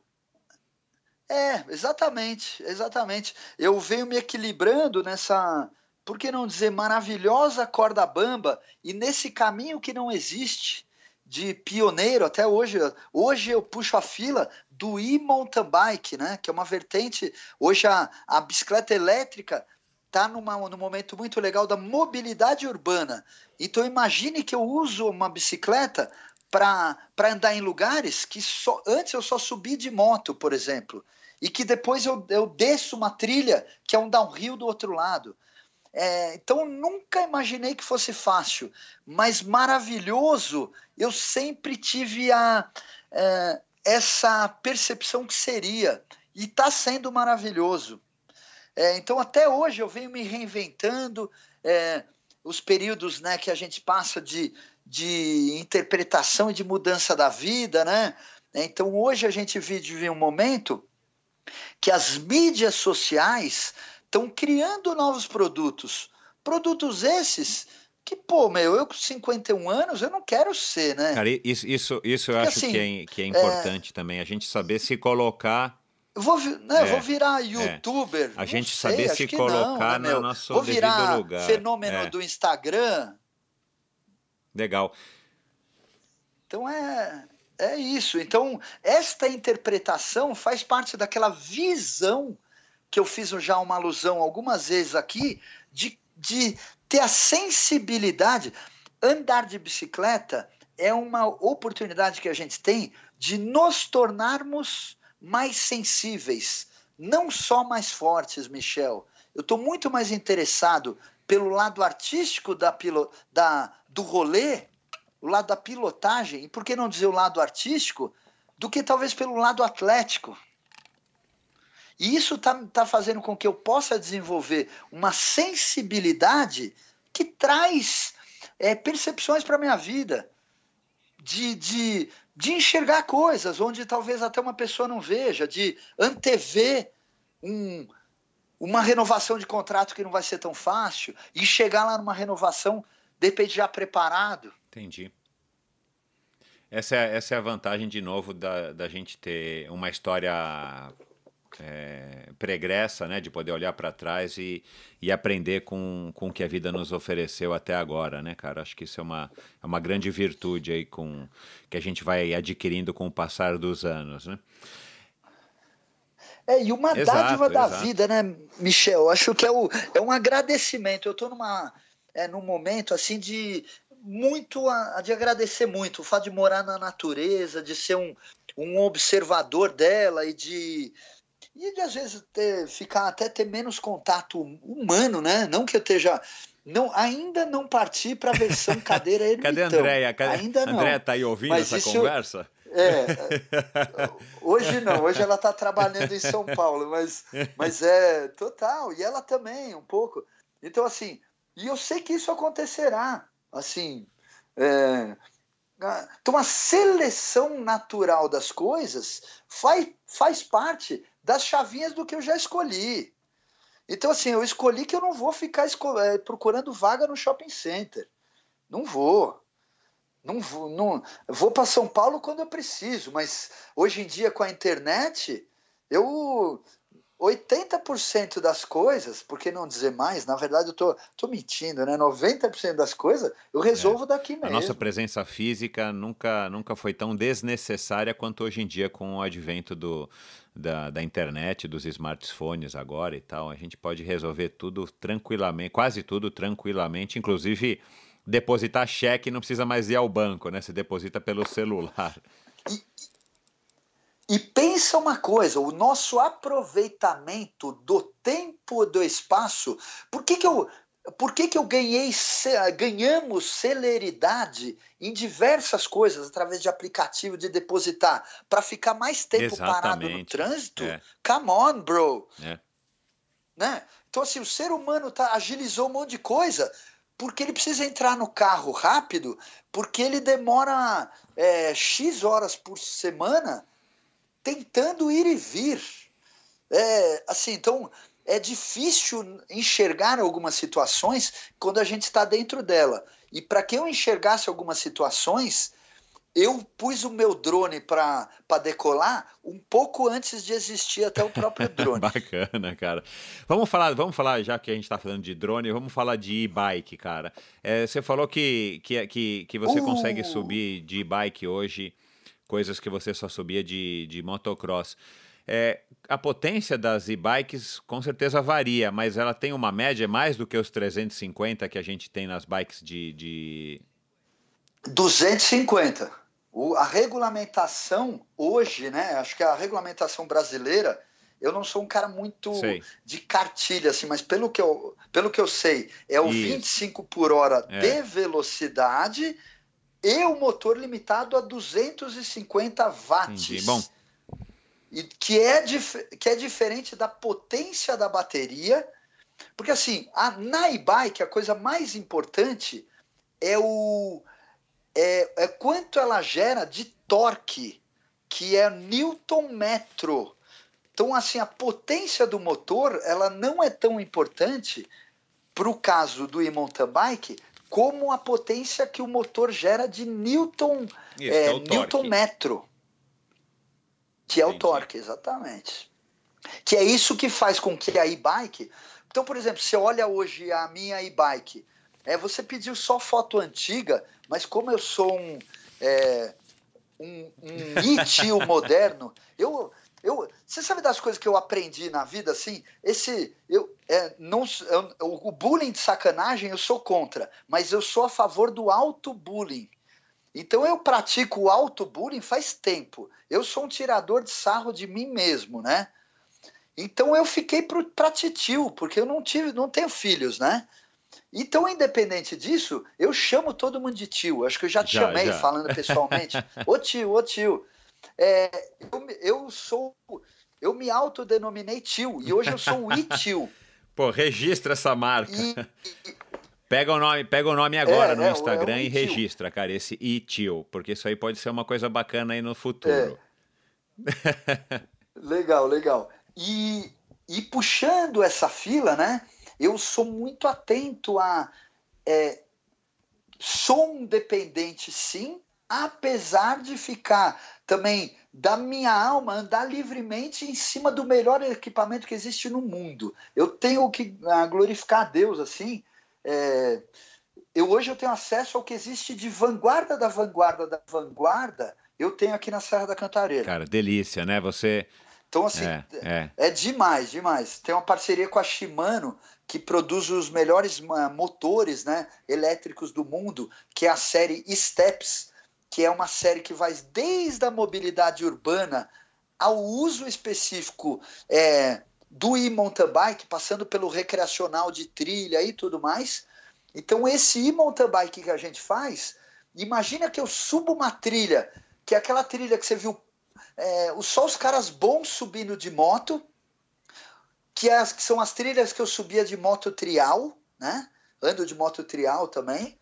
é, exatamente, exatamente. Eu venho me equilibrando nessa, por que não dizer, maravilhosa corda bamba e nesse caminho que não existe de pioneiro até hoje. Hoje eu puxo a fila do e-mountain bike, né? Que é uma vertente. Hoje a, a bicicleta elétrica está num momento muito legal da mobilidade urbana. Então imagine que eu uso uma bicicleta para andar em lugares que só antes eu só subi de moto, por exemplo e que depois eu, eu desço uma trilha que é um downhill do outro lado. É, então nunca imaginei que fosse fácil, mas maravilhoso. Eu sempre tive a, é, essa percepção que seria e está sendo maravilhoso. É, então até hoje eu venho me reinventando. É, os períodos né, que a gente passa de, de interpretação e de mudança da vida, né? Então hoje a gente vive um momento que as mídias sociais estão criando novos produtos. Produtos esses que, pô, meu, eu com 51 anos, eu não quero ser, né? Cara, isso, isso, isso eu acho assim, é que, é, que é importante é... também, a gente saber se colocar Vou, né, é, vou virar é. youtuber. É. A gente sei, saber se colocar não, né, no nosso vou virar lugar. fenômeno é. do Instagram. Legal. Então é. É isso. Então, esta interpretação faz parte daquela visão que eu fiz já uma alusão algumas vezes aqui, de, de ter a sensibilidade. Andar de bicicleta é uma oportunidade que a gente tem de nos tornarmos mais sensíveis, não só mais fortes, Michel. Eu estou muito mais interessado pelo lado artístico da, da, do rolê o lado da pilotagem, e por que não dizer o lado artístico, do que talvez pelo lado atlético. E isso está tá fazendo com que eu possa desenvolver uma sensibilidade que traz é, percepções para a minha vida, de, de, de enxergar coisas onde talvez até uma pessoa não veja, de antever um, uma renovação de contrato que não vai ser tão fácil, e chegar lá numa renovação, de repente, já preparado Entendi. Essa é, essa é a vantagem, de novo, da, da gente ter uma história é, pregressa, né? De poder olhar para trás e, e aprender com, com o que a vida nos ofereceu até agora, né, cara? Acho que isso é uma, é uma grande virtude aí com, que a gente vai adquirindo com o passar dos anos, né? É, e uma exato, dádiva da exato. vida, né, Michel? Acho que é, o, é um agradecimento. Eu estou numa é, num momento assim de muito a, a de agradecer muito o fato de morar na natureza, de ser um, um observador dela e de e de às vezes ter, ficar até ter menos contato humano, né? Não que eu esteja não, ainda não parti para a versão cadeira ermitão. Cadê a Andréia? Cadê... Ainda não. Andréia está aí ouvindo Mas essa conversa? É, é hoje não, hoje ela está trabalhando em São Paulo, mas, mas é total, e ela também, um pouco. Então, assim, e eu sei que isso acontecerá. Assim, é, então a seleção natural das coisas faz, faz parte das chavinhas do que eu já escolhi. Então, assim, eu escolhi que eu não vou ficar é, procurando vaga no shopping center. Não vou. Não vou, não, vou para São Paulo quando eu preciso, mas hoje em dia com a internet, eu 80% das coisas, por que não dizer mais? Na verdade, eu tô, tô mentindo, né? 90% das coisas eu resolvo é. daqui mesmo. A nossa presença física nunca, nunca foi tão desnecessária quanto hoje em dia com o advento do, da, da internet, dos smartphones agora e tal. A gente pode resolver tudo tranquilamente, quase tudo tranquilamente, inclusive depositar cheque não precisa mais ir ao banco, né? Você deposita pelo celular. E pensa uma coisa, o nosso aproveitamento do tempo e do espaço, por que, que eu por que, que eu ganhei, ganhamos celeridade em diversas coisas através de aplicativo de depositar para ficar mais tempo Exatamente. parado no trânsito? É. Come on, bro. É. Né? Então assim, o ser humano tá agilizou um monte de coisa porque ele precisa entrar no carro rápido, porque ele demora é, x horas por semana tentando ir e vir. É, assim, então é difícil enxergar algumas situações quando a gente está dentro dela. E para que eu enxergasse algumas situações, eu pus o meu drone para decolar um pouco antes de existir até o próprio drone. Bacana, cara. Vamos falar, vamos falar, já que a gente está falando de drone, vamos falar de e-bike, cara. É, você falou que, que, é, que, que você uh... consegue subir de e-bike hoje coisas que você só subia de, de motocross. É, a potência das e-bikes com certeza varia, mas ela tem uma média mais do que os 350 que a gente tem nas bikes de. de... 250. O, a regulamentação hoje, né? Acho que a regulamentação brasileira. Eu não sou um cara muito sei. de cartilha, assim, mas pelo que eu, pelo que eu sei, é o Isso. 25 por hora é. de velocidade e o motor limitado a 250 watts. Entendi. Bom. E que é, que é diferente da potência da bateria, porque assim, a, na e-bike a coisa mais importante é o é, é quanto ela gera de torque, que é newton metro. Então assim, a potência do motor, ela não é tão importante para o caso do e-mountain bike, como a potência que o motor gera de Newton, Isso, é, é Newton metro. Que é Entendi. o torque, exatamente. Que é isso que faz com que a e-bike. Então, por exemplo, você olha hoje a minha e-bike. É, você pediu só foto antiga, mas como eu sou um, é, um, um moderno, eu, eu, você sabe das coisas que eu aprendi na vida, assim? Esse, eu, é, não, eu, o bullying de sacanagem eu sou contra, mas eu sou a favor do auto-bullying. Então eu pratico o auto-bullying faz tempo. Eu sou um tirador de sarro de mim mesmo, né? Então eu fiquei para titio, porque eu não tive, não tenho filhos, né? Então, independente disso, eu chamo todo mundo de tio. Acho que eu já te já, chamei já. falando pessoalmente. ô tio, ô tio. É, eu, eu, sou. Eu me autodenominei tio e hoje eu sou o tio. Pô, registra essa marca. E, pega o nome, pega o nome agora é, no é, Instagram é e registra, cara, esse itio, porque isso aí pode ser uma coisa bacana aí no futuro. É. legal, legal. E, e puxando essa fila, né? Eu sou muito atento a é, sou um dependente, sim, apesar de ficar também da minha alma andar livremente em cima do melhor equipamento que existe no mundo. Eu tenho que ah, glorificar a Deus assim. É, eu hoje eu tenho acesso ao que existe de vanguarda da vanguarda da vanguarda. Eu tenho aqui na Serra da Cantareira. Cara, delícia, né? Você então, assim, é, é. é, demais, demais. Tem uma parceria com a Shimano, que produz os melhores ah, motores né, elétricos do mundo, que é a série Steps, que é uma série que vai desde a mobilidade urbana ao uso específico é, do e-mountain bike, passando pelo recreacional de trilha e tudo mais. Então, esse e-mountain bike que a gente faz, imagina que eu subo uma trilha, que é aquela trilha que você viu é, só os caras bons subindo de moto, que, é as, que são as trilhas que eu subia de moto trial, né? Ando de moto trial também.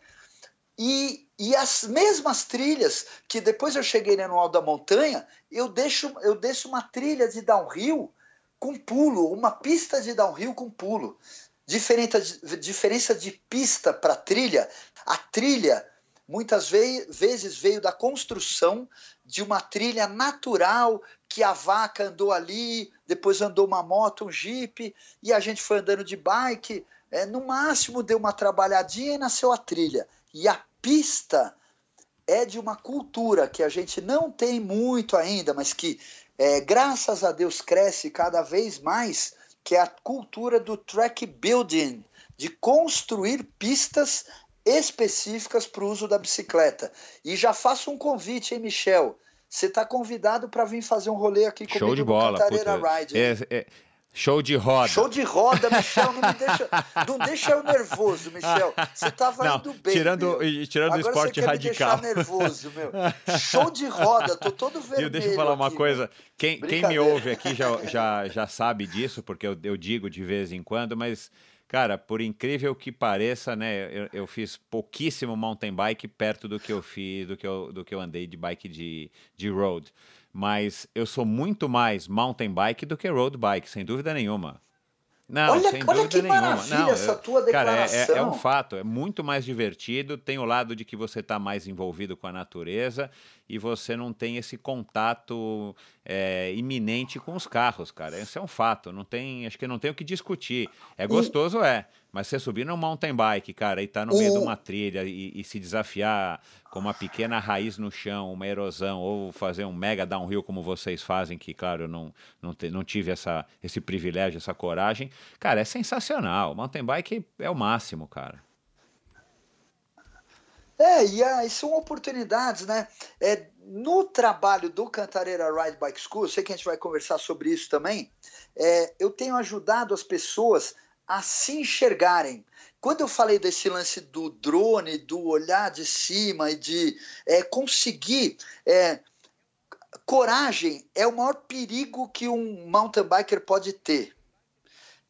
E, e as mesmas trilhas que depois eu cheguei no alto da montanha, eu deixo, eu deixo uma trilha de downhill com pulo, uma pista de downhill com pulo. diferença de pista para trilha, a trilha muitas vezes veio da construção de uma trilha natural que a vaca andou ali, depois andou uma moto, um jipe, e a gente foi andando de bike. É, no máximo deu uma trabalhadinha e nasceu a trilha. E a pista é de uma cultura que a gente não tem muito ainda, mas que, é, graças a Deus, cresce cada vez mais, que é a cultura do track building, de construir pistas específicas para o uso da bicicleta. E já faço um convite, hein, Michel? Você está convidado para vir fazer um rolê aqui comigo Show de bola, Cantareira Ride. É, é, Show de roda. Show de roda, Michel, não me deixa, não deixa eu nervoso, Michel. Você tá estava indo bem. Tirando, meu. tirando Agora o esporte você quer radical. Me deixar nervoso, meu. Show de roda, tô todo vermelho. E deixa eu falar aqui, uma coisa. Quem, quem me ouve aqui já, já, já sabe disso, porque eu, eu digo de vez em quando, mas Cara, por incrível que pareça, né? Eu, eu, fiz pouquíssimo mountain bike perto do que eu fiz, do que eu, do que eu andei de bike de, de road mas eu sou muito mais mountain bike do que road bike, sem dúvida nenhuma. Não, olha, sem olha dúvida nenhuma. Não, essa eu, tua declaração. Cara, é, é, é um fato, é muito mais divertido, tem o lado de que você está mais envolvido com a natureza e você não tem esse contato é, iminente com os carros, cara. Esse é um fato, não tem, acho que não tem o que discutir. É gostoso, e... é, mas você subir num mountain bike, cara, e estar tá no meio de uma trilha e, e, se desafiar com uma pequena raiz no chão, uma erosão, ou fazer um mega downhill como vocês fazem, que, claro, eu não, não, te, não tive essa, esse privilégio, essa coragem. Cara, é sensacional. Mountain bike é o máximo, cara. É, e aí ah, são oportunidades, né? É, no trabalho do Cantareira Ride Bike School, sei que a gente vai conversar sobre isso também, é, eu tenho ajudado as pessoas a assim se enxergarem. Quando eu falei desse lance do drone, do olhar de cima e de é, conseguir. É, coragem é o maior perigo que um mountain biker pode ter.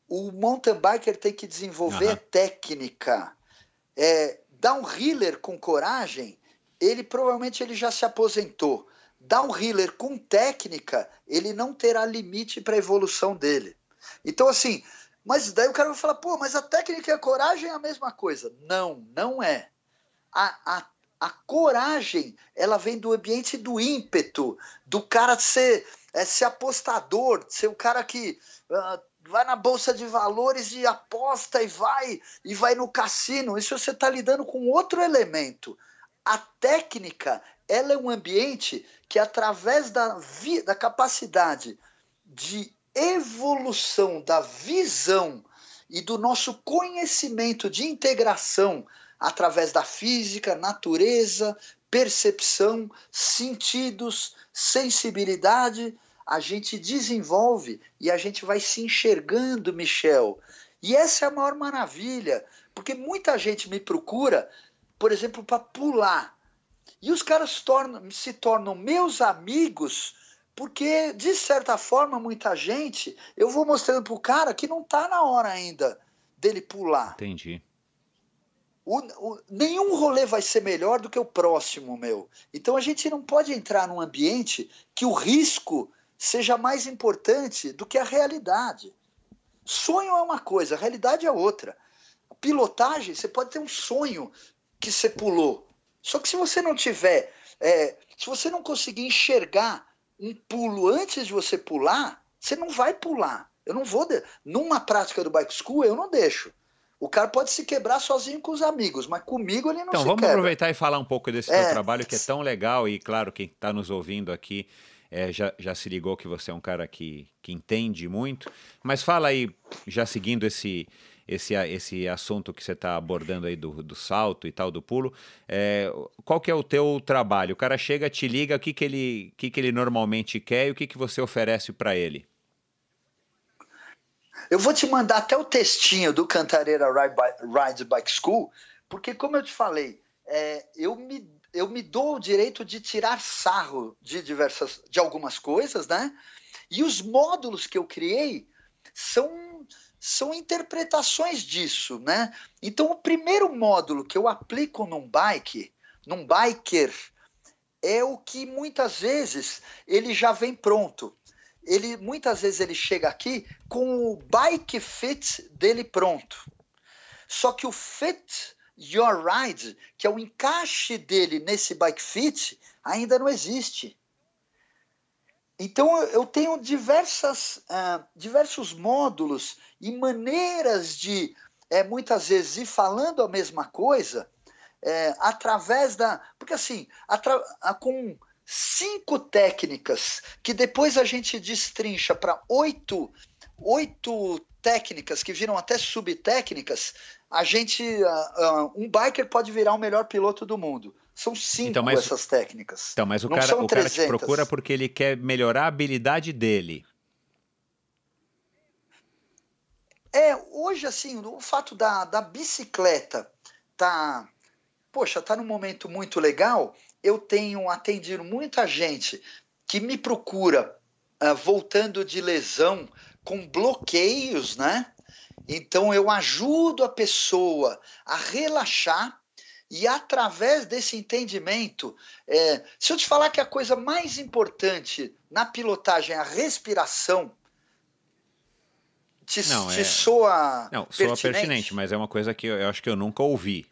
O mountain biker tem que desenvolver uhum. técnica. É, dar um healer com coragem, ele provavelmente ele já se aposentou. Dar um healer com técnica, ele não terá limite para a evolução dele. Então, assim, mas daí o cara vai falar, pô, mas a técnica e a coragem é a mesma coisa. Não, não é. A, a, a coragem, ela vem do ambiente do ímpeto, do cara ser, é, ser apostador, ser o cara que uh, vai na bolsa de valores e aposta e vai, e vai no cassino. Isso você está lidando com outro elemento. A técnica, ela é um ambiente que através da, da capacidade de evolução da visão e do nosso conhecimento de integração através da física, natureza, percepção, sentidos, sensibilidade, a gente desenvolve e a gente vai se enxergando, Michel. E essa é a maior maravilha, porque muita gente me procura, por exemplo, para pular. E os caras tornam, se tornam meus amigos porque, de certa forma, muita gente, eu vou mostrando pro cara que não tá na hora ainda dele pular. Entendi. O, o, nenhum rolê vai ser melhor do que o próximo, meu. Então a gente não pode entrar num ambiente que o risco seja mais importante do que a realidade. Sonho é uma coisa, a realidade é outra. pilotagem, você pode ter um sonho que você pulou. Só que se você não tiver, é, se você não conseguir enxergar um pulo antes de você pular, você não vai pular. Eu não vou. De... Numa prática do bike school, eu não deixo. O cara pode se quebrar sozinho com os amigos, mas comigo ele não então, se quebra. Então vamos aproveitar e falar um pouco desse é... trabalho que é tão legal e, claro, quem está nos ouvindo aqui é, já, já se ligou que você é um cara que, que entende muito. Mas fala aí, já seguindo esse, esse, esse assunto que você está abordando aí do, do salto e tal, do pulo. É, qual que é o teu trabalho? O cara chega, te liga, o que, que, ele, que, que ele normalmente quer e o que, que você oferece para ele? Eu vou te mandar até o textinho do Cantareira Ride Bike School, porque, como eu te falei, é, eu, me, eu me dou o direito de tirar sarro de diversas de algumas coisas, né? E os módulos que eu criei são são interpretações disso, né? Então, o primeiro módulo que eu aplico num bike, num biker, é o que muitas vezes ele já vem pronto. Ele muitas vezes ele chega aqui com o bike fit dele pronto. Só que o fit your ride, que é o encaixe dele nesse bike fit, ainda não existe. Então eu tenho diversas, uh, diversos módulos e maneiras de, é, muitas vezes, ir falando a mesma coisa é, através da. Porque assim, atra, a, ah, com cinco técnicas que depois a gente destrincha para oito, oito técnicas que viram até subtécnicas, a gente. Uh, uh, um biker pode virar o melhor piloto do mundo. São cinco então, mas, essas técnicas. Então, mas o, cara, o cara te procura porque ele quer melhorar a habilidade dele. É, hoje, assim, o fato da, da bicicleta tá, poxa, tá num momento muito legal, eu tenho atendido muita gente que me procura uh, voltando de lesão com bloqueios, né? Então eu ajudo a pessoa a relaxar e através desse entendimento, é, se eu te falar que a coisa mais importante na pilotagem é a respiração, te, não, te é... soa. Não, pertinente? soa pertinente, mas é uma coisa que eu, eu acho que eu nunca ouvi.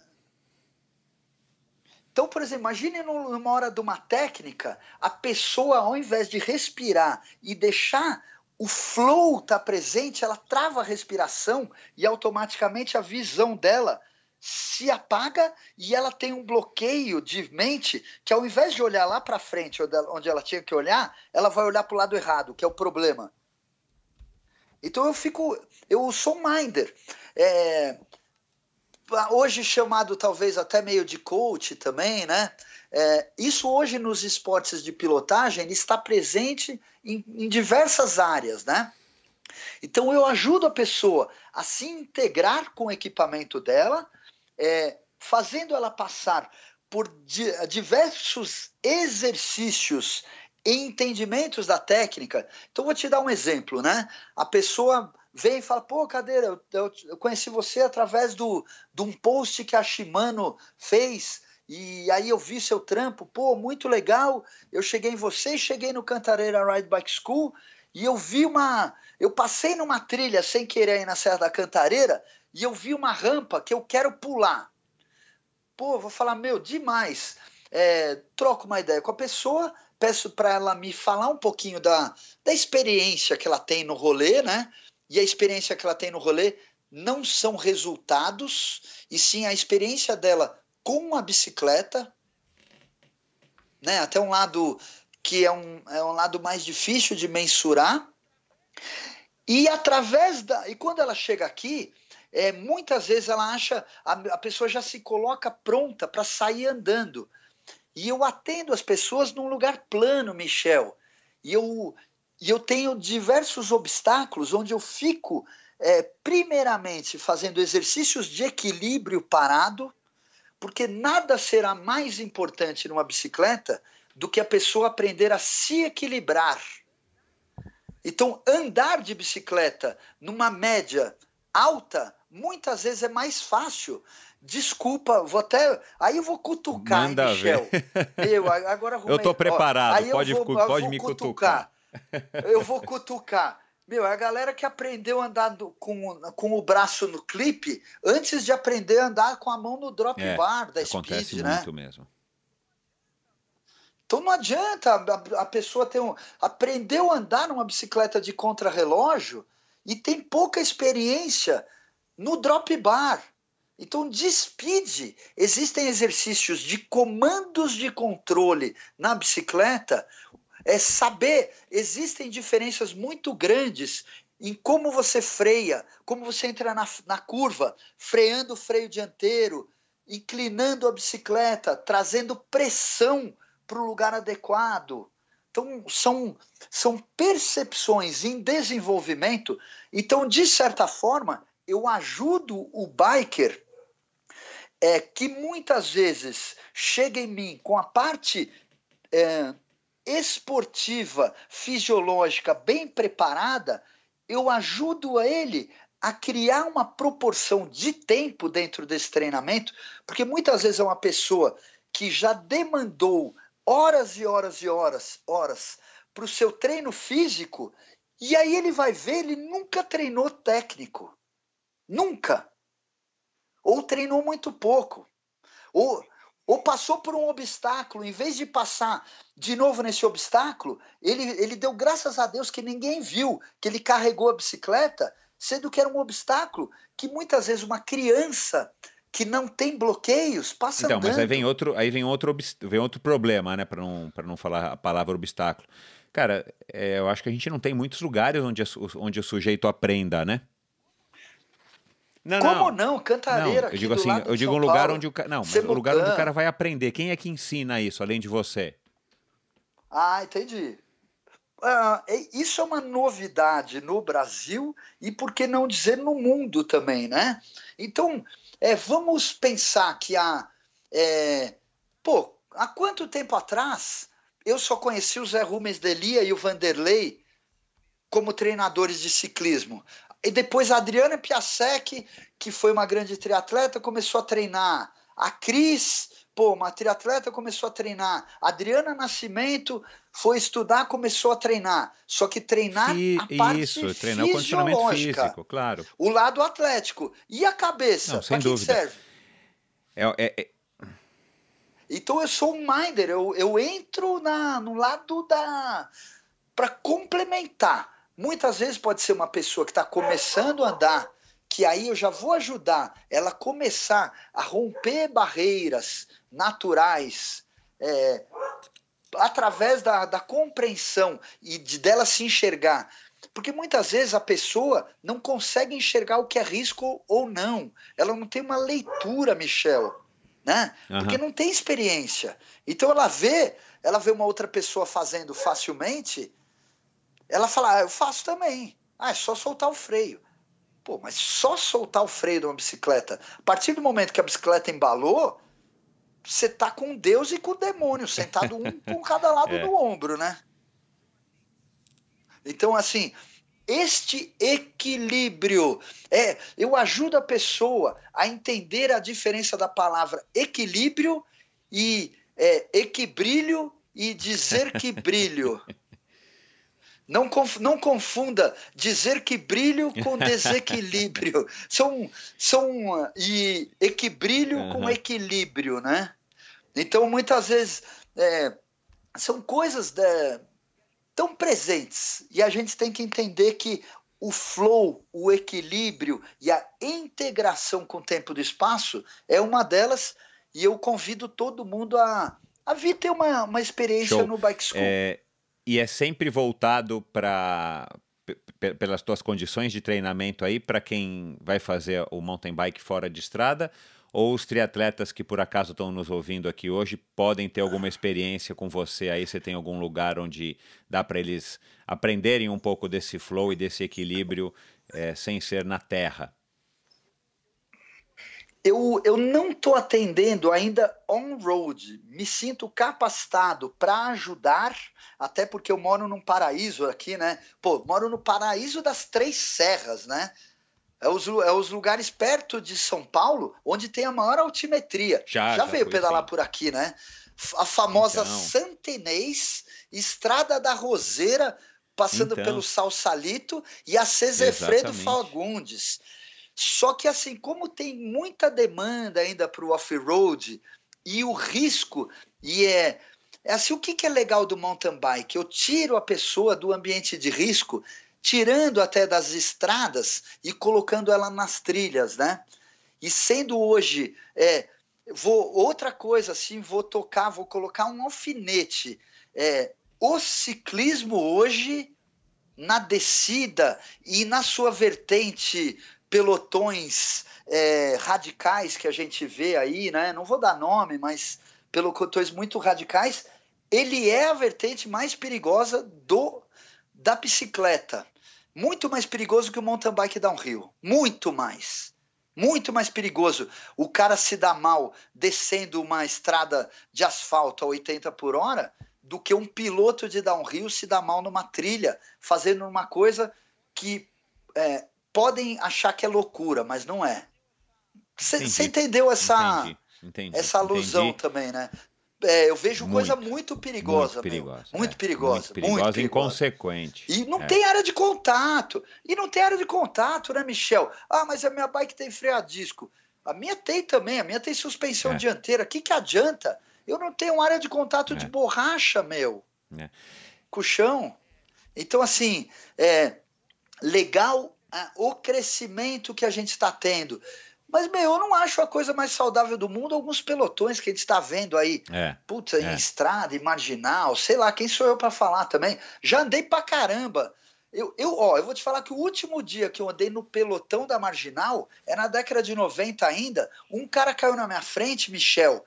Então, por exemplo, imagine numa hora de uma técnica, a pessoa, ao invés de respirar e deixar o flow estar tá presente, ela trava a respiração e automaticamente a visão dela se apaga e ela tem um bloqueio de mente que ao invés de olhar lá para frente, onde ela tinha que olhar, ela vai olhar para o lado errado, que é o problema. Então eu fico, eu sou um minder. É, hoje chamado talvez até meio de coach também, né? É, isso hoje nos esportes de pilotagem está presente em, em diversas áreas, né? Então eu ajudo a pessoa a se integrar com o equipamento dela é, fazendo ela passar por di diversos exercícios e entendimentos da técnica. Então, vou te dar um exemplo, né? A pessoa vem e fala, pô, Cadeira, eu, eu, eu conheci você através do, de um post que a Shimano fez e aí eu vi seu trampo, pô, muito legal. Eu cheguei em você, cheguei no Cantareira Ride Bike School e eu vi uma. Eu passei numa trilha sem querer aí na Serra da Cantareira e eu vi uma rampa que eu quero pular. Pô, vou falar, meu, demais. É, troco uma ideia com a pessoa, peço para ela me falar um pouquinho da, da experiência que ela tem no rolê, né? E a experiência que ela tem no rolê não são resultados, e sim a experiência dela com a bicicleta, né? Até um lado que é um, é um lado mais difícil de mensurar. E através da. E quando ela chega aqui, é, muitas vezes ela acha, a, a pessoa já se coloca pronta para sair andando. E eu atendo as pessoas num lugar plano, Michel. E eu, e eu tenho diversos obstáculos onde eu fico, é, primeiramente, fazendo exercícios de equilíbrio parado, porque nada será mais importante numa bicicleta do que a pessoa aprender a se equilibrar. Então, andar de bicicleta numa média alta muitas vezes é mais fácil. Desculpa, vou até. Aí eu vou cutucar, Manda hein, Michel. Ver. Eu agora arrumei. Eu tô preparado, Ó, pode, vou, pode me cutucar. cutucar. Eu vou cutucar. Meu, a galera que aprendeu a andar do, com, com o braço no clipe antes de aprender a andar com a mão no drop é, bar da acontece Speed, né? muito mesmo. Então não adianta a, a pessoa ter um, aprendeu a andar numa bicicleta de contra-relógio e tem pouca experiência no drop bar. Então, speed, Existem exercícios de comandos de controle na bicicleta. É saber, existem diferenças muito grandes em como você freia, como você entra na, na curva, freando o freio dianteiro, inclinando a bicicleta, trazendo pressão para o lugar adequado. Então, são, são percepções em desenvolvimento. Então, de certa forma, eu ajudo o biker é, que muitas vezes chega em mim com a parte é, esportiva, fisiológica bem preparada, eu ajudo a ele a criar uma proporção de tempo dentro desse treinamento, porque muitas vezes é uma pessoa que já demandou horas e horas e horas, horas para o seu treino físico, e aí ele vai ver, ele nunca treinou técnico. Nunca. Ou treinou muito pouco. Ou, ou passou por um obstáculo. Em vez de passar de novo nesse obstáculo, ele, ele deu graças a Deus que ninguém viu que ele carregou a bicicleta, sendo que era um obstáculo que muitas vezes uma criança que não tem bloqueios, passa Então, andando. mas aí vem outro, aí vem outro, vem outro problema, né, para não, não falar a palavra obstáculo. Cara, é, eu acho que a gente não tem muitos lugares onde, onde o sujeito aprenda, né? Não, Como não? não? Cantareira não, eu digo assim, eu digo São um lugar Paulo, onde o cara, não, o lugar onde o cara vai aprender. Quem é que ensina isso além de você? Ah, entendi. Ah, é, isso é uma novidade no Brasil e por que não dizer no mundo também, né? Então, é, vamos pensar que há, é, pô, há quanto tempo atrás eu só conheci o Zé Rubens Delia e o Vanderlei como treinadores de ciclismo. E depois a Adriana Piasek, que foi uma grande triatleta, começou a treinar. A Cris, pô, uma triatleta começou a treinar. A Adriana Nascimento foi estudar, começou a treinar. Só que treinar Fi a parte Isso, treinar o condicionamento físico, claro. O lado atlético. E a cabeça? para que serve? É, é, é... Então eu sou um minder, eu, eu entro na, no lado da. para complementar Muitas vezes pode ser uma pessoa que está começando a andar, que aí eu já vou ajudar ela começar a romper barreiras naturais é, através da, da compreensão e de dela se enxergar. Porque muitas vezes a pessoa não consegue enxergar o que é risco ou não. Ela não tem uma leitura, Michel, né? Uhum. Porque não tem experiência. Então ela vê, ela vê uma outra pessoa fazendo facilmente, ela fala, ah, eu faço também. Ah, é só soltar o freio. Pô, mas só soltar o freio de uma bicicleta. A partir do momento que a bicicleta embalou, você tá com Deus e com o demônio, sentado um com cada lado é. do ombro, né? Então, assim, este equilíbrio é, eu ajudo a pessoa a entender a diferença da palavra equilíbrio e é, equibrilho e dizer que brilho. Não, não confunda dizer que brilho com desequilíbrio. são, são ah, e equilíbrio uhum. com equilíbrio, né? Então, muitas vezes, é, são coisas né, tão presentes e a gente tem que entender que o flow, o equilíbrio e a integração com o tempo do espaço é uma delas e eu convido todo mundo a, a vir ter uma, uma experiência Show. no Bike School. É, e é sempre voltado para pelas tuas condições de treinamento aí para quem vai fazer o mountain bike fora de estrada ou os triatletas que por acaso estão nos ouvindo aqui hoje podem ter alguma experiência com você aí você tem algum lugar onde dá para eles aprenderem um pouco desse flow e desse equilíbrio é, sem ser na terra eu, eu não estou atendendo ainda on-road. Me sinto capacitado para ajudar, até porque eu moro num paraíso aqui, né? Pô, moro no paraíso das Três Serras, né? É os, é os lugares perto de São Paulo onde tem a maior altimetria. Já, já, já veio pedalar sim. por aqui, né? A famosa então. Santenês, Estrada da Roseira, passando então. pelo Salsalito e a Cesefredo Fagundes. Só que, assim, como tem muita demanda ainda para o off-road e o risco, e é. É assim, o que, que é legal do mountain bike? Eu tiro a pessoa do ambiente de risco, tirando até das estradas e colocando ela nas trilhas, né? E sendo hoje, é, vou outra coisa assim, vou tocar, vou colocar um alfinete. É, o ciclismo hoje na descida e na sua vertente pelotões é, radicais que a gente vê aí, né? Não vou dar nome, mas pelotões muito radicais. Ele é a vertente mais perigosa do da bicicleta. Muito mais perigoso que o mountain bike downhill. Muito mais. Muito mais perigoso. O cara se dá mal descendo uma estrada de asfalto a 80 por hora do que um piloto de downhill se dá mal numa trilha, fazendo uma coisa que é, podem achar que é loucura, mas não é. Você entendeu essa, entendi, entendi, essa alusão entendi. também, né? É, eu vejo muito, coisa muito perigosa. Muito perigosa. Meu. Muito, é. perigosa muito perigosa. Muito perigosa, inconsequente. E não é. tem área de contato. E não tem área de contato, né, Michel? Ah, mas a minha bike tem freio a disco. A minha tem também, a minha tem suspensão é. dianteira. O que, que adianta? Eu não tenho área de contato de é. borracha, meu. É. Com o chão. Então, assim, é legal né, o crescimento que a gente está tendo. Mas, meu, eu não acho a coisa mais saudável do mundo alguns pelotões que a gente está vendo aí. É, Puta, é. em estrada, em marginal, sei lá, quem sou eu para falar também? Já andei pra caramba. Eu, eu, ó, eu vou te falar que o último dia que eu andei no pelotão da marginal é na década de 90 ainda. Um cara caiu na minha frente, Michel.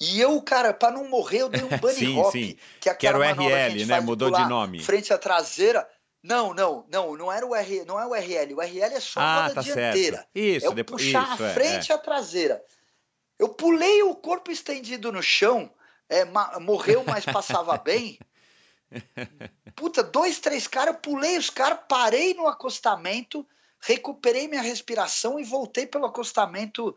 E eu, cara, para não morrer, eu dei um bunny sim, hop. Sim. Que é aquela que era o RL, né? Mudou de, de nome. Frente à traseira. Não, não, não, não era o R, não é o RL. O RL é só a ah, tá dianteira. Certo. Isso, é depois, puxar isso, a é, frente é. e é, a traseira. Eu pulei o corpo estendido no chão, é, ma morreu, mas passava bem. Puta, dois, três caras, eu pulei os caras, parei no acostamento, recuperei minha respiração e voltei pelo acostamento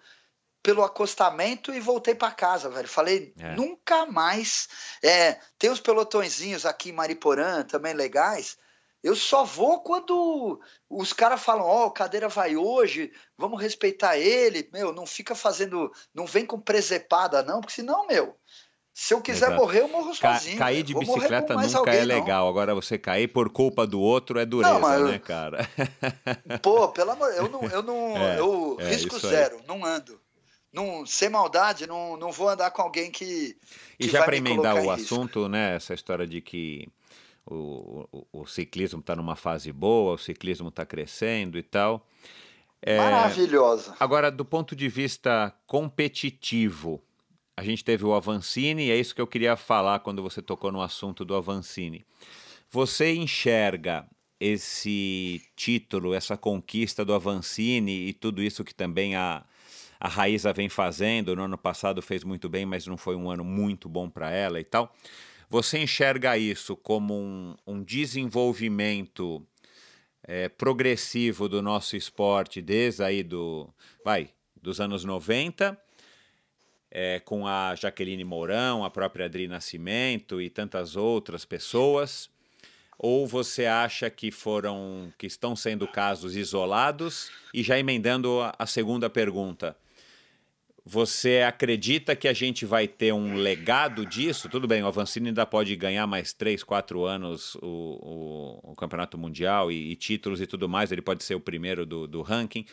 pelo acostamento e voltei para casa, velho. Falei, é. nunca mais. É, tem os pelotõezinhos aqui em Mariporã também legais. Eu só vou quando os caras falam, ó, oh, cadeira vai hoje, vamos respeitar ele, meu, não fica fazendo, não vem com presepada não, porque senão, meu, se eu quiser Exato. morrer, eu morro Ca sozinho. Cair de bicicleta nunca é alguém, é legal. Não. Agora você cair por culpa do outro é dureza, não, né, cara? Pô, pelo amor, eu não, eu não, é, eu é, risco zero, aí. não ando. Não, sem maldade, não, não vou andar com alguém que. que e já para emendar o assunto, né? Essa história de que o, o, o ciclismo está numa fase boa, o ciclismo está crescendo e tal. É, Maravilhosa. Agora, do ponto de vista competitivo, a gente teve o Avancini, e é isso que eu queria falar quando você tocou no assunto do Avancini. Você enxerga esse título, essa conquista do Avancini e tudo isso que também a, a Raíza vem fazendo. No ano passado fez muito bem, mas não foi um ano muito bom para ela e tal. Você enxerga isso como um, um desenvolvimento é, progressivo do nosso esporte desde aí do, vai, dos anos 90, é, com a Jaqueline Mourão, a própria Adri Nascimento e tantas outras pessoas? Ou você acha que foram que estão sendo casos isolados? E já emendando a, a segunda pergunta, você acredita que a gente vai ter um legado disso? Tudo bem, o Avancini ainda pode ganhar mais três, quatro anos o, o, o Campeonato Mundial e, e, títulos e tudo mais, ele pode ser o primeiro do, do ranking.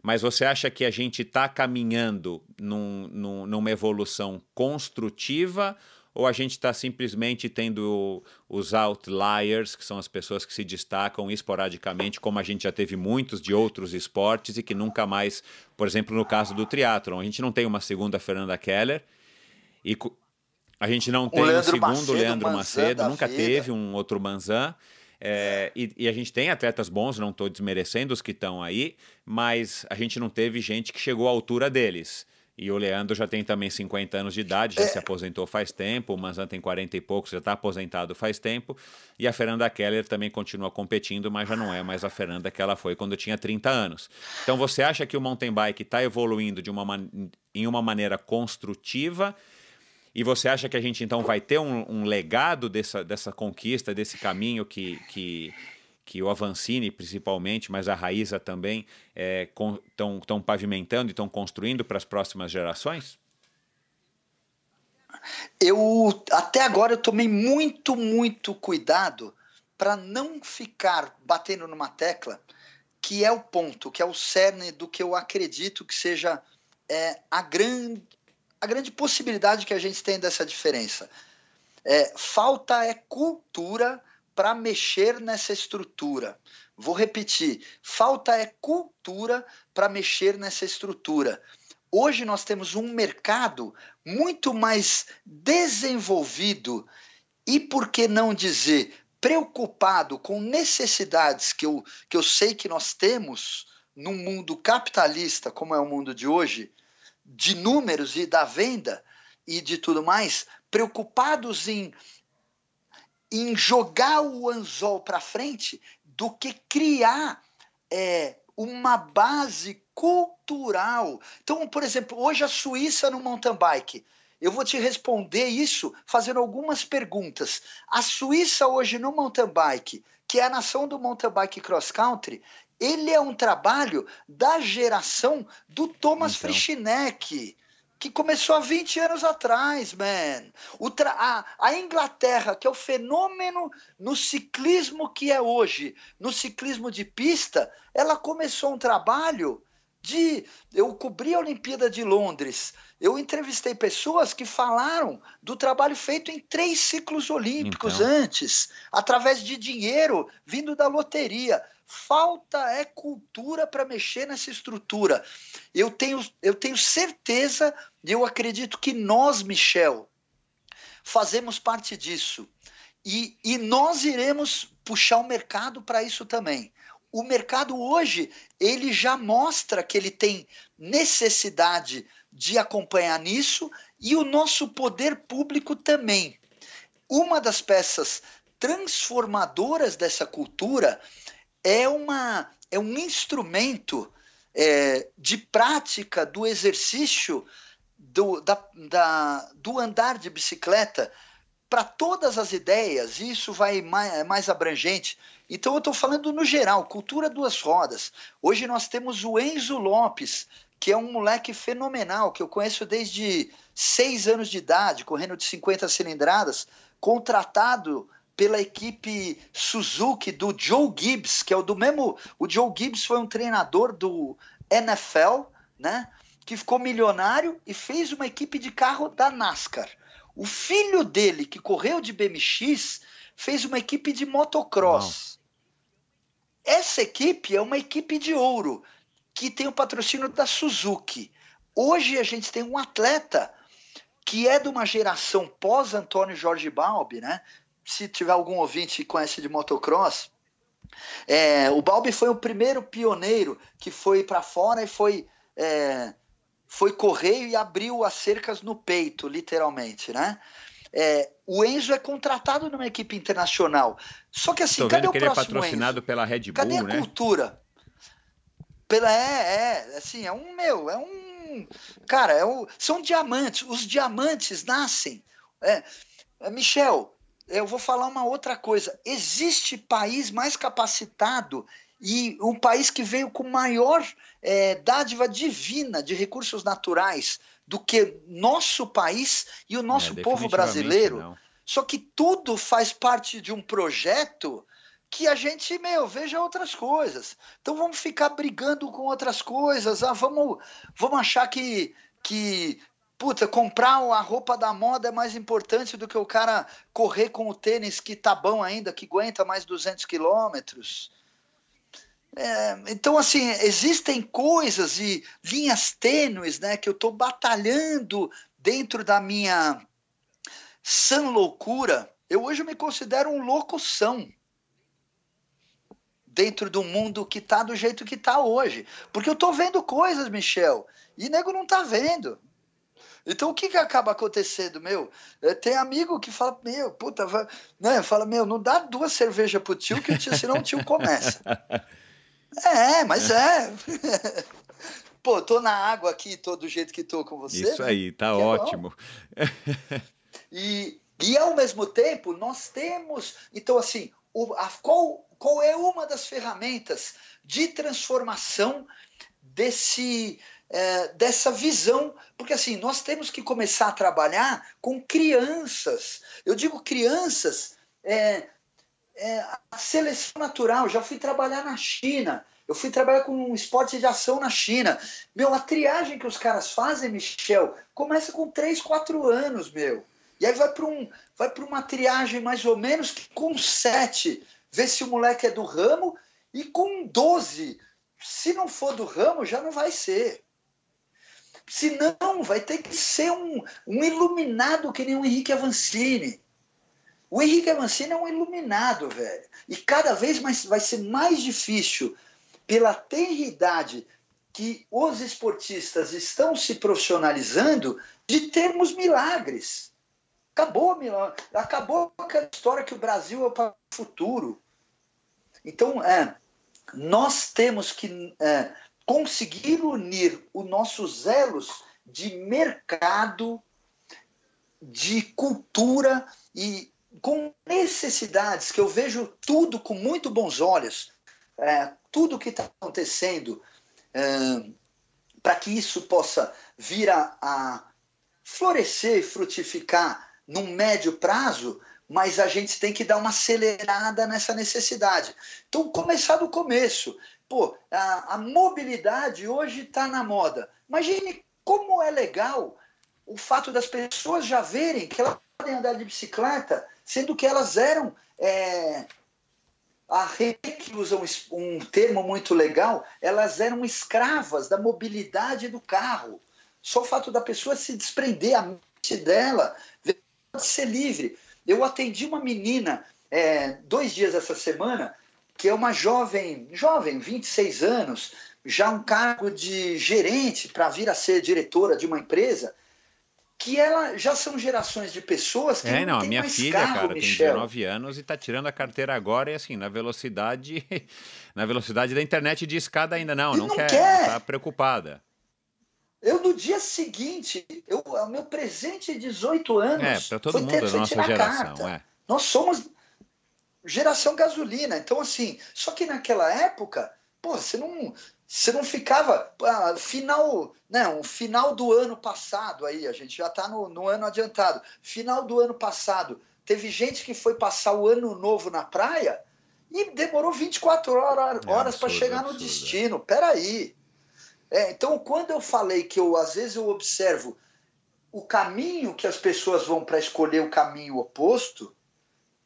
Mas você acha que a gente está caminhando num, num, numa evolução construtiva ou a gente está simplesmente tendo os outliers, que são as pessoas que se destacam esporadicamente, como a gente já teve muitos de outros esportes e que nunca mais, por exemplo, no caso do triatlon, a gente não tem uma segunda Fernanda Keller e a gente não tem um segundo Macedo, Leandro Macedo, nunca vida. teve um outro Manzan. É, é, e, e, a gente tem atletas bons, não estou desmerecendo os que estão aí, mas a gente não teve gente que chegou à altura deles. E o Leandro já tem também 50 anos de idade, já é. se aposentou faz tempo, o Manzan tem 40 e poucos, já está aposentado faz tempo. E a Fernanda Keller também continua competindo, mas já não é mais a Fernanda que ela foi quando tinha 30 anos. Então você acha que o mountain bike está evoluindo de uma man... em uma maneira construtiva? E você acha que a gente então vai ter um, um legado dessa, dessa conquista, desse caminho que, que que o Avancini principalmente, mas a Raíza também, estão é, pavimentando e estão construindo para as próximas gerações? Eu até agora eu tomei muito, muito cuidado para não ficar batendo numa tecla que é o ponto, que é o cerne do que eu acredito que seja é, a, grande, a grande possibilidade que a gente tem dessa diferença. É, falta é cultura para mexer nessa estrutura. Vou repetir: falta é cultura para mexer nessa estrutura. Hoje nós temos um mercado muito mais desenvolvido e, por que não dizer, preocupado com necessidades que eu, que eu sei que nós temos num mundo capitalista, como é o mundo de hoje, de números e da venda e de tudo mais, preocupados em em jogar o anzol para frente do que criar é, uma base cultural. Então, por exemplo, hoje a Suíça no mountain bike. Eu vou te responder isso fazendo algumas perguntas. A Suíça hoje no mountain bike, que é a nação do mountain bike cross country, ele é um trabalho da geração do Thomas então. Frischneck, que começou há 20 anos atrás, man. Tra... A, a, Inglaterra, que é o fenômeno no ciclismo que é hoje, no ciclismo de pista, ela começou um trabalho de. Eu cobri a Olimpíada de Londres. Eu entrevistei pessoas que falaram do trabalho feito em três ciclos olímpicos então... antes, através de dinheiro vindo da loteria. Falta é cultura para mexer nessa estrutura. Eu tenho, eu tenho certeza e eu acredito que nós, Michel, fazemos parte disso. E, e nós iremos puxar o mercado para isso também. O mercado hoje, ele já mostra que ele tem necessidade de acompanhar nisso e o nosso poder público também. Uma das peças transformadoras dessa cultura é, uma, é um instrumento é, de prática do exercício do, da, da, do andar de bicicleta para todas as ideias, e isso vai mais, é mais abrangente. Então, eu estou falando no geral, cultura duas rodas. Hoje nós temos o Enzo Lopes, que é um moleque fenomenal, que eu conheço desde seis anos de idade, correndo de 50 cilindradas, contratado pela equipe Suzuki do Joe Gibbs, que é o do mesmo. O Joe Gibbs foi um treinador do NFL, né? Que ficou milionário e fez uma equipe de carro da NASCAR. O filho dele, que correu de BMX, fez uma equipe de motocross. Não. Essa equipe é uma equipe de ouro, que tem o patrocínio da Suzuki. Hoje a gente tem um atleta que é de uma geração pós Antônio Jorge Balbi, né? se tiver algum ouvinte que conhece de motocross, é, o Balbi foi o primeiro pioneiro que foi para fora e foi é, foi correio e abriu as cercas no peito, literalmente, né? É, o Enzo é contratado numa equipe internacional. Só que assim, Tô cadê o que próximo ele é patrocinado Enzo? pela Red Bull, cadê a né? cultura? Pela é, é, assim, é um meu, é um cara, é um, são diamantes. Os diamantes nascem. É, é Michel, eu vou falar uma outra coisa. Existe país mais capacitado e um país que veio com maior é, dádiva divina de recursos naturais do que nosso país e o é, nosso é, povo brasileiro. Não. Só que tudo faz parte de um projeto que a gente, meu, veja outras coisas. Então vamos ficar brigando com outras coisas, ah, vamos, vamos achar que, que puta, comprar a roupa da moda é mais importante do que o cara correr com o tênis que tá bom ainda, que aguenta mais 200 quilômetros. É, então, assim, existem coisas e linhas tênues, né, que eu tô batalhando dentro da minha sã loucura. Eu hoje me considero um louco são dentro do mundo que tá do jeito que tá hoje. Porque eu tô vendo coisas, Michel, e nego não tá vendo. Então o que, que acaba acontecendo, meu? É, tem amigo que fala, meu, puta, vai, né? Fala, meu, não dá duas cervejas pro tio, que o tio, senão o tio começa. é, mas é. Pô, tô na água aqui, tô do jeito que tô com você. Isso aí, tá é ótimo. É e, e ao mesmo tempo, nós temos. Então, assim, o, a, qual, qual é uma das ferramentas de transformação desse é, dessa visão, porque assim, nós temos que começar a trabalhar com crianças. Eu digo crianças, é, é, a seleção natural. Já fui trabalhar na China, eu fui trabalhar com um esporte de ação na China. Meu, a triagem que os caras fazem, Michel, começa com 3, 4 anos, meu. E aí vai para um, vai uma triagem mais ou menos que com 7, vê se o moleque é do ramo, e com 12, se não for do ramo, já não vai ser. Se não, vai ter que ser um, um iluminado que nem o Henrique Avancini. O Henrique Avancini é um iluminado, velho. E cada vez mais vai ser mais difícil, pela tenridade que os esportistas estão se profissionalizando, de termos milagres. Acabou, milagre. acabou aquela história que o Brasil é para o futuro. Então, é, nós temos que é, conseguir unir os nossos elos de mercado, de cultura e com necessidades que eu vejo tudo com muito bons olhos, é, tudo que está acontecendo, é, para que isso possa vir a, a florescer e frutificar num médio prazo, mas a gente tem que dar uma acelerada nessa necessidade. Então, começar do começo, Pô, a, a mobilidade hoje está na moda. Imagine como é legal o fato das pessoas já verem que elas podem andar de bicicleta, sendo que elas eram. É, a rede que usa um, um termo muito legal, elas eram escravas da mobilidade do carro. Só o fato da pessoa se desprender, a mente dela, pode ser livre. Eu atendi uma menina é, dois dias essa semana que é uma jovem, jovem, 26 anos, já um cargo de gerente para vir a ser diretora de uma empresa, que ela já são gerações de pessoas que é, não, não a minha filha, carro, cara, Michel. tem 19 anos e está tirando a carteira agora e assim, na velocidade na velocidade da internet de escada ainda não, não, não, quer, está preocupada. Eu no dia seguinte, eu, o meu presente de 18 anos é, para todo mundo da nossa geração, é. Nós somos geração gasolina. Então, assim, só que naquela época, pô, você não, você não ficava. Ah, final, né, um final do ano passado aí, a gente já está no, no ano adiantado. Final do ano passado, teve gente que foi passar o ano novo na praia e demorou 24 horas, é horas para chegar no é. destino. Peraí. É, então, quando eu falei que eu, às vezes, eu observo o caminho que as pessoas vão para escolher o caminho oposto,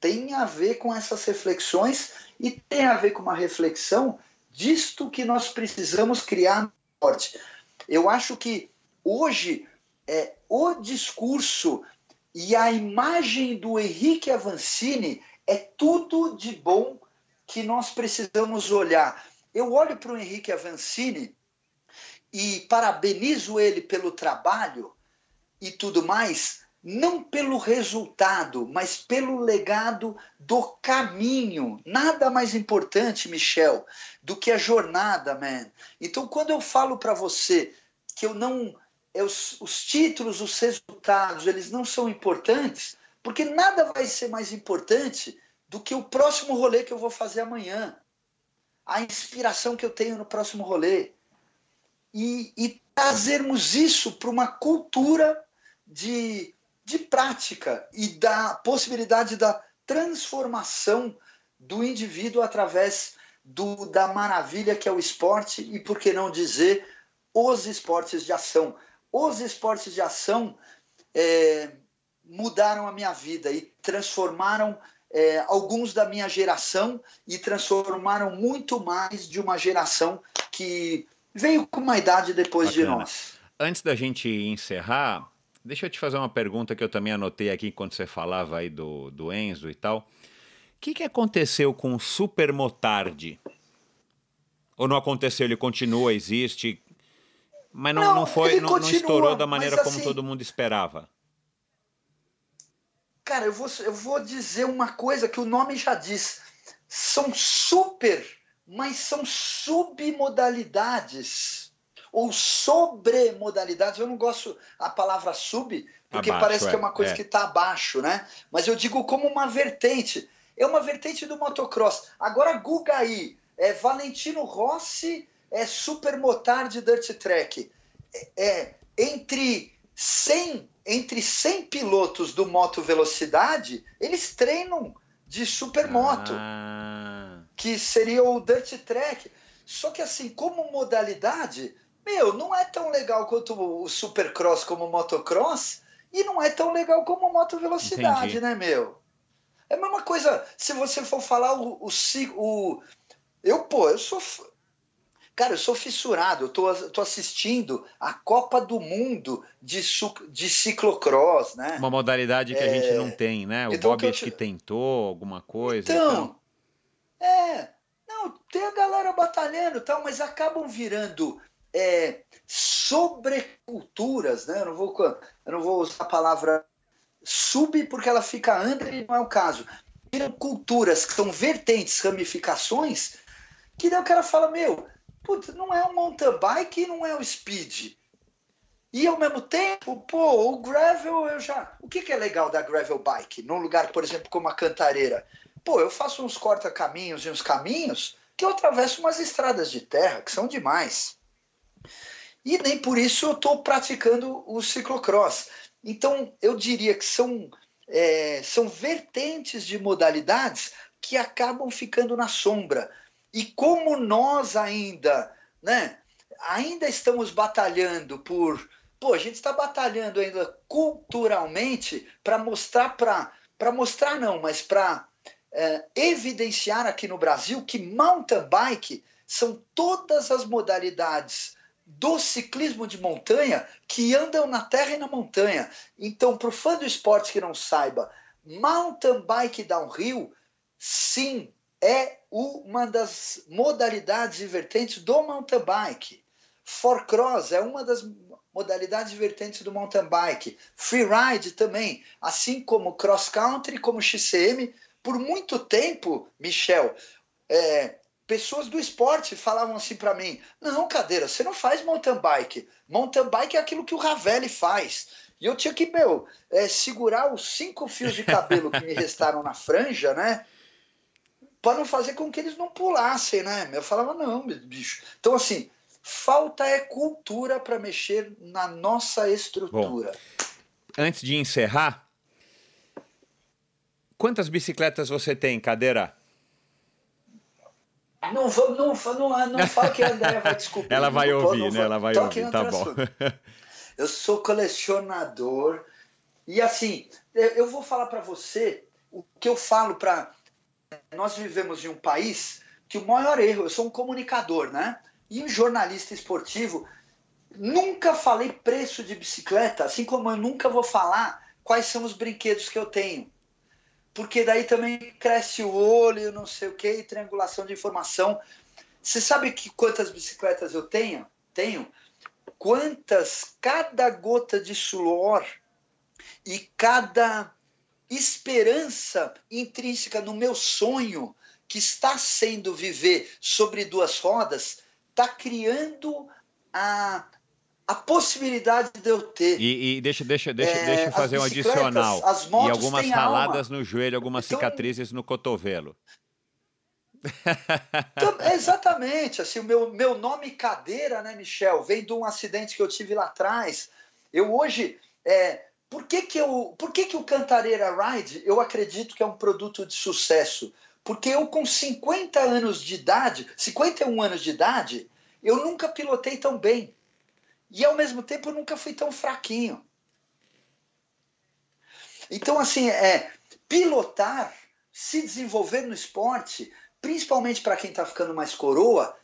tem a ver com essas reflexões e tem a ver com uma reflexão disto que nós precisamos criar no esporte. Eu acho que hoje é, o discurso e a imagem do Henrique Avancini é tudo de bom que nós precisamos olhar. Eu olho para o Henrique Avancini e parabenizo ele pelo trabalho e tudo mais, não pelo resultado, mas pelo legado do caminho. Nada mais importante, Michel, do que a jornada, man. Então, quando eu falo para você que eu não é os, os títulos, os resultados, eles não são importantes, porque nada vai ser mais importante do que o próximo rolê que eu vou fazer amanhã, a inspiração que eu tenho no próximo rolê. E, e trazermos isso para uma cultura de de prática e da possibilidade da transformação do indivíduo através do, da maravilha que é o esporte e, por que não dizer, os esportes de ação. Os esportes de ação é, mudaram a minha vida e transformaram é, alguns da minha geração e transformaram muito mais de uma geração que veio com uma idade depois Bacana. de nós. Antes da gente encerrar, Deixa eu te fazer uma pergunta que eu também anotei aqui quando você falava aí do, do Enzo e tal. O que, que aconteceu com o Super Motardi? Ou não aconteceu? Ele continua, existe, mas não, não, não foi, não, continua, não, estourou da maneira assim, como todo mundo esperava. Cara, eu vou, eu vou dizer uma coisa que o nome já diz. São super, mas são submodalidades ou sobre modalidades Eu não gosto a palavra sub, porque abaixo, parece é, que é uma é, coisa é. que está abaixo, né? Mas eu digo como uma vertente. É uma vertente do motocross. Agora, Guga aí, é, Valentino Rossi é supermotar de dirt track. É, é entre 100, entre 100 pilotos do moto velocidade, eles treinam de supermoto, ah. que seria o dirt track. Só que assim, como modalidade, meu, não é tão legal quanto o supercross como o motocross e não é tão legal como moto velocidade, Entendi. né, meu? É a mesma coisa se você for falar o, eu, pô, eu sou Cara, eu sou fissurado, eu tô, tô assistindo a Copa do Mundo de, de ciclocross, né? Uma modalidade que é... a gente é, não tem, né? O então, Bob que, que tentou alguma coisa. Então, então, é, não, tem a galera batalhando e tal, mas acabam virando é, sobreculturas, né? Eu não vou, eu não vou usar a palavra sub porque ela fica under e não é o caso. Viram culturas que são vertentes, ramificações, que daí o cara fala, meu, putz, não é um mountain bike, não é o um speed. E ao mesmo tempo, pô, o gravel eu já. O que, que é legal da gravel bike? Num lugar, por exemplo, como a Cantareira. Pô, eu faço uns corta-caminhos e uns caminhos que eu atravesso umas estradas de terra, que são demais. E nem por isso eu estou praticando o ciclocross. Então, eu diria que são, é, são vertentes de modalidades que acabam ficando na sombra. E como nós ainda, né, ainda estamos batalhando por. Pô, a gente está batalhando ainda culturalmente para mostrar para. Para mostrar, não, mas para é, evidenciar aqui no Brasil que mountain bike são todas as modalidades do ciclismo de montanha que andam na terra e na montanha. Então, para o fã do esporte que não saiba, mountain bike downhill, sim, é uma das modalidades e vertentes do mountain bike. cross é uma das modalidades vertentes do mountain bike. Freeride também, assim como cross country, como XCM. Por muito tempo, Michel, é, pessoas do esporte falavam assim para mim: não, cadeira, você não faz mountain bike. Mountain bike é aquilo que o Ravelli faz. E eu tinha que, meu, é, segurar os cinco fios de cabelo que me restaram na franja, né? Para não fazer com que eles não pulassem, né? Eu falava, não, bicho. Então, assim, falta é cultura para mexer na nossa estrutura. Bom, antes de encerrar, quantas bicicletas você tem, cadeira? Não, não, não, ah, não fala que a Andréia vai descobrir. Ela vai não, ouvir, né? Ela vai ouvir, tá bom. Eu sou colecionador. E assim, eu vou falar para você o que eu falo para. Nós vivemos em um país que o maior erro, eu sou um comunicador, né? E um jornalista esportivo, nunca falei preço de bicicleta, assim como eu nunca vou falar quais são os brinquedos que eu tenho porque daí também cresce o olho, não sei o que, triangulação de informação. Você sabe que quantas bicicletas eu tenho? Tenho. Quantas cada gota de suor e cada esperança intrínseca no meu sonho que está sendo viver sobre duas rodas está criando a, a possibilidade de eu ter. E, e deixa, deixa, deixa, é, deixa eu fazer um adicional. e algumas raladas alma. no joelho, algumas então, cicatrizes no cotovelo. Então, exatamente. Assim, o meu, meu nome cadeira, né, Michel, vem de um acidente que eu tive lá atrás. Eu hoje. É, por que, que, eu, por que, que o Cantareira Ride eu acredito que é um produto de sucesso? Porque eu, com 50 anos de idade, 51 anos de idade, eu nunca pilotei tão bem. E ao mesmo tempo eu nunca fui tão fraquinho. Então, assim, é pilotar, se desenvolver no esporte, principalmente para quem está ficando mais coroa,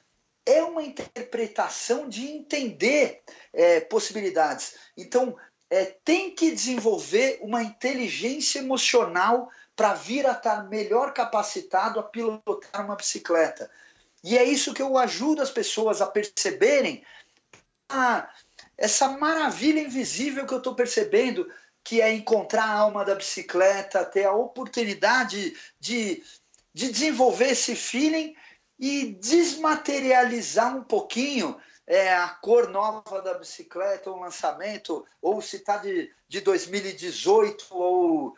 é uma interpretação de entender é, possibilidades. Então, é, tem que desenvolver uma inteligência emocional para vir a estar tá melhor capacitado a pilotar uma bicicleta. E é isso que eu ajudo as pessoas a perceberem essa maravilha invisível que eu estou percebendo, que é encontrar a alma da bicicleta, ter a oportunidade de, de desenvolver esse feeling e desmaterializar um pouquinho é, a cor nova da bicicleta, o lançamento, ou se está de, de 2018, ou,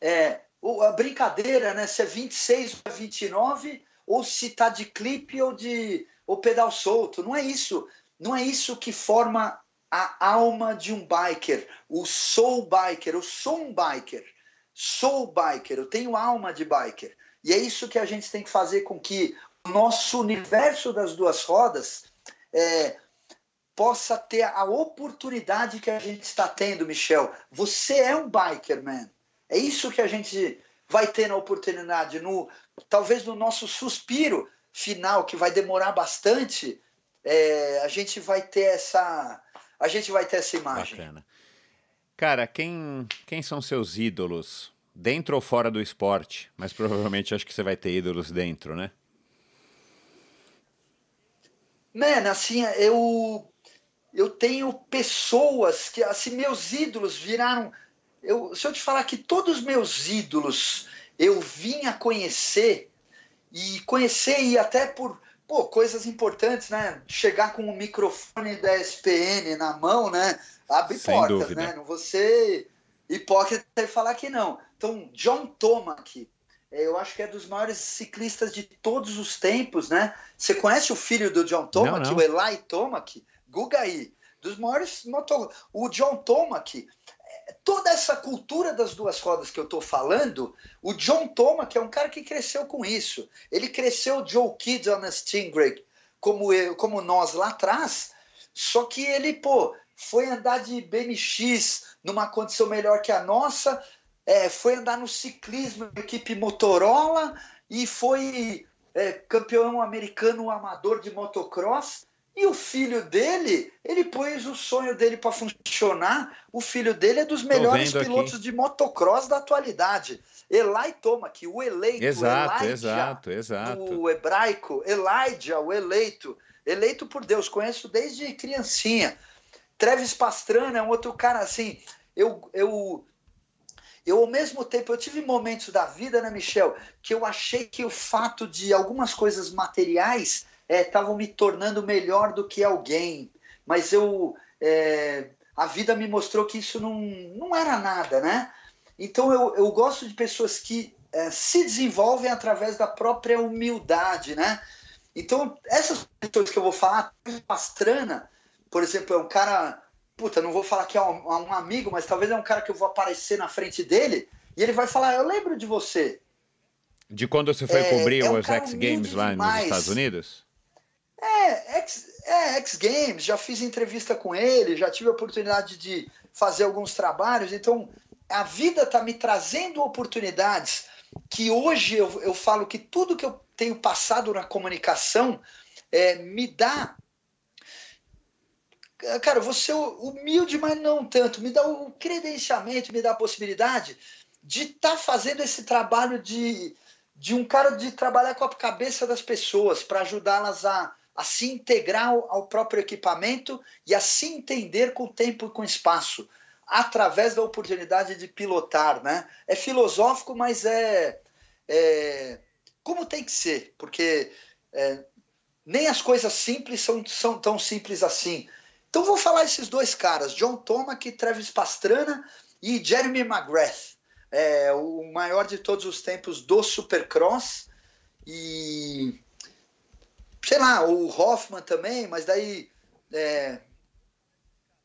é, ou a brincadeira, né? Se é 26 ou 29, é ou se está de clipe ou de ou pedal solto. Não é isso. Não é isso que forma a alma de um biker, o sou biker, eu sou um biker, sou biker, eu tenho alma de biker. E é isso que a gente tem que fazer com que o nosso universo das duas rodas é, possa ter a oportunidade que a gente está tendo, Michel. Você é um biker, man. É isso que a gente vai ter na oportunidade, no, talvez no nosso suspiro final, que vai demorar bastante, é, a gente vai ter essa a gente vai ter essa imagem. Bacana. Cara, quem, quem são seus ídolos? Dentro ou fora do esporte? Mas provavelmente acho que você vai ter ídolos dentro, né? Man, assim, eu, eu tenho pessoas que, assim, meus ídolos viraram. Eu, se eu te falar que todos os meus ídolos eu vim a conhecer, e conhecer e até por, pô, coisas importantes, né? Chegar com o microfone da SPN na mão, né? Abre Sem portas, dúvida. né? Não você hipócrita e falar que não. Então, John Tomac, é, eu acho que é dos maiores ciclistas de todos os tempos, né? Você conhece o filho do John Tomac, não, não. o Eli Tomac? Guga aí. Dos maiores motor... O John Tomac toda essa cultura das duas rodas que eu estou falando, o John Thomas, que é um cara que cresceu com isso, ele cresceu Joe Kidd on a Stingray, como, eu, como nós lá atrás, só que ele, pô, foi andar de BMX numa condição melhor que a nossa, é, foi andar no ciclismo equipe Motorola e foi é, campeão americano amador de motocross. E o filho dele, ele pôs o sonho dele para funcionar. O filho dele é dos melhores pilotos aqui. de motocross da atualidade. Elai toma que o eleito, exato, Elijah, exato, exato. O hebraico, Elijah, o eleito, eleito por Deus, conheço desde criancinha. Treves Pastrana é um outro cara assim. Eu, eu eu, ao mesmo tempo, eu tive momentos da vida, né, Michel, que eu achei que o fato de algumas coisas materiais estavam é, me tornando melhor do que alguém, mas eu é, a vida me mostrou que isso não, não era nada, né? Então eu, eu gosto de pessoas que é, se desenvolvem através da própria humildade, né? Então essas pessoas que eu vou falar, Pastrana, por exemplo, é um cara, puta, não vou falar que é um, é um amigo, mas talvez é um cara que eu vou aparecer na frente dele e ele vai falar, eu lembro de você, de quando você foi é, cobrir é um os X Games lá nos Estados Unidos? É, X, é, X Games, já fiz entrevista com ele, já tive a oportunidade de fazer alguns trabalhos, então a vida está me trazendo oportunidades que hoje eu, eu falo que tudo que eu tenho passado na comunicação é, me dá. Cara, você é humilde, mas não tanto, me dá o credenciamento, me dá a possibilidade de estar tá fazendo esse trabalho de, de um cara de trabalhar com a cabeça das pessoas para ajudá-las a a se integrar ao próprio equipamento e a se entender com o tempo e com o espaço, através da oportunidade de pilotar. Né? É filosófico, mas é, é como tem que ser, porque é, nem as coisas simples são, são tão simples assim. Então vou falar esses dois caras, John Tomac e Travis Pastrana e Jeremy McGrath, é, o maior de todos os tempos do Supercross. E sei lá, o Hoffman também, mas daí. É...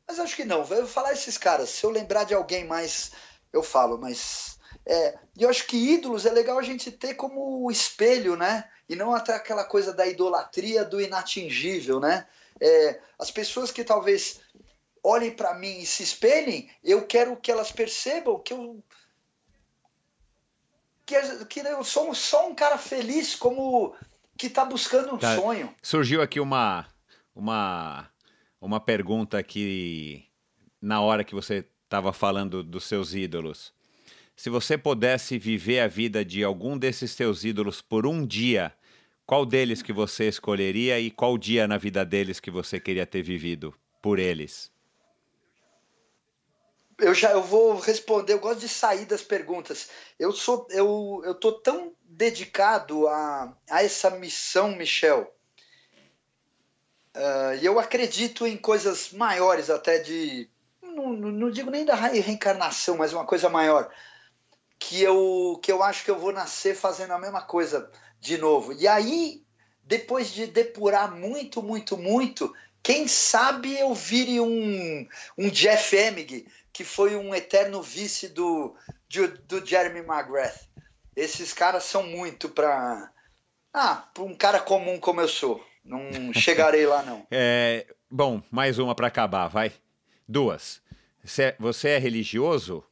Mas acho que não. Vou falar esses caras. Se eu lembrar de alguém mais, eu falo, mas. É... E eu acho que ídolos é legal a gente ter como espelho, né? E não até aquela coisa da idolatria do inatingível, né? É... As pessoas que talvez olhem para mim e se espelhem, eu quero que elas percebam que eu que, eu sou só um cara feliz como que está buscando um tá. sonho. Surgiu aqui uma, uma, uma pergunta que na hora que você estava falando dos seus ídolos. Se você pudesse viver a vida de algum desses seus ídolos por um dia, qual deles que você escolheria e qual dia na vida deles que você queria ter vivido por eles? eu já eu vou responder, eu gosto de sair das perguntas. Eu sou eu eu tô tão dedicado a, a essa missão, Michel. Ah, e eu acredito em coisas maiores até de não, não digo nem da reencarnação, mas uma coisa maior que eu que eu acho que eu vou nascer fazendo a mesma coisa de novo. E aí, depois de depurar muito, muito, muito, quem sabe eu vire um, um Jeff Emig que foi um eterno vice do, do, do Jeremy McGrath. Esses caras são muito para ah, para um cara comum como eu sou. Não chegarei lá não. É, bom, mais uma para acabar, vai. Duas. É, você é religioso?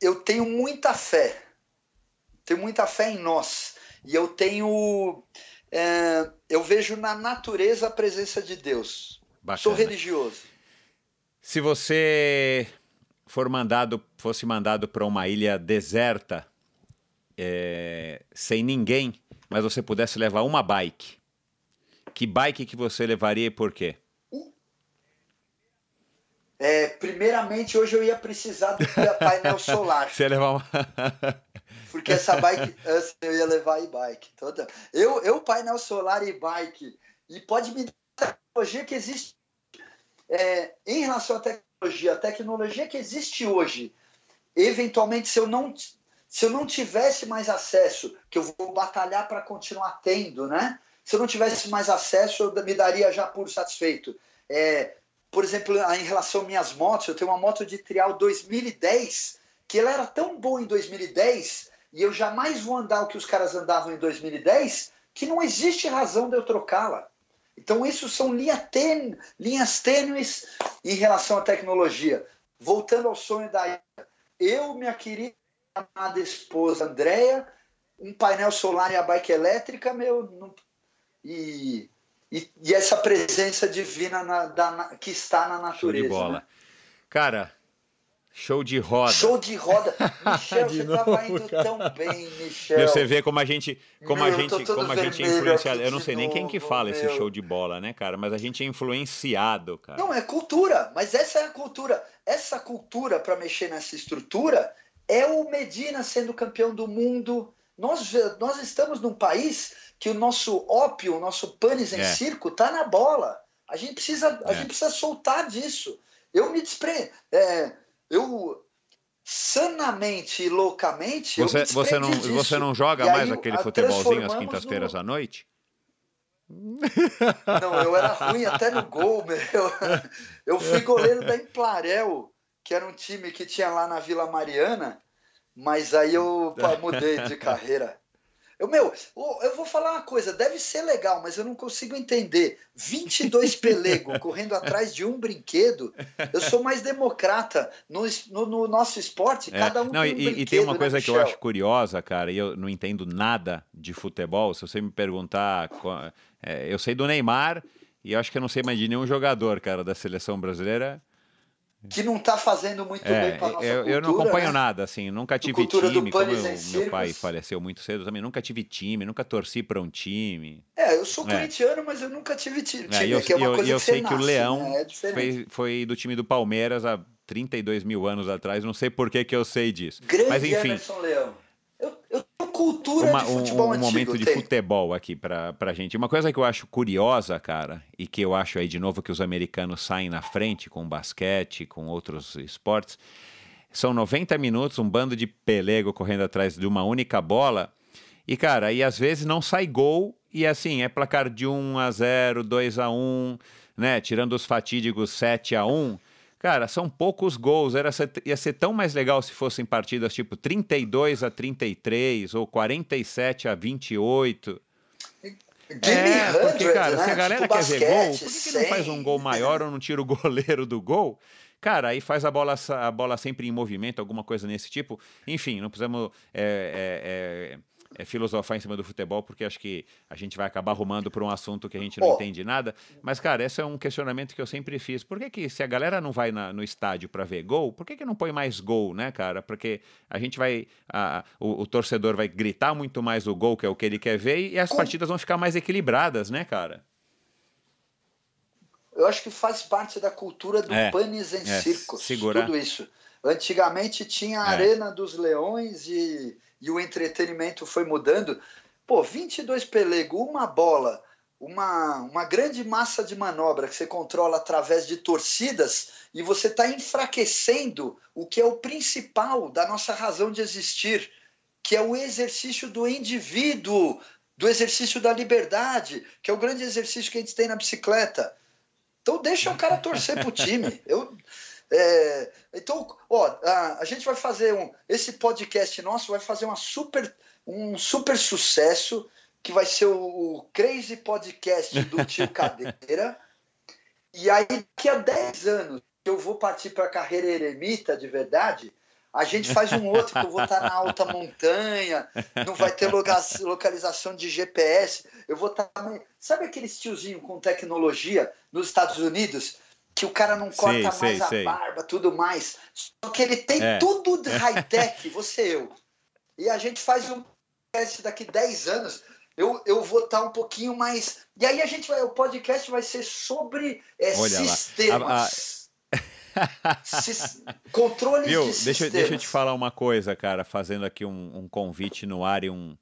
Eu tenho muita fé. Tenho muita fé em nós. E eu tenho. É, eu vejo na natureza a presença de Deus. Bacana. Sou religioso. Se você for mandado, fosse mandado para uma ilha deserta, é, sem ninguém, mas você pudesse levar uma bike, que bike que você levaria e por quê? É, primeiramente, hoje eu ia precisar do painel solar. Você ia levar uma... Porque essa bike, eu ia levar e-bike toda. Eu, eu, painel solar e bike. E pode me dar tecnologia que existe é, em relação à tecnologia, a tecnologia que existe hoje, eventualmente, se eu não, se eu não tivesse mais acesso, que eu vou batalhar para continuar tendo, né? Se eu não tivesse mais acesso, eu me daria já por satisfeito. É, por exemplo, em relação às minhas motos, eu tenho uma moto de trial 2010, que ela era tão boa em 2010, e eu jamais vou andar o que os caras andavam em 2010, que não existe razão de eu trocá-la. Então, isso são linha linhas tênues em relação à tecnologia. Voltando ao sonho da Ida, eu, minha querida amada esposa Andréia, um painel solar e a bike elétrica, meu, não... e, e, e, essa presença divina na, da, na, que está na natureza. Show de né? bola. Né? Cara, Show de roda. Show de roda. Michel, de você novo, tava indo cara. tão bem, Michel. Meu, você vê como a gente, como meu, a gente, como a gente é influenciado. Eu não sei nem novo, quem que fala meu. esse show de bola, né, cara? Mas a gente é influenciado, cara. Não, é cultura, mas essa é a cultura. Essa cultura para mexer nessa estrutura é o Medina sendo campeão do mundo. Nós, nós estamos num país que o nosso ópio, o nosso panis em é. circo tá na bola. A gente precisa, a é. gente precisa soltar disso. Eu me despre. É, eu sanamente e loucamente. Você, você, não, disso. você não joga e mais aí, aquele futebolzinho às quintas-feiras no... à noite? Não, eu era ruim até no gol, meu. Eu fui goleiro da Implarel, que era um time que tinha lá na Vila Mariana, mas aí eu mudei de carreira. Eu, meu, eu vou falar uma coisa, deve ser legal, mas eu não consigo entender. 22 pelego correndo atrás de um brinquedo. Eu sou mais democrata no, no, no nosso esporte, é. cada um não, tem um e, brinquedo, e tem uma né, coisa né, que eu acho curiosa, cara, e eu não entendo nada de futebol. Se você me perguntar, é, eu sei do Neymar e eu acho que eu não sei mais de nenhum jogador, cara, da seleção brasileira que não está fazendo muito é, bem para é, nossa eu, cultura. Eu não acompanho né? nada, assim, nunca tive time, como eu, meu pai faleceu muito cedo também, nunca tive time, nunca torci para um time. É, eu sou é. mas eu nunca tive é, time, é, eu, é uma eu, coisa eu que sei nasce, que o Leão né? É foi, foi, do time do Palmeiras há 32 mil anos atrás, não sei por que, que eu sei disso. Grande mas enfim, Anderson Leão. Eu, tenho cultura Uma, de futebol um, um antigo, momento de tem. futebol aqui pra, pra gente. Uma coisa que eu acho curiosa, cara, e que eu acho aí de novo que os americanos saem na frente com basquete, com outros esportes, são 90 minutos, um bando de pelego correndo atrás de uma única bola. E, cara, e às vezes não sai gol, e assim, é placar de 1 a 0, 2 a 1, né? Tirando os fatídicos 7 a 1. Cara, são poucos gols. Era ser, ia ser tão mais legal se fossem partidas tipo 32 a 33 ou 47 a 28. É, porque, cara, né? se a né? galera tipo quer basquete, ver gol, por que, que não faz um gol maior ou não tira o goleiro do gol? Cara, aí faz a bola, a bola sempre em movimento, alguma coisa nesse tipo. Enfim, não precisamos é, é, é, é, filosofar em cima do futebol, porque acho que a gente vai acabar arrumando para um assunto que a gente não oh. entende nada. Mas, cara, esse é um questionamento que eu sempre fiz. Por que, que se a galera não vai na, no estádio para ver gol, por que, que não põe mais gol, né, cara? Porque a gente vai. A, o, o, torcedor vai gritar muito mais o gol, que é o que ele quer ver, e as Com... partidas vão ficar mais equilibradas, né, cara? Eu acho que faz parte da cultura do é, em é, circos, tudo isso. Antigamente tinha a é. Arena dos Leões e e o entretenimento foi mudando. Pô, 22 pelego, uma bola, uma, uma grande massa de manobra que você controla através de torcidas e você está enfraquecendo o que é o principal da nossa razão de existir, que é o exercício do indivíduo, do exercício da liberdade, que é o grande exercício que a gente tem na bicicleta. Então deixa o cara torcer pro time. Eu, é, então, ó, a, a, gente vai fazer um. Esse podcast nosso vai fazer uma super, um super sucesso que vai ser o, o Crazy Podcast do Tio Cadeira. e aí, daqui a 10 anos, eu vou partir para a carreira eremita de verdade. A gente faz um outro que eu vou estar tá na alta montanha, não vai ter localização de GPS. Eu vou estar. Tá sabe aqueles tiozinho com tecnologia nos Estados Unidos que o cara não corta sei, mais sei, a sei. barba, tudo mais. Só que ele tem é. tudo high-tech, você e eu. E a gente faz um podcast daqui 10 anos, eu, eu vou estar tá um pouquinho mais. E aí a gente vai, o podcast vai ser sobre é, sistemas. A, a... Sis... Controle Viu, de deixa, sistemas. Deixa eu te falar uma coisa, cara, fazendo aqui um, um convite no ar e um,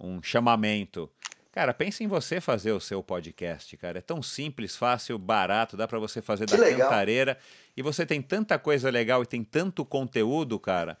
um chamamento. Cara, pense em você fazer o seu podcast, cara. É tão simples, fácil, barato, dá para você fazer que da legal. cantareira. E você tem tanta coisa legal e tem tanto conteúdo, cara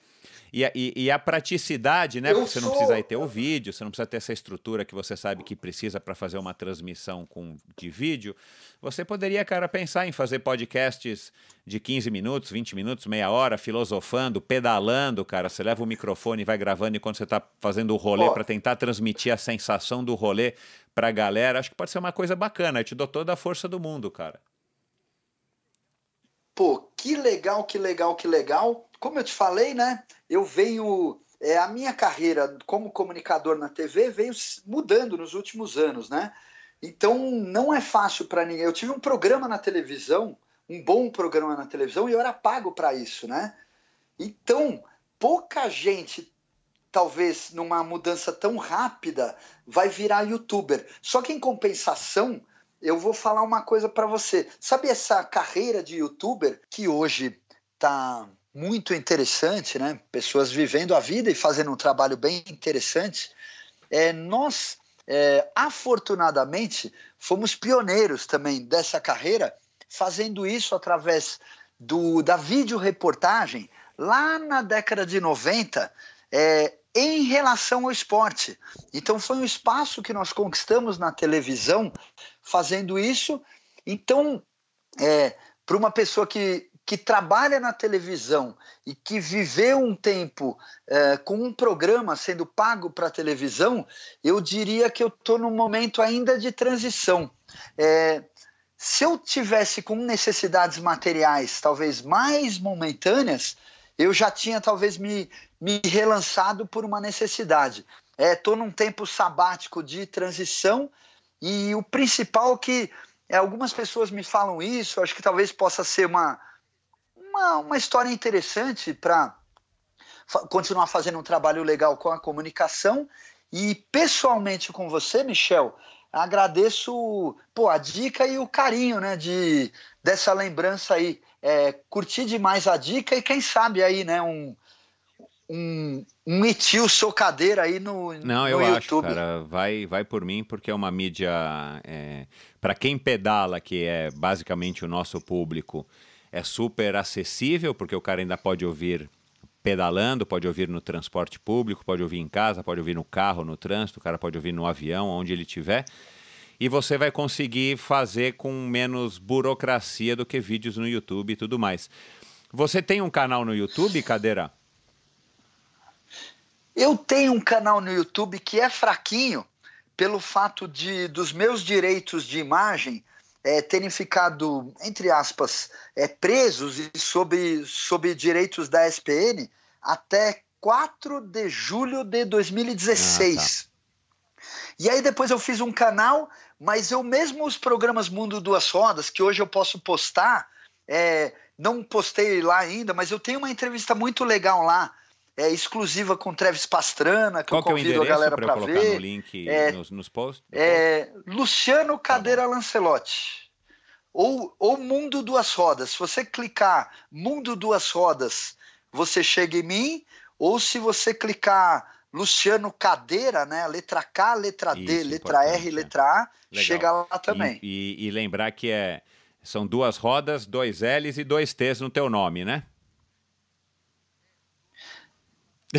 e a, e, a praticidade, né? Eu Porque você sou... não precisa ter o vídeo, você não precisa ter essa estrutura que você sabe que precisa para fazer uma transmissão com, de vídeo. Você poderia, cara, pensar em fazer podcasts de 15 minutos, 20 minutos, meia hora, filosofando, pedalando, cara. Você leva o microfone e vai gravando enquanto você está fazendo o rolê para tentar transmitir a sensação do rolê para a galera. Acho que pode ser uma coisa bacana. Eu te dou toda a força do mundo, cara. Pô, que legal, que legal, que legal. Como eu te falei, né? Eu venho. É, a minha carreira como comunicador na TV veio mudando nos últimos anos, né? Então não é fácil para ninguém. Eu tive um programa na televisão, um bom programa na televisão, e eu era pago para isso, né? Então, pouca gente talvez numa mudança tão rápida, vai virar youtuber. Só que em compensação, eu vou falar uma coisa para você. Sabe essa carreira de youtuber que hoje tá muito interessante, né? Pessoas vivendo a vida e fazendo um trabalho bem interessante. É, nós, é, afortunadamente, fomos pioneiros também dessa carreira, fazendo isso através do, da videoreportagem lá na década de 90, é, em relação ao esporte. Então, foi um espaço que nós conquistamos na televisão fazendo isso. Então, é, para uma pessoa que, que trabalha na televisão e que viveu um tempo é, com um programa sendo pago para a televisão, eu diria que eu estou num momento ainda de transição. É, se eu tivesse com necessidades materiais talvez mais momentâneas, eu já tinha talvez me, me relançado por uma necessidade. Estou é, num tempo sabático de transição, e o principal é que é, algumas pessoas me falam isso, acho que talvez possa ser uma, uma, uma história interessante para continuar fazendo um trabalho legal com a comunicação. E pessoalmente com você, Michel, agradeço pô, a dica e o carinho né, de, dessa lembrança aí. É, curti demais a dica e quem sabe aí, né, um, um, um etil socadeira aí no, Não, no eu YouTube. acho, cara. Vai, vai por mim, porque é uma mídia. É, para quem pedala, que é basicamente o nosso público, é super acessível, porque o cara ainda pode ouvir pedalando, pode ouvir no transporte público, pode ouvir em casa, pode ouvir no carro, no trânsito, o cara pode ouvir no avião, onde ele estiver. E você vai conseguir fazer com menos burocracia do que vídeos no YouTube e tudo mais. Você tem um canal no YouTube, Cadeira? Eu tenho um canal no YouTube que é fraquinho pelo fato de dos meus direitos de imagem é, terem ficado, entre aspas, é, presos e sob, sob direitos da SPN até 4 de julho de 2016. Ah, tá. E aí depois eu fiz um canal, mas eu mesmo os programas Mundo Duas Rodas, que hoje eu posso postar, é, não postei lá ainda, mas eu tenho uma entrevista muito legal lá é, exclusiva com Treves Pastrana, que Qual eu convido que é o a galera para ver. No link é, nos, nos posts? É, Luciano tá Cadeira tá Lancelotti. Ou, ou Mundo Duas Rodas. Se você clicar Mundo Duas Rodas, você chega em mim. Ou se você clicar Luciano Cadeira, né? Letra K, letra D, Isso, letra R, é. letra A, Legal. chega lá também. E, e, e lembrar que é, são duas rodas, dois L's e dois T's no teu nome, né?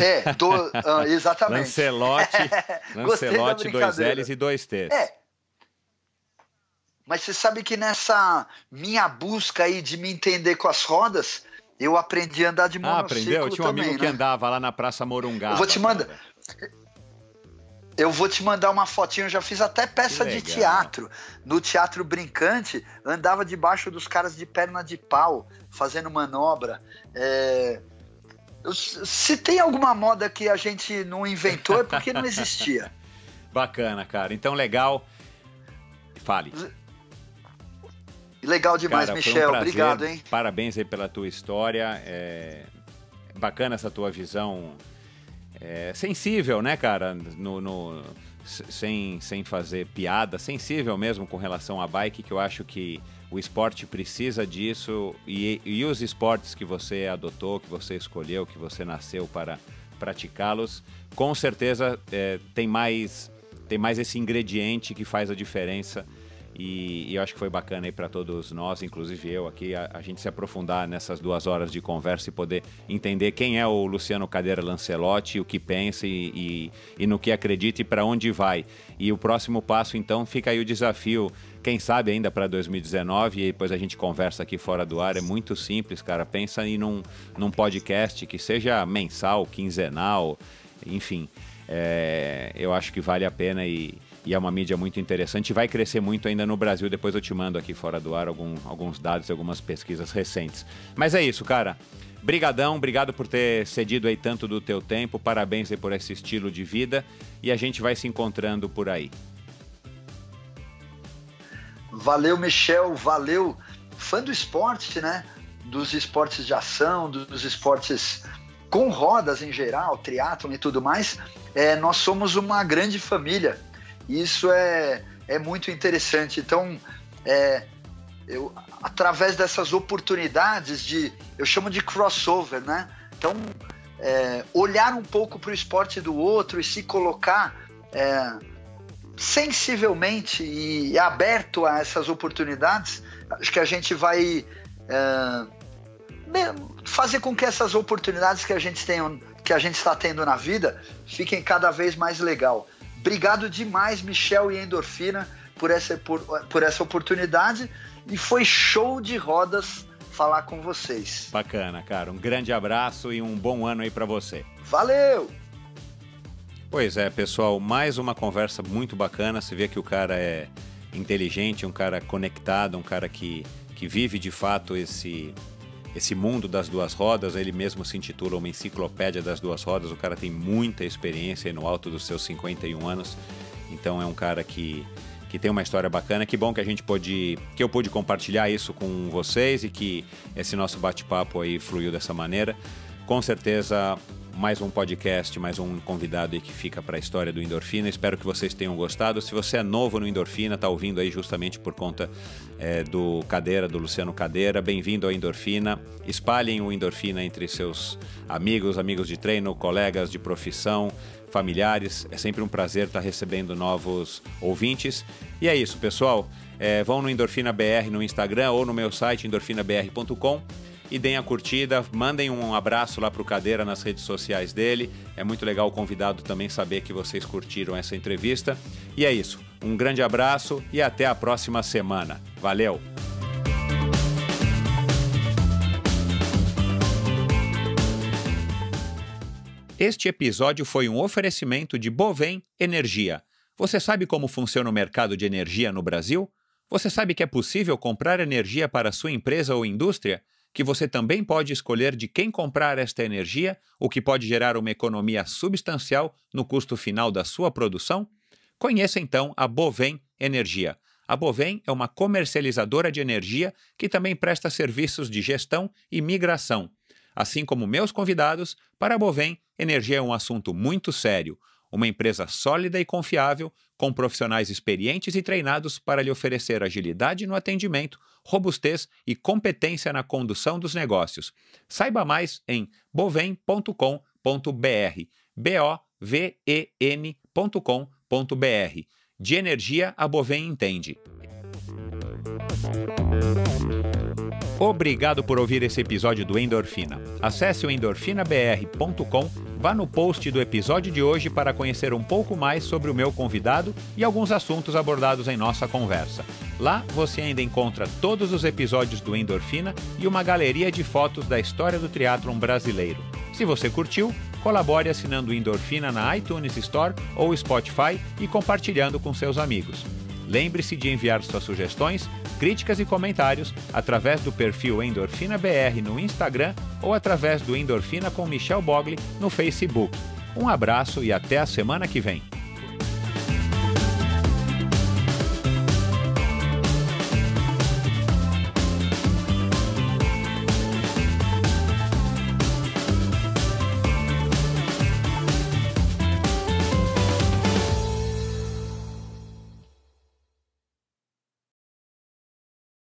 É, do, uh, exatamente. Lancelote, Lancelote dois L's e dois T's. É. Mas você sabe que nessa minha busca aí de me entender com as rodas, eu aprendi a andar de ah, monociclo também. Ah, aprendeu? Eu tinha um também, amigo né? que andava lá na Praça Morungá. Eu vou te mandar... Eu vou te mandar uma fotinha, eu já fiz até peça de teatro. No Teatro Brincante, andava debaixo dos caras de perna de pau, fazendo manobra. É... Se tem alguma moda que a gente não inventou, é porque não existia. Bacana, cara. Então, legal. Fale. Legal demais, cara, Michel. Um Obrigado, hein? Parabéns aí pela tua história. É... Bacana essa tua visão é... sensível, né, cara? No, no sem, sem fazer piada, sensível mesmo com relação à bike, que eu acho que o esporte precisa disso e, e os esportes que você adotou, que você escolheu, que você nasceu para praticá-los, com certeza é, tem mais tem mais esse ingrediente que faz a diferença e, e, eu acho que foi bacana aí para todos nós, inclusive eu aqui, a, a, gente se aprofundar nessas duas horas de conversa e poder entender quem é o Luciano Cadeira Lancelotti, o que pensa e, e, e no que acredita e para onde vai. E o próximo passo, então, fica aí o desafio quem sabe ainda para 2019 e depois a gente conversa aqui fora do ar. É muito simples, cara. Pensa em num, num podcast que seja mensal, quinzenal, enfim. É, eu acho que vale a pena e, e é uma mídia muito interessante. Vai crescer muito ainda no Brasil. Depois eu te mando aqui fora do ar algum, alguns dados e algumas pesquisas recentes. Mas é isso, cara. Brigadão, obrigado por ter cedido aí tanto do teu tempo. Parabéns aí por esse estilo de vida e a gente vai se encontrando por aí. Valeu, Michel, valeu. Fã do esporte, né? Dos esportes de ação, dos esportes com rodas em geral, triatlon e tudo mais. É, nós somos uma grande família isso é, é muito interessante. Então, é, eu, através dessas oportunidades de, eu chamo de crossover, né? Então, é, olhar um pouco para o esporte do outro e se colocar é, sensivelmente e aberto a essas oportunidades, acho que a gente vai é, fazer com que essas oportunidades que a gente tem, que a gente está tendo na vida, fiquem cada vez mais legal. Obrigado demais, Michel e Endorfina, por essa, por, por essa oportunidade. E foi show de rodas falar com vocês. Bacana, cara. Um grande abraço e um bom ano aí para você. Valeu! Pois é, pessoal, mais uma conversa muito bacana. Você vê que o cara é inteligente, um cara conectado, um cara que, que vive de fato esse esse mundo das duas rodas, ele mesmo se intitula uma enciclopédia das duas rodas. O cara tem muita experiência no alto dos seus 51 anos. Então é um cara que, que tem uma história bacana. Que bom que a gente pôde, que eu pude compartilhar isso com vocês e que esse nosso bate-papo aí fluiu dessa maneira. Com certeza mais um podcast, mais um convidado aí que fica para a história do Endorfina. Espero que vocês tenham gostado. Se você é novo no Endorfina, está ouvindo aí justamente por conta é, do Cadeira, do Luciano Cadeira, bem-vindo ao Endorfina. Espalhem o Endorfina entre seus amigos, amigos de treino, colegas de profissão, familiares. É sempre um prazer estar tá recebendo novos ouvintes. E é isso, pessoal. É, vão no Endorfina BR no Instagram ou no meu site endorfinabr.com e deem a curtida, mandem um abraço lá pro Cadeira nas redes sociais dele. É muito legal o convidado também saber que vocês curtiram essa entrevista. E é isso. Um grande abraço e até a próxima semana. Valeu! Este episódio foi um oferecimento de Bovem Energia. Você sabe como funciona o mercado de energia no Brasil? Você sabe que é possível comprar energia para sua empresa ou indústria? que você também pode escolher de quem comprar esta energia, o que pode gerar uma economia substancial no custo final da sua produção? Conheça então a Bovem Energia. A Bovem é uma comercializadora de energia que também presta serviços de gestão e migração. Assim como meus convidados, para a Bovem, energia é um assunto muito sério, uma empresa sólida e confiável, com profissionais experientes e treinados para lhe oferecer agilidade no atendimento, robustez e competência na condução dos negócios. Saiba mais em bovem.com.br. B O V E N.com.br. De energia a Bovem entende. Obrigado por ouvir esse episódio do Endorfina. Acesse o endorfinabr.com, vá no post do episódio de hoje para conhecer um pouco mais sobre o meu convidado e alguns assuntos abordados em nossa conversa. Lá você ainda encontra todos os episódios do Endorfina e uma galeria de fotos da história do teatro brasileiro. Se você curtiu, colabore assinando Endorfina na iTunes Store ou Spotify e compartilhando com seus amigos. Lembre-se de enviar suas sugestões, críticas e comentários através do perfil Endorfina BR no Instagram ou através do Endorfina com Michel Bogli no Facebook. Um abraço e até a semana que vem.